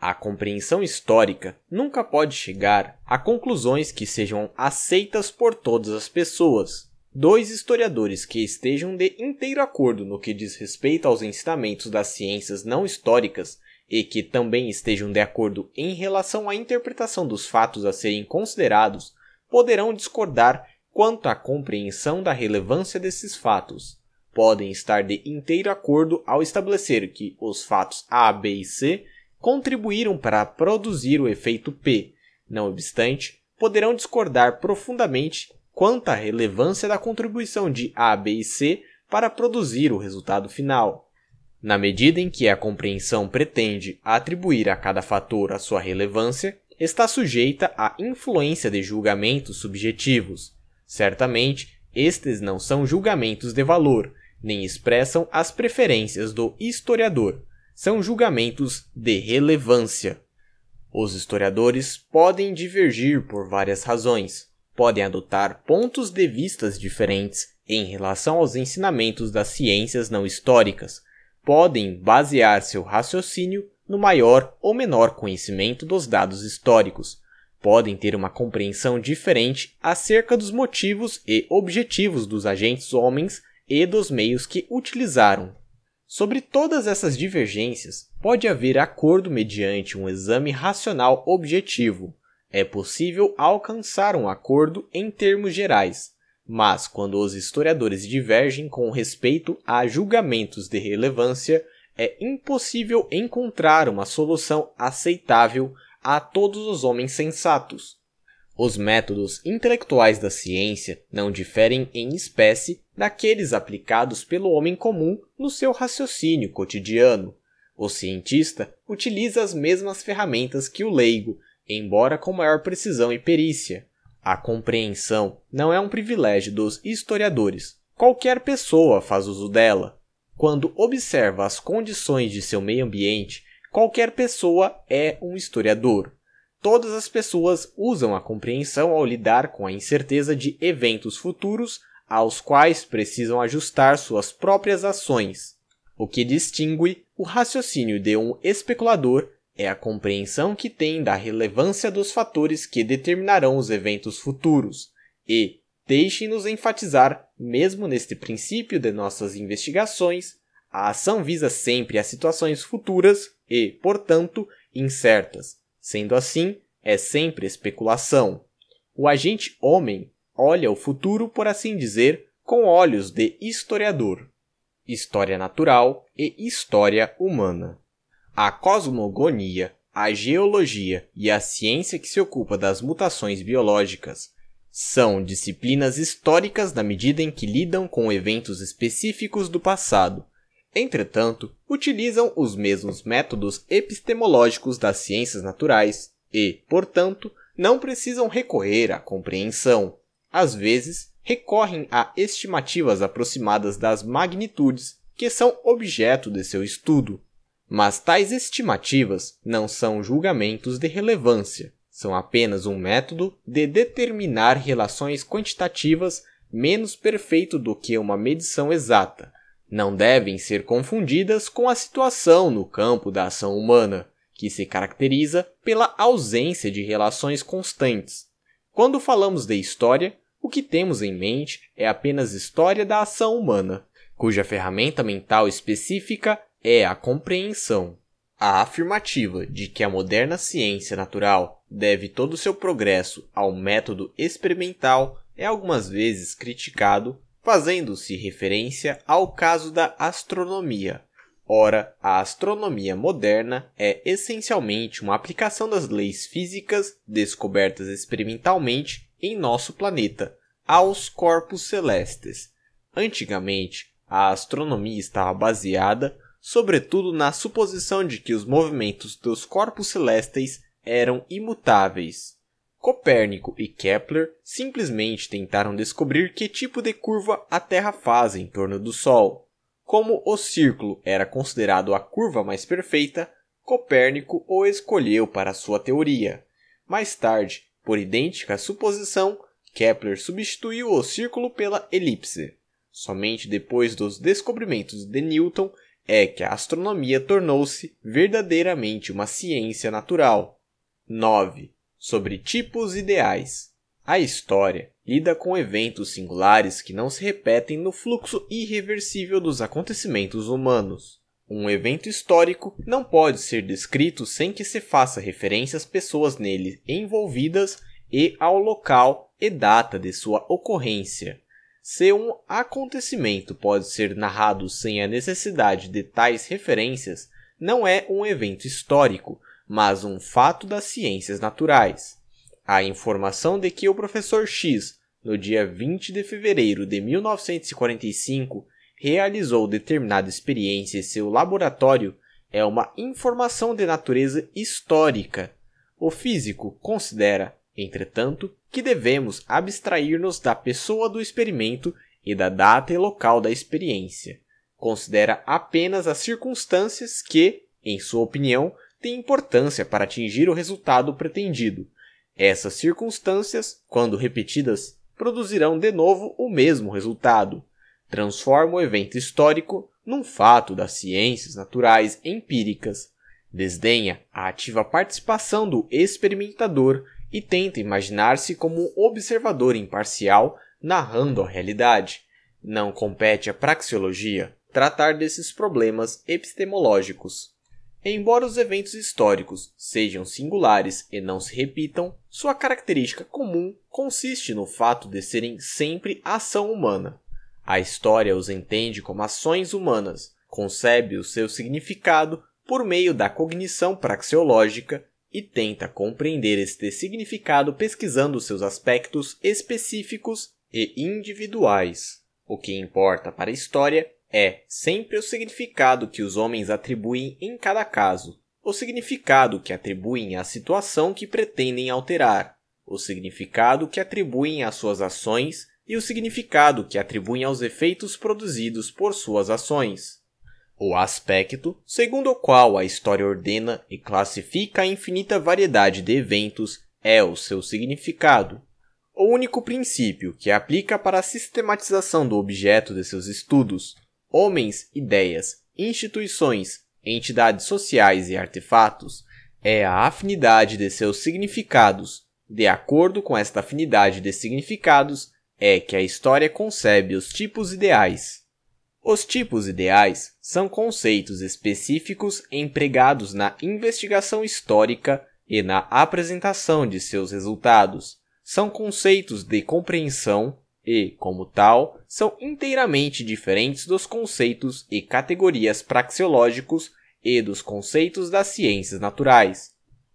A compreensão histórica nunca pode chegar a conclusões que sejam aceitas por todas as pessoas, Dois historiadores que estejam de inteiro acordo no que diz respeito aos ensinamentos das ciências não históricas e que também estejam de acordo em relação à interpretação dos fatos a serem considerados poderão discordar quanto à compreensão da relevância desses fatos. Podem estar de inteiro acordo ao estabelecer que os fatos A, B e C contribuíram para produzir o efeito P. Não obstante, poderão discordar profundamente quanto à relevância da contribuição de A, B e C para produzir o resultado final. Na medida em que a compreensão pretende atribuir a cada fator a sua relevância, está sujeita à influência de julgamentos subjetivos. Certamente, estes não são julgamentos de valor, nem expressam as preferências do historiador. São julgamentos de relevância. Os historiadores podem divergir por várias razões podem adotar pontos de vistas diferentes em relação aos ensinamentos das ciências não históricas, podem basear seu raciocínio no maior ou menor conhecimento dos dados históricos, podem ter uma compreensão diferente acerca dos motivos e objetivos dos agentes homens e dos meios que utilizaram. Sobre todas essas divergências, pode haver acordo mediante um exame racional objetivo, é possível alcançar um acordo em termos gerais, mas quando os historiadores divergem com respeito a julgamentos de relevância, é impossível encontrar uma solução aceitável a todos os homens sensatos. Os métodos intelectuais da ciência não diferem em espécie daqueles aplicados pelo homem comum no seu raciocínio cotidiano. O cientista utiliza as mesmas ferramentas que o leigo, embora com maior precisão e perícia. A compreensão não é um privilégio dos historiadores. Qualquer pessoa faz uso dela. Quando observa as condições de seu meio ambiente, qualquer pessoa é um historiador. Todas as pessoas usam a compreensão ao lidar com a incerteza de eventos futuros aos quais precisam ajustar suas próprias ações, o que distingue o raciocínio de um especulador é a compreensão que tem da relevância dos fatores que determinarão os eventos futuros, e deixe-nos enfatizar, mesmo neste princípio de nossas investigações, a ação visa sempre a situações futuras e, portanto, incertas. Sendo assim, é sempre especulação. O agente homem olha o futuro, por assim dizer, com olhos de historiador. História natural e história humana. A cosmogonia, a geologia e a ciência que se ocupa das mutações biológicas são disciplinas históricas na medida em que lidam com eventos específicos do passado. Entretanto, utilizam os mesmos métodos epistemológicos das ciências naturais e, portanto, não precisam recorrer à compreensão. Às vezes, recorrem a estimativas aproximadas das magnitudes que são objeto de seu estudo. Mas tais estimativas não são julgamentos de relevância, são apenas um método de determinar relações quantitativas menos perfeito do que uma medição exata. Não devem ser confundidas com a situação no campo da ação humana, que se caracteriza pela ausência de relações constantes. Quando falamos de história, o que temos em mente é apenas história da ação humana, cuja ferramenta mental específica é a compreensão, a afirmativa de que a moderna ciência natural deve todo o seu progresso ao método experimental é algumas vezes criticado, fazendo-se referência ao caso da astronomia. Ora, a astronomia moderna é essencialmente uma aplicação das leis físicas descobertas experimentalmente em nosso planeta aos corpos celestes. Antigamente, a astronomia estava baseada sobretudo na suposição de que os movimentos dos corpos celestes eram imutáveis. Copérnico e Kepler simplesmente tentaram descobrir que tipo de curva a Terra faz em torno do Sol. Como o círculo era considerado a curva mais perfeita, Copérnico o escolheu para sua teoria. Mais tarde, por idêntica suposição, Kepler substituiu o círculo pela elipse. Somente depois dos descobrimentos de Newton é que a astronomia tornou-se verdadeiramente uma ciência natural. 9. Sobre tipos ideais. A história lida com eventos singulares que não se repetem no fluxo irreversível dos acontecimentos humanos. Um evento histórico não pode ser descrito sem que se faça referência às pessoas nele envolvidas e ao local e data de sua ocorrência. Se um acontecimento pode ser narrado sem a necessidade de tais referências, não é um evento histórico, mas um fato das ciências naturais. A informação de que o professor X, no dia 20 de fevereiro de 1945, realizou determinada experiência em seu laboratório é uma informação de natureza histórica. O físico considera, entretanto, que devemos abstrair-nos da pessoa do experimento e da data e local da experiência. Considera apenas as circunstâncias que, em sua opinião, têm importância para atingir o resultado pretendido. Essas circunstâncias, quando repetidas, produzirão de novo o mesmo resultado. Transforma o evento histórico num fato das ciências naturais empíricas. Desdenha a ativa participação do experimentador e tenta imaginar-se como um observador imparcial narrando a realidade. Não compete à praxeologia tratar desses problemas epistemológicos. Embora os eventos históricos sejam singulares e não se repitam, sua característica comum consiste no fato de serem sempre ação humana. A história os entende como ações humanas, concebe o seu significado por meio da cognição praxeológica e tenta compreender este significado pesquisando seus aspectos específicos e individuais. O que importa para a história é sempre o significado que os homens atribuem em cada caso, o significado que atribuem à situação que pretendem alterar, o significado que atribuem às suas ações e o significado que atribuem aos efeitos produzidos por suas ações o aspecto segundo o qual a história ordena e classifica a infinita variedade de eventos é o seu significado. O único princípio que aplica para a sistematização do objeto de seus estudos, homens, ideias, instituições, entidades sociais e artefatos, é a afinidade de seus significados. De acordo com esta afinidade de significados, é que a história concebe os tipos ideais. Os tipos ideais são conceitos específicos empregados na investigação histórica e na apresentação de seus resultados. São conceitos de compreensão e, como tal, são inteiramente diferentes dos conceitos e categorias praxeológicos e dos conceitos das ciências naturais.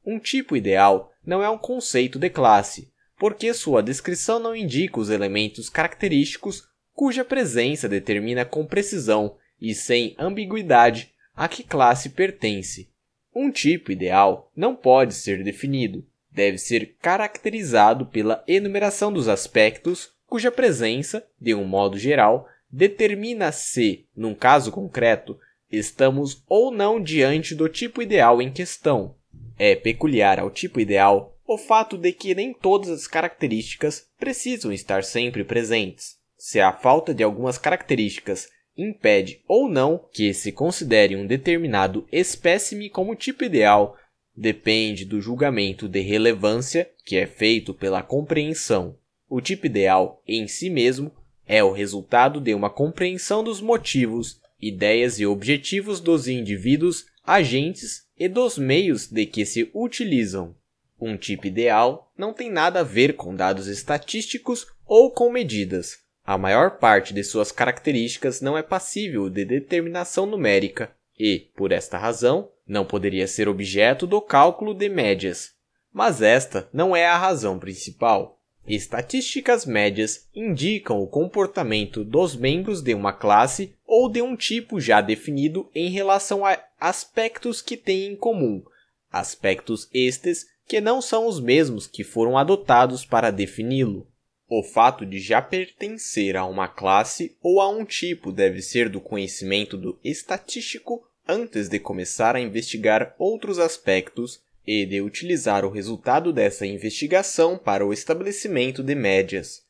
Um tipo ideal não é um conceito de classe, porque sua descrição não indica os elementos característicos cuja presença determina com precisão e sem ambiguidade a que classe pertence. Um tipo ideal não pode ser definido, deve ser caracterizado pela enumeração dos aspectos cuja presença, de um modo geral, determina se, num caso concreto, estamos ou não diante do tipo ideal em questão. É peculiar ao tipo ideal o fato de que nem todas as características precisam estar sempre presentes se a falta de algumas características impede ou não que se considere um determinado espécime como tipo ideal depende do julgamento de relevância que é feito pela compreensão. O tipo ideal em si mesmo é o resultado de uma compreensão dos motivos, ideias e objetivos dos indivíduos, agentes e dos meios de que se utilizam. Um tipo ideal não tem nada a ver com dados estatísticos ou com medidas. A maior parte de suas características não é passível de determinação numérica e, por esta razão, não poderia ser objeto do cálculo de médias. Mas esta não é a razão principal. Estatísticas médias indicam o comportamento dos membros de uma classe ou de um tipo já definido em relação a aspectos que têm em comum, aspectos estes que não são os mesmos que foram adotados para defini-lo. O fato de já pertencer a uma classe ou a um tipo deve ser do conhecimento do estatístico antes de começar a investigar outros aspectos e de utilizar o resultado dessa investigação para o estabelecimento de médias.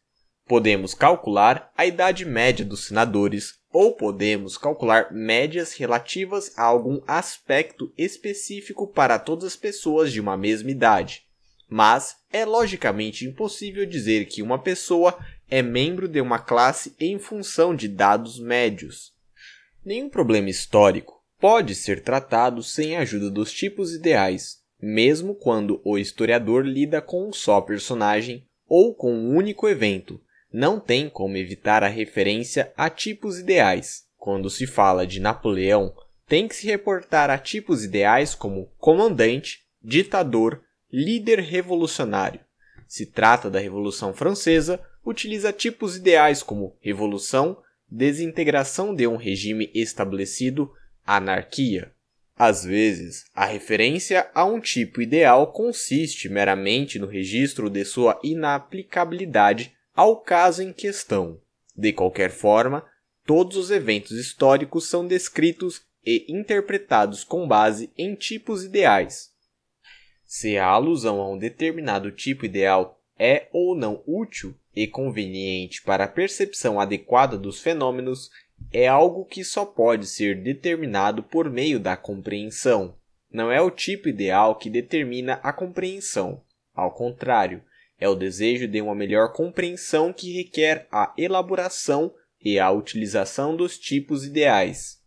Podemos calcular a idade média dos senadores ou podemos calcular médias relativas a algum aspecto específico para todas as pessoas de uma mesma idade mas é logicamente impossível dizer que uma pessoa é membro de uma classe em função de dados médios. Nenhum problema histórico pode ser tratado sem a ajuda dos tipos ideais, mesmo quando o historiador lida com um só personagem ou com um único evento. Não tem como evitar a referência a tipos ideais. Quando se fala de Napoleão, tem que se reportar a tipos ideais como comandante, ditador, líder revolucionário. Se trata da Revolução Francesa, utiliza tipos ideais como revolução, desintegração de um regime estabelecido, anarquia. Às vezes, a referência a um tipo ideal consiste meramente no registro de sua inaplicabilidade ao caso em questão. De qualquer forma, todos os eventos históricos são descritos e interpretados com base em tipos ideais se a alusão a um determinado tipo ideal é ou não útil e conveniente para a percepção adequada dos fenômenos é algo que só pode ser determinado por meio da compreensão. Não é o tipo ideal que determina a compreensão. Ao contrário, é o desejo de uma melhor compreensão que requer a elaboração e a utilização dos tipos ideais.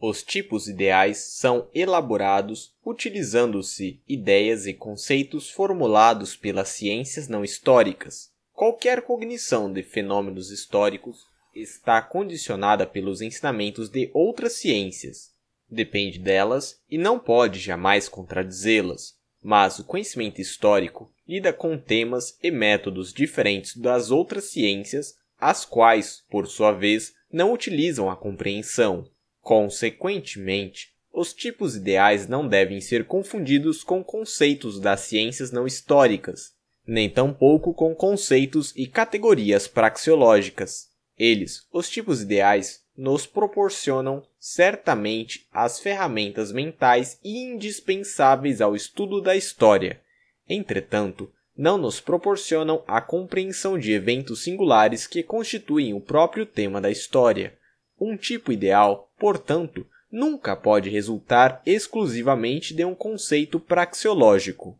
Os tipos ideais são elaborados utilizando-se ideias e conceitos formulados pelas ciências não históricas. Qualquer cognição de fenômenos históricos está condicionada pelos ensinamentos de outras ciências. Depende delas e não pode jamais contradizê-las, mas o conhecimento histórico lida com temas e métodos diferentes das outras ciências, as quais, por sua vez, não utilizam a compreensão, Consequentemente, os tipos ideais não devem ser confundidos com conceitos das ciências não históricas, nem tampouco com conceitos e categorias praxeológicas. Eles, os tipos ideais, nos proporcionam certamente as ferramentas mentais indispensáveis ao estudo da história. Entretanto, não nos proporcionam a compreensão de eventos singulares que constituem o próprio tema da história um tipo ideal, portanto, nunca pode resultar exclusivamente de um conceito praxeológico.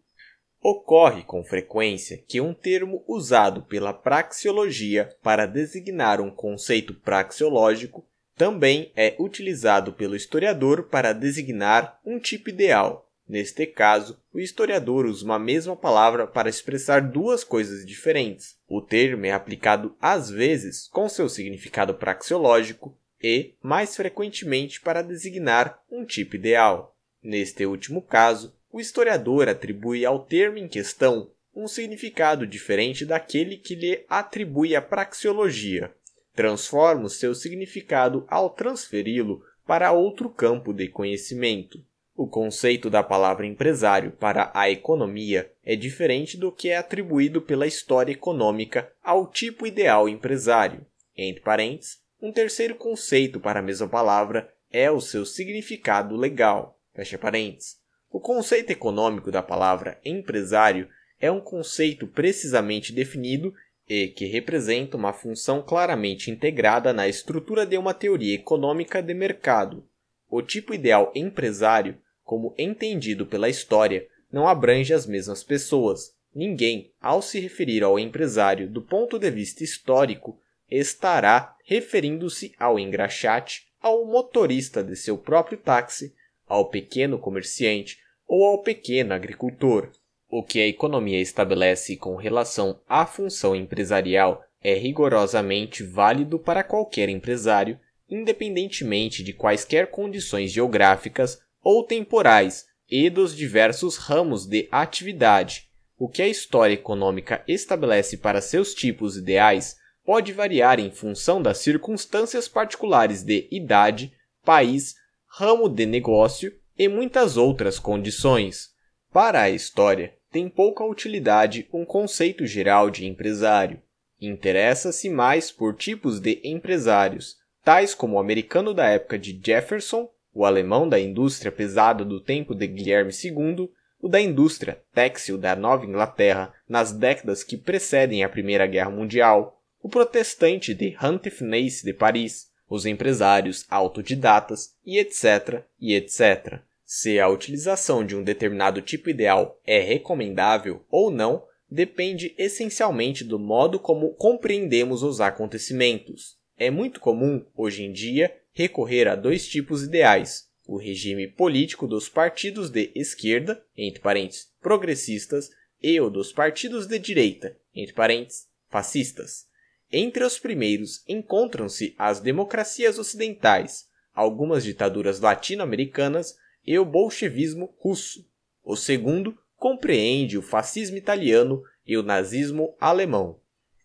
Ocorre com frequência que um termo usado pela praxeologia para designar um conceito praxeológico também é utilizado pelo historiador para designar um tipo ideal. Neste caso, o historiador usa uma mesma palavra para expressar duas coisas diferentes. O termo é aplicado às vezes com seu significado praxeológico e, mais frequentemente, para designar um tipo ideal. Neste último caso, o historiador atribui ao termo em questão um significado diferente daquele que lhe atribui a praxeologia. Transforma o seu significado ao transferi-lo para outro campo de conhecimento. O conceito da palavra empresário para a economia é diferente do que é atribuído pela história econômica ao tipo ideal empresário. Entre parênteses, um terceiro conceito para a mesma palavra é o seu significado legal. Fecha parênteses. O conceito econômico da palavra empresário é um conceito precisamente definido e que representa uma função claramente integrada na estrutura de uma teoria econômica de mercado. O tipo ideal empresário, como entendido pela história, não abrange as mesmas pessoas. Ninguém, ao se referir ao empresário do ponto de vista histórico, estará referindo-se ao engraxate, ao motorista de seu próprio táxi, ao pequeno comerciante ou ao pequeno agricultor. O que a economia estabelece com relação à função empresarial é rigorosamente válido para qualquer empresário, independentemente de quaisquer condições geográficas ou temporais e dos diversos ramos de atividade. O que a história econômica estabelece para seus tipos ideais pode variar em função das circunstâncias particulares de idade, país, ramo de negócio e muitas outras condições. Para a história, tem pouca utilidade um conceito geral de empresário. Interessa-se mais por tipos de empresários, tais como o americano da época de Jefferson, o alemão da indústria pesada do tempo de Guilherme II, o da indústria têxtil da Nova Inglaterra nas décadas que precedem a Primeira Guerra Mundial, o protestante de Hantifnais de Paris, os empresários autodidatas e etc. e etc. Se a utilização de um determinado tipo ideal é recomendável ou não depende essencialmente do modo como compreendemos os acontecimentos. É muito comum, hoje em dia, recorrer a dois tipos ideais: o regime político dos partidos de esquerda, entre parênteses, progressistas, e o dos partidos de direita, entre parênteses, fascistas. Entre os primeiros encontram-se as democracias ocidentais, algumas ditaduras latino-americanas e o bolchevismo russo. O segundo compreende o fascismo italiano e o nazismo alemão.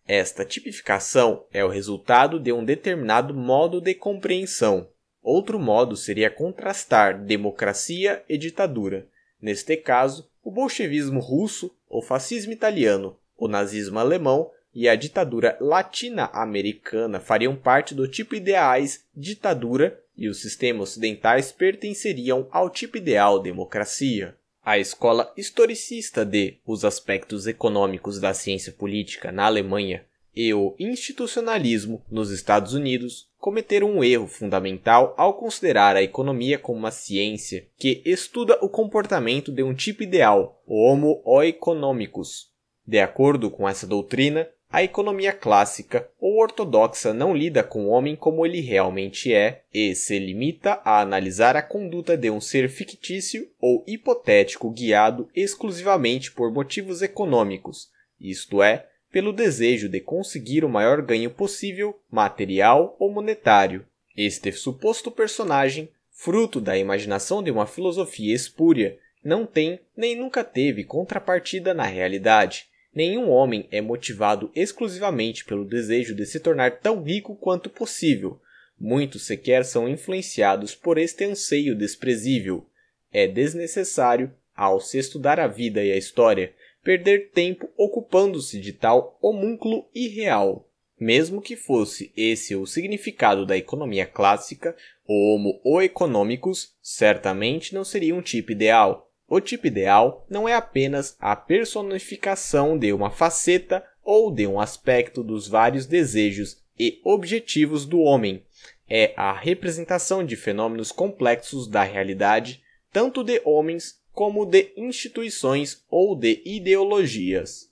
Esta tipificação é o resultado de um determinado modo de compreensão. Outro modo seria contrastar democracia e ditadura. Neste caso, o bolchevismo russo, o fascismo italiano, o nazismo alemão e a ditadura latina-americana fariam parte do tipo ideais ditadura e os sistemas ocidentais pertenceriam ao tipo ideal democracia. A escola historicista de Os Aspectos Econômicos da Ciência Política na Alemanha e o institucionalismo nos Estados Unidos cometeram um erro fundamental ao considerar a economia como uma ciência que estuda o comportamento de um tipo ideal, o Homo oeconomicus. De acordo com essa doutrina, a economia clássica ou ortodoxa não lida com o homem como ele realmente é e se limita a analisar a conduta de um ser fictício ou hipotético guiado exclusivamente por motivos econômicos, isto é, pelo desejo de conseguir o maior ganho possível, material ou monetário. Este suposto personagem, fruto da imaginação de uma filosofia espúria, não tem nem nunca teve contrapartida na realidade. Nenhum homem é motivado exclusivamente pelo desejo de se tornar tão rico quanto possível. Muitos sequer são influenciados por este anseio desprezível. É desnecessário, ao se estudar a vida e a história, perder tempo ocupando-se de tal homúnculo irreal. Mesmo que fosse esse o significado da economia clássica, o homo o economicus certamente não seria um tipo ideal. O tipo ideal não é apenas a personificação de uma faceta ou de um aspecto dos vários desejos e objetivos do homem, é a representação de fenômenos complexos da realidade, tanto de homens como de instituições ou de ideologias.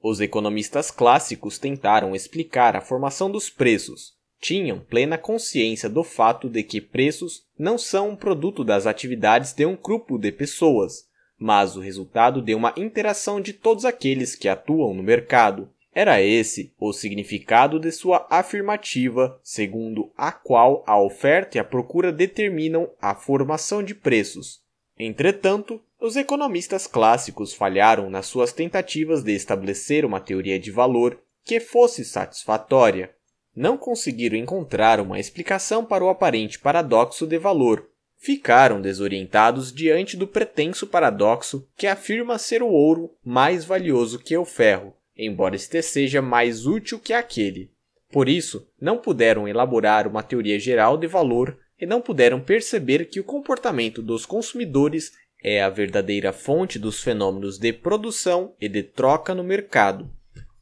Os economistas clássicos tentaram explicar a formação dos preços, tinham plena consciência do fato de que preços não são um produto das atividades de um grupo de pessoas, mas o resultado de uma interação de todos aqueles que atuam no mercado. Era esse o significado de sua afirmativa, segundo a qual a oferta e a procura determinam a formação de preços. Entretanto, os economistas clássicos falharam nas suas tentativas de estabelecer uma teoria de valor que fosse satisfatória não conseguiram encontrar uma explicação para o aparente paradoxo de valor. Ficaram desorientados diante do pretenso paradoxo que afirma ser o ouro mais valioso que o ferro, embora este seja mais útil que aquele. Por isso, não puderam elaborar uma teoria geral de valor e não puderam perceber que o comportamento dos consumidores é a verdadeira fonte dos fenômenos de produção e de troca no mercado.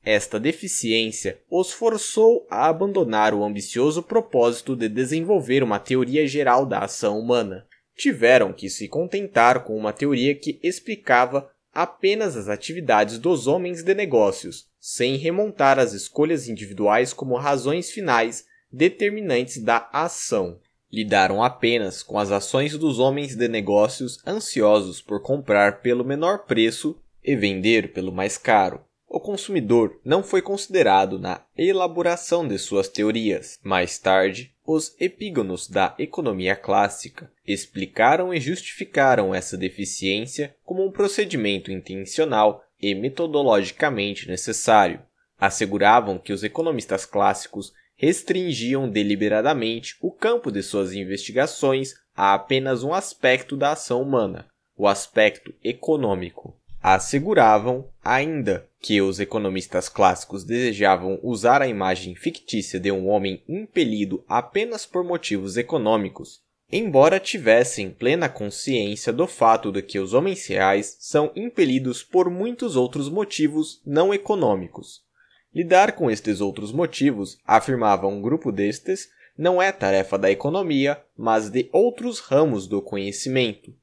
Esta deficiência os forçou a abandonar o ambicioso propósito de desenvolver uma teoria geral da ação humana. Tiveram que se contentar com uma teoria que explicava apenas as atividades dos homens de negócios, sem remontar às escolhas individuais como razões finais determinantes da ação. Lidaram apenas com as ações dos homens de negócios ansiosos por comprar pelo menor preço e vender pelo mais caro. O consumidor não foi considerado na elaboração de suas teorias. Mais tarde, os epígonos da economia clássica explicaram e justificaram essa deficiência como um procedimento intencional e metodologicamente necessário. Asseguravam que os economistas clássicos restringiam deliberadamente o campo de suas investigações a apenas um aspecto da ação humana, o aspecto econômico asseguravam ainda que os economistas clássicos desejavam usar a imagem fictícia de um homem impelido apenas por motivos econômicos, embora tivessem plena consciência do fato de que os homens reais são impelidos por muitos outros motivos não econômicos. Lidar com estes outros motivos, afirmava um grupo destes, não é tarefa da economia, mas de outros ramos do conhecimento.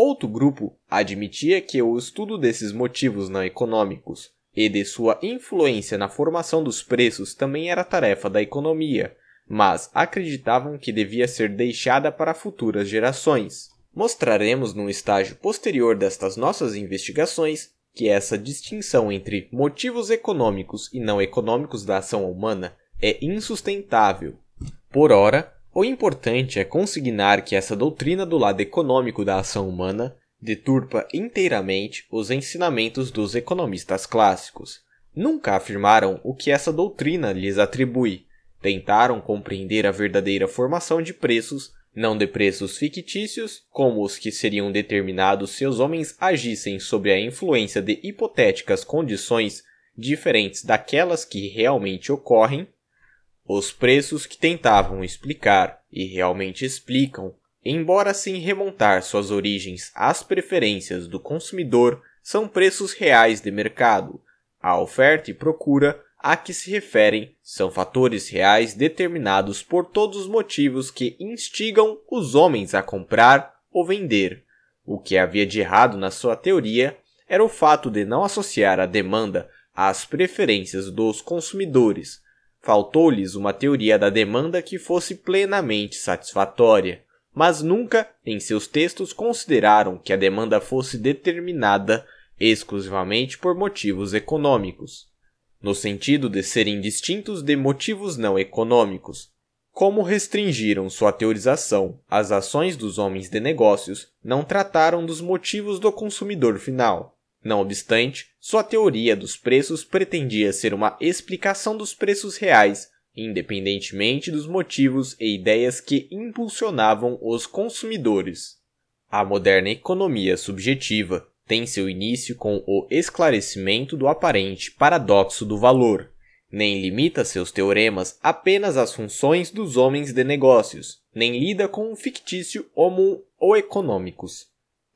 Outro grupo admitia que o estudo desses motivos não econômicos e de sua influência na formação dos preços também era tarefa da economia, mas acreditavam que devia ser deixada para futuras gerações. Mostraremos num estágio posterior destas nossas investigações que essa distinção entre motivos econômicos e não econômicos da ação humana é insustentável. Por ora, o importante é consignar que essa doutrina do lado econômico da ação humana deturpa inteiramente os ensinamentos dos economistas clássicos. Nunca afirmaram o que essa doutrina lhes atribui. Tentaram compreender a verdadeira formação de preços, não de preços fictícios, como os que seriam determinados se os homens agissem sob a influência de hipotéticas condições diferentes daquelas que realmente ocorrem, os preços que tentavam explicar, e realmente explicam, embora sem remontar suas origens às preferências do consumidor, são preços reais de mercado. A oferta e procura a que se referem são fatores reais determinados por todos os motivos que instigam os homens a comprar ou vender. O que havia de errado na sua teoria era o fato de não associar a demanda às preferências dos consumidores, Faltou-lhes uma teoria da demanda que fosse plenamente satisfatória, mas nunca, em seus textos, consideraram que a demanda fosse determinada exclusivamente por motivos econômicos, no sentido de serem distintos de motivos não econômicos, como restringiram sua teorização às ações dos homens de negócios, não trataram dos motivos do consumidor final. Não obstante, sua teoria dos preços pretendia ser uma explicação dos preços reais, independentemente dos motivos e ideias que impulsionavam os consumidores. A moderna economia subjetiva tem seu início com o esclarecimento do aparente paradoxo do valor. Nem limita seus teoremas apenas às funções dos homens de negócios, nem lida com um fictício homo ou econômicos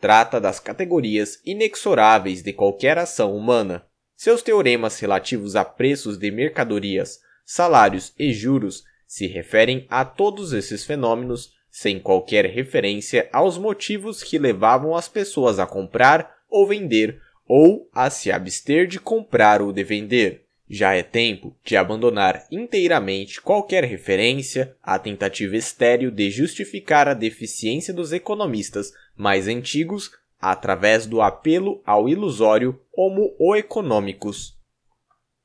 trata das categorias inexoráveis de qualquer ação humana. Seus teoremas relativos a preços de mercadorias, salários e juros se referem a todos esses fenômenos sem qualquer referência aos motivos que levavam as pessoas a comprar ou vender ou a se abster de comprar ou de vender. Já é tempo de abandonar inteiramente qualquer referência à tentativa estéril de justificar a deficiência dos economistas mais antigos através do apelo ao ilusório homo o econômicos.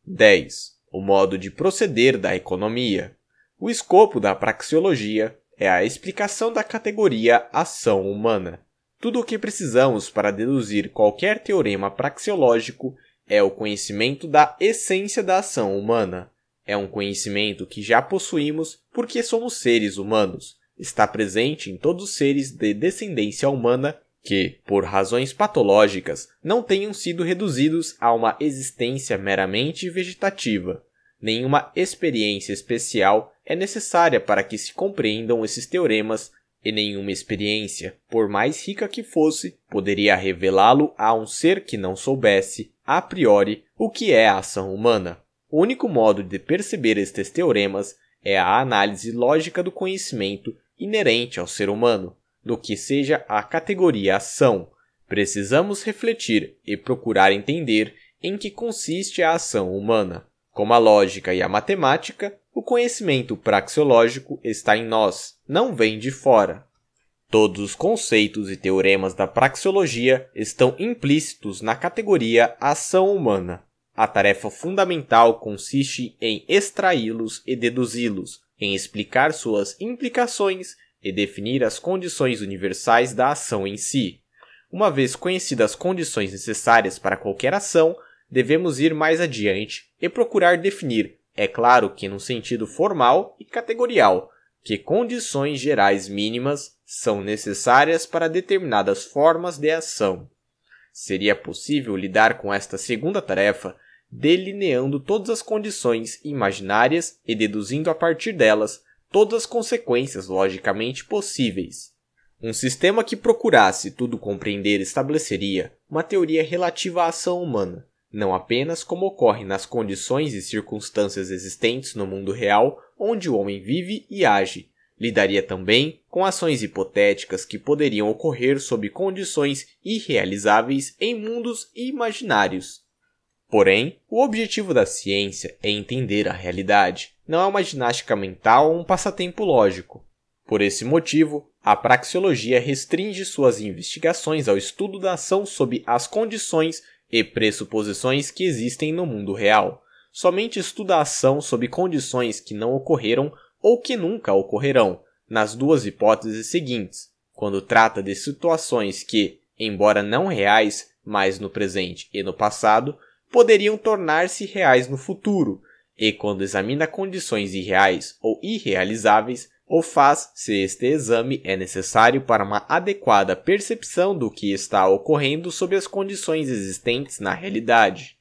10. O modo de proceder da economia. O escopo da praxeologia é a explicação da categoria ação humana. Tudo o que precisamos para deduzir qualquer teorema praxeológico é o conhecimento da essência da ação humana. É um conhecimento que já possuímos porque somos seres humanos, está presente em todos os seres de descendência humana que, por razões patológicas, não tenham sido reduzidos a uma existência meramente vegetativa. Nenhuma experiência especial é necessária para que se compreendam esses teoremas, e nenhuma experiência, por mais rica que fosse, poderia revelá-lo a um ser que não soubesse, a priori, o que é a ação humana. O único modo de perceber estes teoremas é a análise lógica do conhecimento inerente ao ser humano, do que seja a categoria ação. Precisamos refletir e procurar entender em que consiste a ação humana. Como a lógica e a matemática, o conhecimento praxeológico está em nós, não vem de fora. Todos os conceitos e teoremas da praxeologia estão implícitos na categoria ação humana. A tarefa fundamental consiste em extraí-los e deduzi-los, em explicar suas implicações e definir as condições universais da ação em si. Uma vez conhecidas as condições necessárias para qualquer ação, devemos ir mais adiante e procurar definir, é claro que num sentido formal e categorial, que condições gerais mínimas são necessárias para determinadas formas de ação. Seria possível lidar com esta segunda tarefa delineando todas as condições imaginárias e deduzindo a partir delas todas as consequências logicamente possíveis. Um sistema que procurasse tudo compreender estabeleceria uma teoria relativa à ação humana, não apenas como ocorre nas condições e circunstâncias existentes no mundo real onde o homem vive e age, lidaria também com ações hipotéticas que poderiam ocorrer sob condições irrealizáveis em mundos imaginários. Porém, o objetivo da ciência é entender a realidade, não é uma ginástica mental ou um passatempo lógico. Por esse motivo, a praxeologia restringe suas investigações ao estudo da ação sob as condições e pressuposições que existem no mundo real. Somente estuda a ação sob condições que não ocorreram ou que nunca ocorrerão, nas duas hipóteses seguintes, quando trata de situações que, embora não reais, mas no presente e no passado, poderiam tornar-se reais no futuro, e quando examina condições irreais ou irrealizáveis, ou faz se este exame é necessário para uma adequada percepção do que está ocorrendo sob as condições existentes na realidade.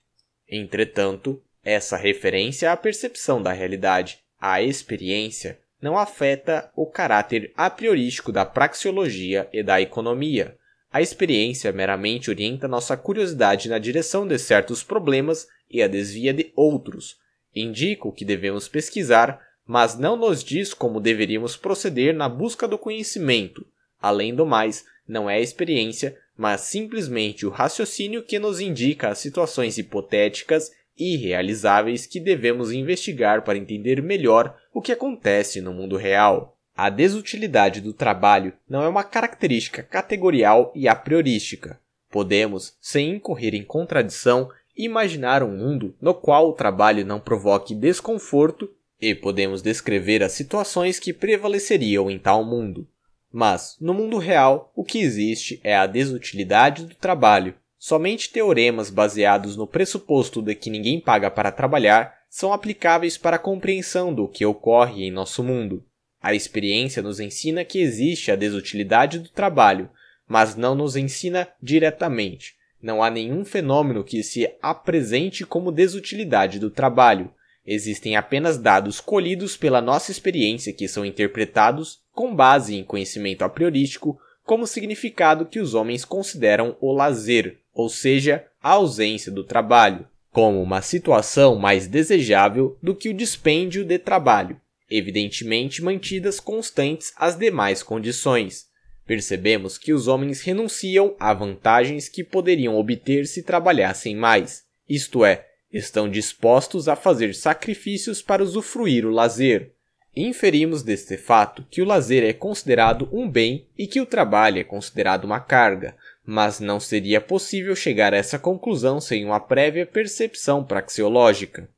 Entretanto, essa referência à percepção da realidade, à experiência, não afeta o caráter apriorístico da praxeologia e da economia, a experiência meramente orienta nossa curiosidade na direção de certos problemas e a desvia de outros, indica o que devemos pesquisar, mas não nos diz como deveríamos proceder na busca do conhecimento. Além do mais, não é a experiência, mas simplesmente o raciocínio que nos indica as situações hipotéticas e realizáveis que devemos investigar para entender melhor o que acontece no mundo real. A desutilidade do trabalho não é uma característica categorial e apriorística. Podemos, sem incorrer em contradição, imaginar um mundo no qual o trabalho não provoque desconforto e podemos descrever as situações que prevaleceriam em tal mundo. Mas, no mundo real, o que existe é a desutilidade do trabalho. Somente teoremas baseados no pressuposto de que ninguém paga para trabalhar são aplicáveis para a compreensão do que ocorre em nosso mundo. A experiência nos ensina que existe a desutilidade do trabalho, mas não nos ensina diretamente. Não há nenhum fenômeno que se apresente como desutilidade do trabalho. Existem apenas dados colhidos pela nossa experiência que são interpretados, com base em conhecimento a priorístico, como significado que os homens consideram o lazer, ou seja, a ausência do trabalho, como uma situação mais desejável do que o dispêndio de trabalho evidentemente mantidas constantes as demais condições. Percebemos que os homens renunciam a vantagens que poderiam obter se trabalhassem mais, isto é, estão dispostos a fazer sacrifícios para usufruir o lazer. Inferimos deste fato que o lazer é considerado um bem e que o trabalho é considerado uma carga, mas não seria possível chegar a essa conclusão sem uma prévia percepção praxeológica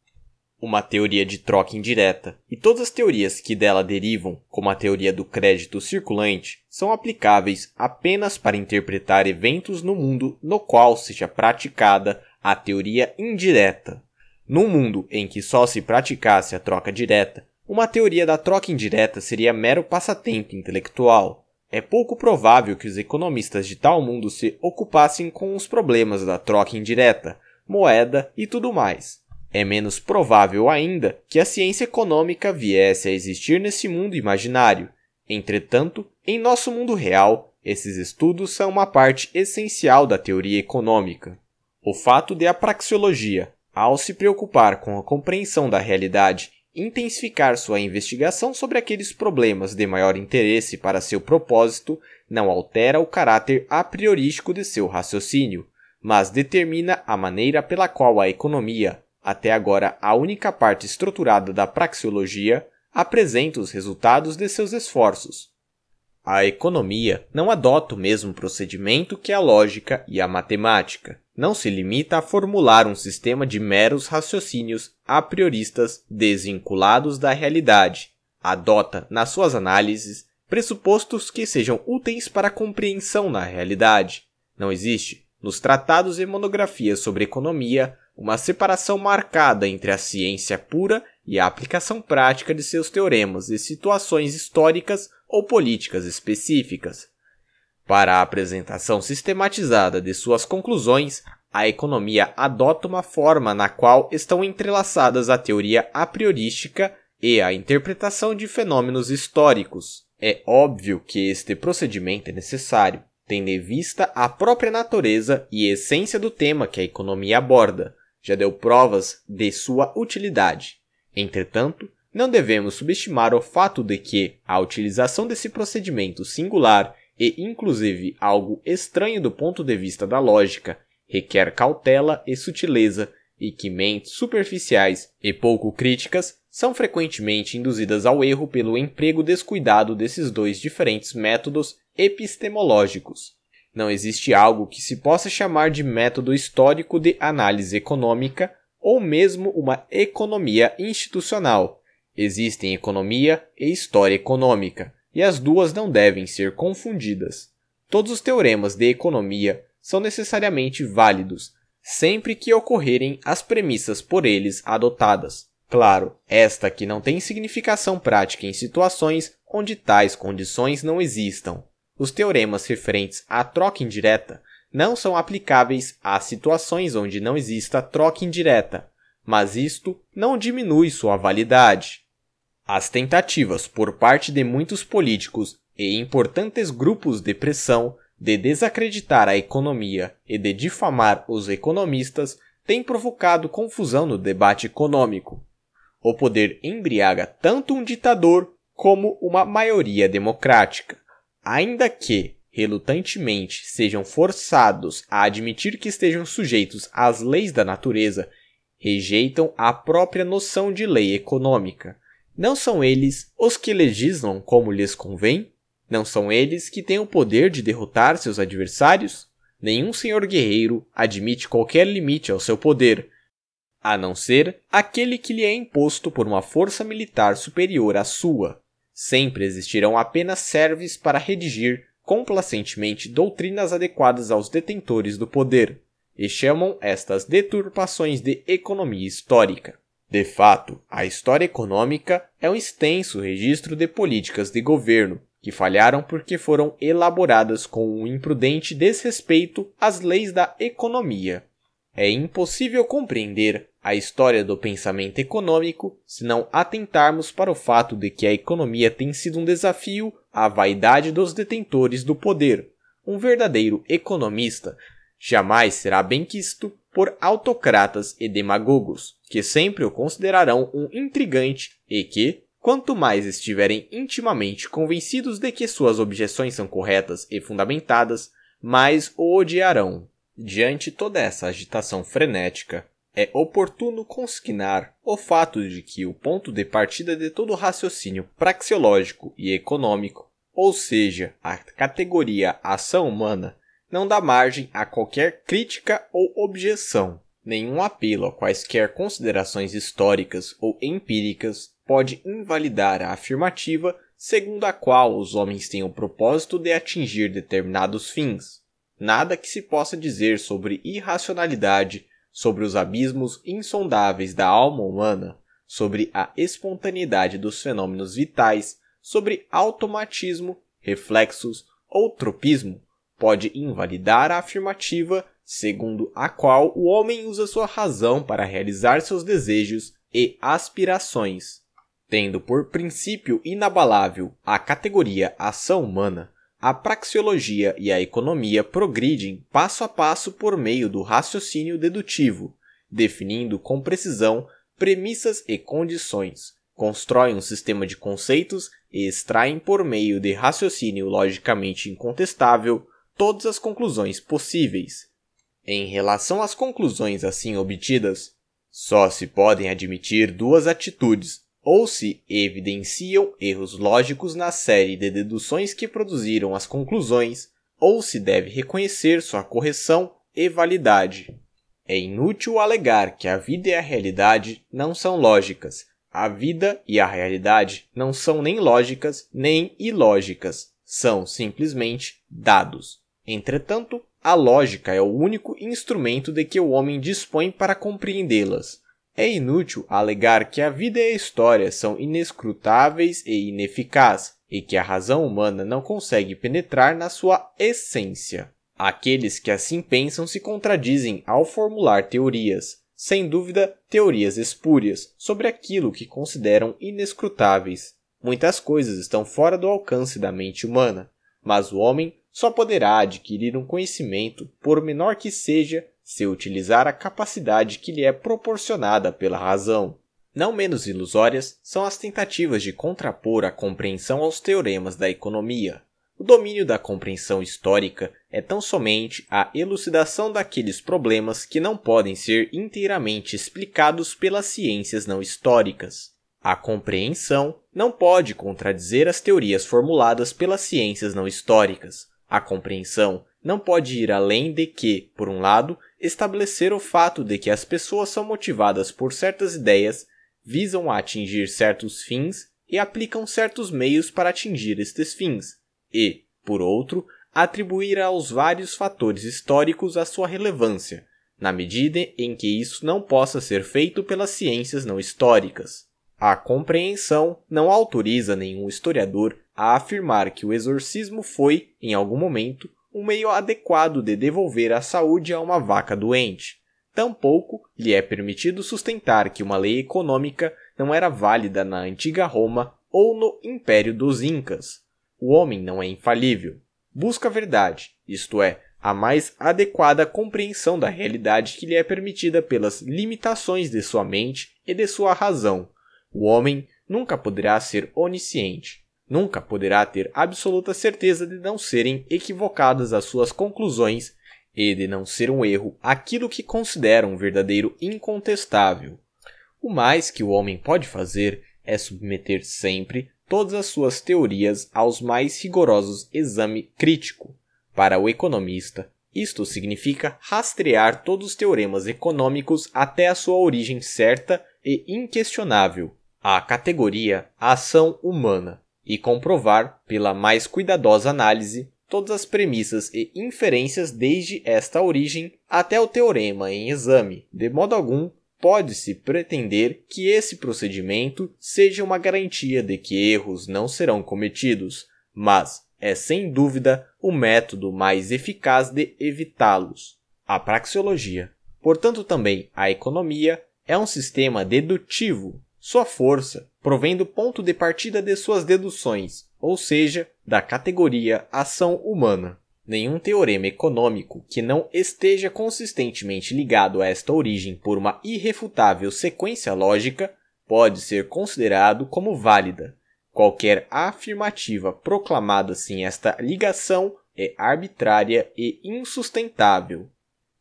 uma teoria de troca indireta, e todas as teorias que dela derivam, como a teoria do crédito circulante, são aplicáveis apenas para interpretar eventos no mundo no qual seja praticada a teoria indireta. Num mundo em que só se praticasse a troca direta, uma teoria da troca indireta seria mero passatempo intelectual. É pouco provável que os economistas de tal mundo se ocupassem com os problemas da troca indireta, moeda e tudo mais é menos provável ainda que a ciência econômica viesse a existir nesse mundo imaginário. Entretanto, em nosso mundo real, esses estudos são uma parte essencial da teoria econômica. O fato de a praxeologia, ao se preocupar com a compreensão da realidade, intensificar sua investigação sobre aqueles problemas de maior interesse para seu propósito, não altera o caráter a priorístico de seu raciocínio, mas determina a maneira pela qual a economia, até agora, a única parte estruturada da praxeologia apresenta os resultados de seus esforços. A economia não adota o mesmo procedimento que a lógica e a matemática. Não se limita a formular um sistema de meros raciocínios a prioristas desvinculados da realidade. Adota, nas suas análises, pressupostos que sejam úteis para a compreensão na realidade. Não existe, nos tratados e monografias sobre economia, uma separação marcada entre a ciência pura e a aplicação prática de seus teoremas e situações históricas ou políticas específicas. Para a apresentação sistematizada de suas conclusões, a economia adota uma forma na qual estão entrelaçadas a teoria a priorística e a interpretação de fenômenos históricos. É óbvio que este procedimento é necessário, tendo em vista a própria natureza e essência do tema que a economia aborda, já deu provas de sua utilidade. Entretanto, não devemos subestimar o fato de que a utilização desse procedimento singular e inclusive algo estranho do ponto de vista da lógica requer cautela e sutileza e que mentes superficiais e pouco críticas são frequentemente induzidas ao erro pelo emprego descuidado desses dois diferentes métodos epistemológicos não existe algo que se possa chamar de método histórico de análise econômica ou mesmo uma economia institucional. Existem economia e história econômica, e as duas não devem ser confundidas. Todos os teoremas de economia são necessariamente válidos, sempre que ocorrerem as premissas por eles adotadas. Claro, esta que não tem significação prática em situações onde tais condições não existam os teoremas referentes à troca indireta não são aplicáveis a situações onde não exista troca indireta, mas isto não diminui sua validade. As tentativas por parte de muitos políticos e importantes grupos de pressão de desacreditar a economia e de difamar os economistas têm provocado confusão no debate econômico. O poder embriaga tanto um ditador como uma maioria democrática ainda que relutantemente sejam forçados a admitir que estejam sujeitos às leis da natureza, rejeitam a própria noção de lei econômica. Não são eles os que legislam como lhes convém? Não são eles que têm o poder de derrotar seus adversários? Nenhum senhor guerreiro admite qualquer limite ao seu poder, a não ser aquele que lhe é imposto por uma força militar superior à sua. Sempre existirão apenas servos para redigir complacentemente doutrinas adequadas aos detentores do poder, e chamam estas deturpações de economia histórica. De fato, a história econômica é um extenso registro de políticas de governo que falharam porque foram elaboradas com um imprudente desrespeito às leis da economia é impossível compreender a história do pensamento econômico se não atentarmos para o fato de que a economia tem sido um desafio à vaidade dos detentores do poder. Um verdadeiro economista jamais será benquisto por autocratas e demagogos, que sempre o considerarão um intrigante e que, quanto mais estiverem intimamente convencidos de que suas objeções são corretas e fundamentadas, mais o odiarão. Diante toda essa agitação frenética, é oportuno consignar o fato de que o ponto de partida de todo raciocínio praxeológico e econômico, ou seja, a categoria ação humana, não dá margem a qualquer crítica ou objeção. Nenhum apelo a quaisquer considerações históricas ou empíricas pode invalidar a afirmativa segundo a qual os homens têm o propósito de atingir determinados fins, nada que se possa dizer sobre irracionalidade, sobre os abismos insondáveis da alma humana, sobre a espontaneidade dos fenômenos vitais, sobre automatismo, reflexos ou tropismo, pode invalidar a afirmativa segundo a qual o homem usa sua razão para realizar seus desejos e aspirações. Tendo por princípio inabalável a categoria ação humana, a praxeologia e a economia progridem passo a passo por meio do raciocínio dedutivo, definindo com precisão premissas e condições, constroem um sistema de conceitos e extraem por meio de raciocínio logicamente incontestável todas as conclusões possíveis. Em relação às conclusões assim obtidas, só se podem admitir duas atitudes ou se evidenciam erros lógicos na série de deduções que produziram as conclusões, ou se deve reconhecer sua correção e validade. É inútil alegar que a vida e a realidade não são lógicas. A vida e a realidade não são nem lógicas nem ilógicas, são simplesmente dados. Entretanto, a lógica é o único instrumento de que o homem dispõe para compreendê-las. É inútil alegar que a vida e a história são inescrutáveis e ineficaz, e que a razão humana não consegue penetrar na sua essência. Aqueles que assim pensam se contradizem ao formular teorias, sem dúvida teorias espúrias, sobre aquilo que consideram inescrutáveis. Muitas coisas estão fora do alcance da mente humana, mas o homem só poderá adquirir um conhecimento, por menor que seja, se utilizar a capacidade que lhe é proporcionada pela razão. Não menos ilusórias são as tentativas de contrapor a compreensão aos teoremas da economia. O domínio da compreensão histórica é tão somente a elucidação daqueles problemas que não podem ser inteiramente explicados pelas ciências não históricas. A compreensão não pode contradizer as teorias formuladas pelas ciências não históricas. A compreensão não pode ir além de que, por um lado, estabelecer o fato de que as pessoas são motivadas por certas ideias, visam a atingir certos fins e aplicam certos meios para atingir estes fins, e, por outro, atribuir aos vários fatores históricos a sua relevância, na medida em que isso não possa ser feito pelas ciências não históricas. A compreensão não autoriza nenhum historiador a afirmar que o exorcismo foi, em algum momento, um meio adequado de devolver a saúde a uma vaca doente. Tampouco lhe é permitido sustentar que uma lei econômica não era válida na antiga Roma ou no Império dos Incas. O homem não é infalível. Busca a verdade, isto é, a mais adequada compreensão da realidade que lhe é permitida pelas limitações de sua mente e de sua razão. O homem nunca poderá ser onisciente nunca poderá ter absoluta certeza de não serem equivocadas as suas conclusões e de não ser um erro aquilo que considera um verdadeiro incontestável. O mais que o homem pode fazer é submeter sempre todas as suas teorias aos mais rigorosos exame crítico. Para o economista, isto significa rastrear todos os teoremas econômicos até a sua origem certa e inquestionável, a categoria ação humana e comprovar, pela mais cuidadosa análise, todas as premissas e inferências desde esta origem até o teorema em exame. De modo algum, pode-se pretender que esse procedimento seja uma garantia de que erros não serão cometidos, mas é sem dúvida o método mais eficaz de evitá-los. A praxeologia, portanto, também a economia, é um sistema dedutivo. Sua força provém do ponto de partida de suas deduções, ou seja, da categoria ação humana. Nenhum teorema econômico que não esteja consistentemente ligado a esta origem por uma irrefutável sequência lógica pode ser considerado como válida. Qualquer afirmativa proclamada sem esta ligação é arbitrária e insustentável.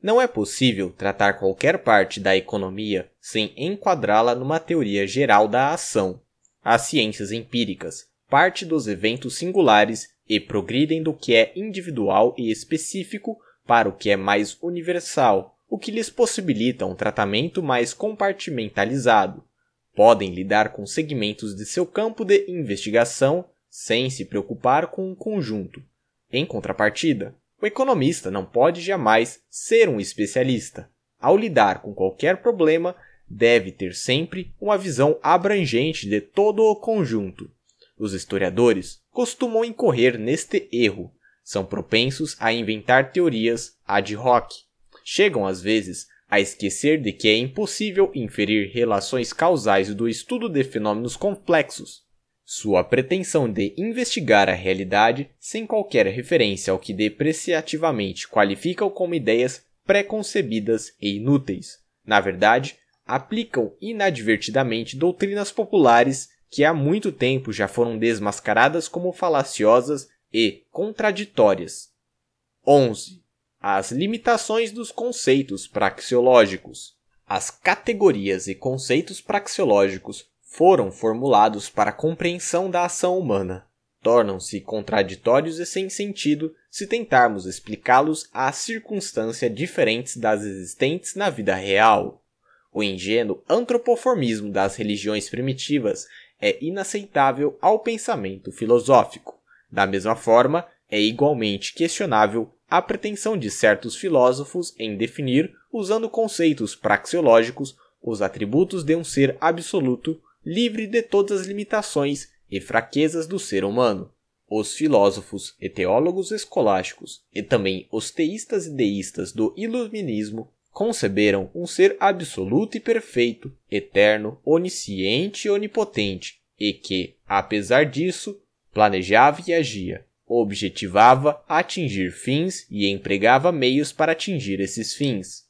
Não é possível tratar qualquer parte da economia sem enquadrá-la numa teoria geral da ação. As ciências empíricas parte dos eventos singulares e progridem do que é individual e específico para o que é mais universal, o que lhes possibilita um tratamento mais compartimentalizado. Podem lidar com segmentos de seu campo de investigação sem se preocupar com o um conjunto. Em contrapartida, o economista não pode jamais ser um especialista. Ao lidar com qualquer problema, deve ter sempre uma visão abrangente de todo o conjunto. Os historiadores costumam incorrer neste erro. São propensos a inventar teorias ad hoc. Chegam às vezes a esquecer de que é impossível inferir relações causais do estudo de fenômenos complexos. Sua pretensão de investigar a realidade sem qualquer referência ao que depreciativamente qualificam como ideias preconcebidas e inúteis. Na verdade, aplicam inadvertidamente doutrinas populares que há muito tempo já foram desmascaradas como falaciosas e contraditórias. 11. As limitações dos conceitos praxeológicos. As categorias e conceitos praxeológicos foram formulados para compreensão da ação humana. Tornam-se contraditórios e sem sentido se tentarmos explicá-los à circunstância diferentes das existentes na vida real. O ingênuo antropoformismo das religiões primitivas é inaceitável ao pensamento filosófico. Da mesma forma, é igualmente questionável a pretensão de certos filósofos em definir, usando conceitos praxeológicos, os atributos de um ser absoluto livre de todas as limitações e fraquezas do ser humano. Os filósofos e teólogos escolásticos, e também os teístas e deístas do iluminismo, conceberam um ser absoluto e perfeito, eterno, onisciente e onipotente, e que, apesar disso, planejava e agia, objetivava atingir fins e empregava meios para atingir esses fins.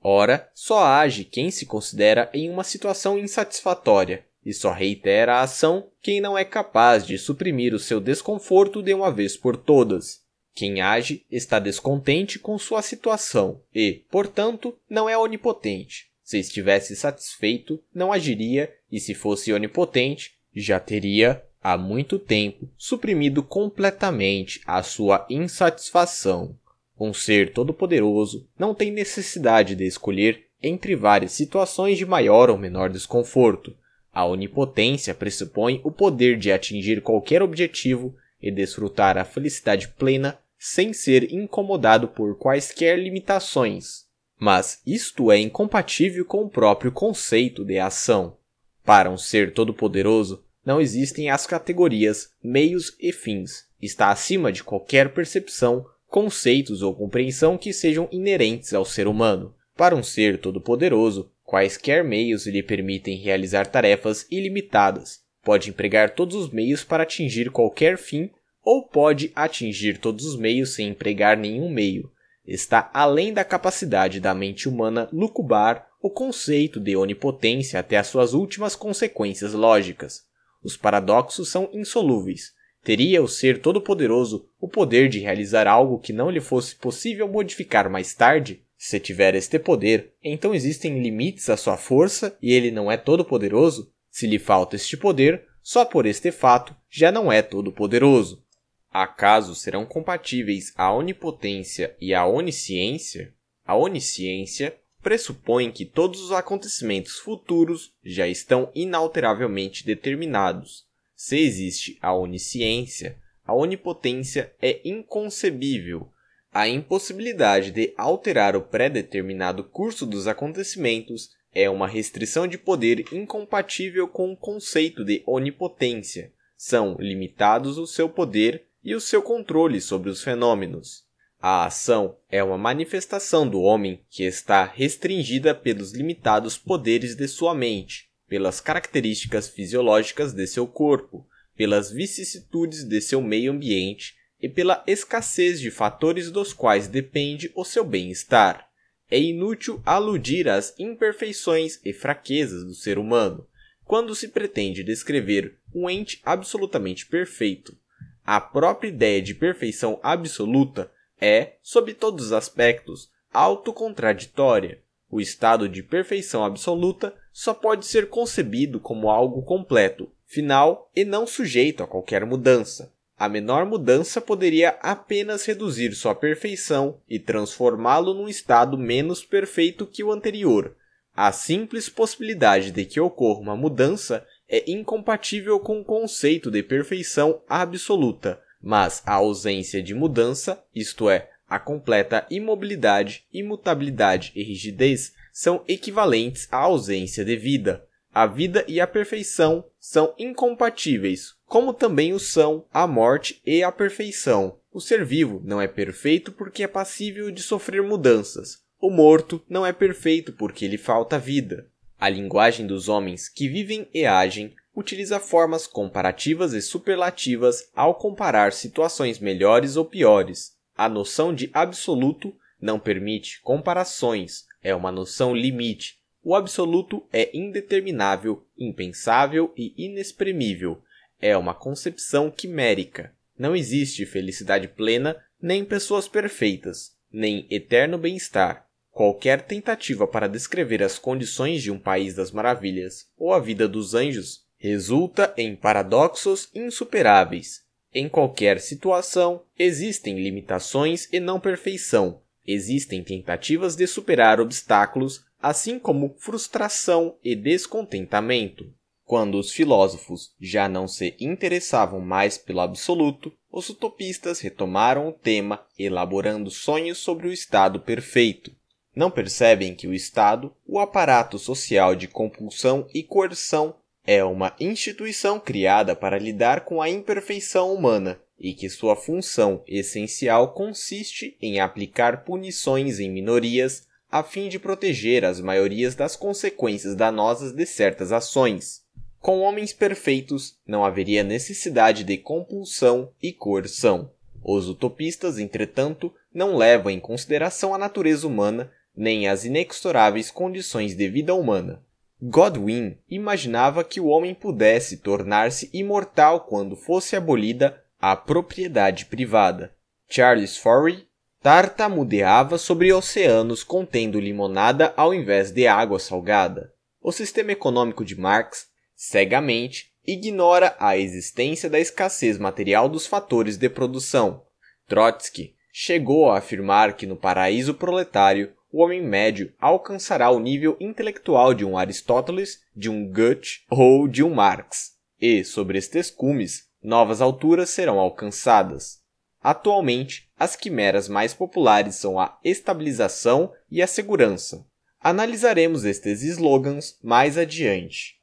Ora, só age quem se considera em uma situação insatisfatória, e só reitera a ação quem não é capaz de suprimir o seu desconforto de uma vez por todas. Quem age está descontente com sua situação e, portanto, não é onipotente. Se estivesse satisfeito, não agiria, e se fosse onipotente, já teria, há muito tempo, suprimido completamente a sua insatisfação. Um ser todo-poderoso não tem necessidade de escolher entre várias situações de maior ou menor desconforto, a onipotência pressupõe o poder de atingir qualquer objetivo e desfrutar a felicidade plena sem ser incomodado por quaisquer limitações. Mas isto é incompatível com o próprio conceito de ação. Para um ser todo-poderoso, não existem as categorias meios e fins. Está acima de qualquer percepção, conceitos ou compreensão que sejam inerentes ao ser humano. Para um ser todo-poderoso, Quaisquer meios lhe permitem realizar tarefas ilimitadas, pode empregar todos os meios para atingir qualquer fim ou pode atingir todos os meios sem empregar nenhum meio. Está além da capacidade da mente humana lucubar o conceito de onipotência até as suas últimas consequências lógicas. Os paradoxos são insolúveis. Teria o ser todo-poderoso o poder de realizar algo que não lhe fosse possível modificar mais tarde? Se tiver este poder, então existem limites à sua força e ele não é todo-poderoso? Se lhe falta este poder, só por este fato já não é todo-poderoso. Acaso serão compatíveis a onipotência e a onisciência? A onisciência pressupõe que todos os acontecimentos futuros já estão inalteravelmente determinados. Se existe a onisciência, a onipotência é inconcebível a impossibilidade de alterar o pré-determinado curso dos acontecimentos é uma restrição de poder incompatível com o conceito de onipotência. São limitados o seu poder e o seu controle sobre os fenômenos. A ação é uma manifestação do homem que está restringida pelos limitados poderes de sua mente, pelas características fisiológicas de seu corpo, pelas vicissitudes de seu meio ambiente e pela escassez de fatores dos quais depende o seu bem-estar. É inútil aludir às imperfeições e fraquezas do ser humano quando se pretende descrever um ente absolutamente perfeito. A própria ideia de perfeição absoluta é, sob todos os aspectos, autocontraditória. O estado de perfeição absoluta só pode ser concebido como algo completo, final e não sujeito a qualquer mudança. A menor mudança poderia apenas reduzir sua perfeição e transformá-lo num estado menos perfeito que o anterior. A simples possibilidade de que ocorra uma mudança é incompatível com o conceito de perfeição absoluta, mas a ausência de mudança, isto é, a completa imobilidade, imutabilidade e rigidez, são equivalentes à ausência de vida. A vida e a perfeição são incompatíveis, como também o são a morte e a perfeição. O ser vivo não é perfeito porque é passível de sofrer mudanças. O morto não é perfeito porque lhe falta vida. A linguagem dos homens que vivem e agem utiliza formas comparativas e superlativas ao comparar situações melhores ou piores. A noção de absoluto não permite comparações, é uma noção limite, o absoluto é indeterminável, impensável e inexprimível. É uma concepção quimérica. Não existe felicidade plena, nem pessoas perfeitas, nem eterno bem-estar. Qualquer tentativa para descrever as condições de um país das maravilhas ou a vida dos anjos resulta em paradoxos insuperáveis. Em qualquer situação, existem limitações e não perfeição. Existem tentativas de superar obstáculos assim como frustração e descontentamento. Quando os filósofos já não se interessavam mais pelo absoluto, os utopistas retomaram o tema, elaborando sonhos sobre o Estado perfeito. Não percebem que o Estado, o aparato social de compulsão e coerção, é uma instituição criada para lidar com a imperfeição humana e que sua função essencial consiste em aplicar punições em minorias a fim de proteger as maiorias das consequências danosas de certas ações. Com homens perfeitos, não haveria necessidade de compulsão e coerção. Os utopistas, entretanto, não levam em consideração a natureza humana nem as inexoráveis condições de vida humana. Godwin imaginava que o homem pudesse tornar-se imortal quando fosse abolida a propriedade privada. Charles Forey tartamudeava sobre oceanos contendo limonada ao invés de água salgada. O sistema econômico de Marx, cegamente, ignora a existência da escassez material dos fatores de produção. Trotsky chegou a afirmar que no paraíso proletário o homem médio alcançará o nível intelectual de um Aristóteles, de um Goethe ou de um Marx, e, sobre estes cumes, novas alturas serão alcançadas. Atualmente, as quimeras mais populares são a estabilização e a segurança. Analisaremos estes slogans mais adiante.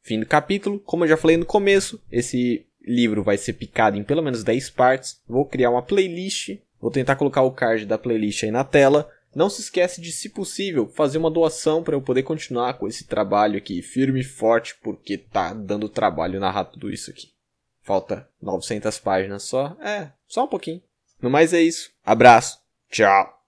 Fim do capítulo. Como eu já falei no começo, esse livro vai ser picado em pelo menos 10 partes. Vou criar uma playlist. Vou tentar colocar o card da playlist aí na tela. Não se esquece de, se possível, fazer uma doação para eu poder continuar com esse trabalho aqui firme e forte, porque tá dando trabalho narrar tudo isso aqui. Falta 900 páginas só. É, só um pouquinho. No mais é isso. Abraço. Tchau.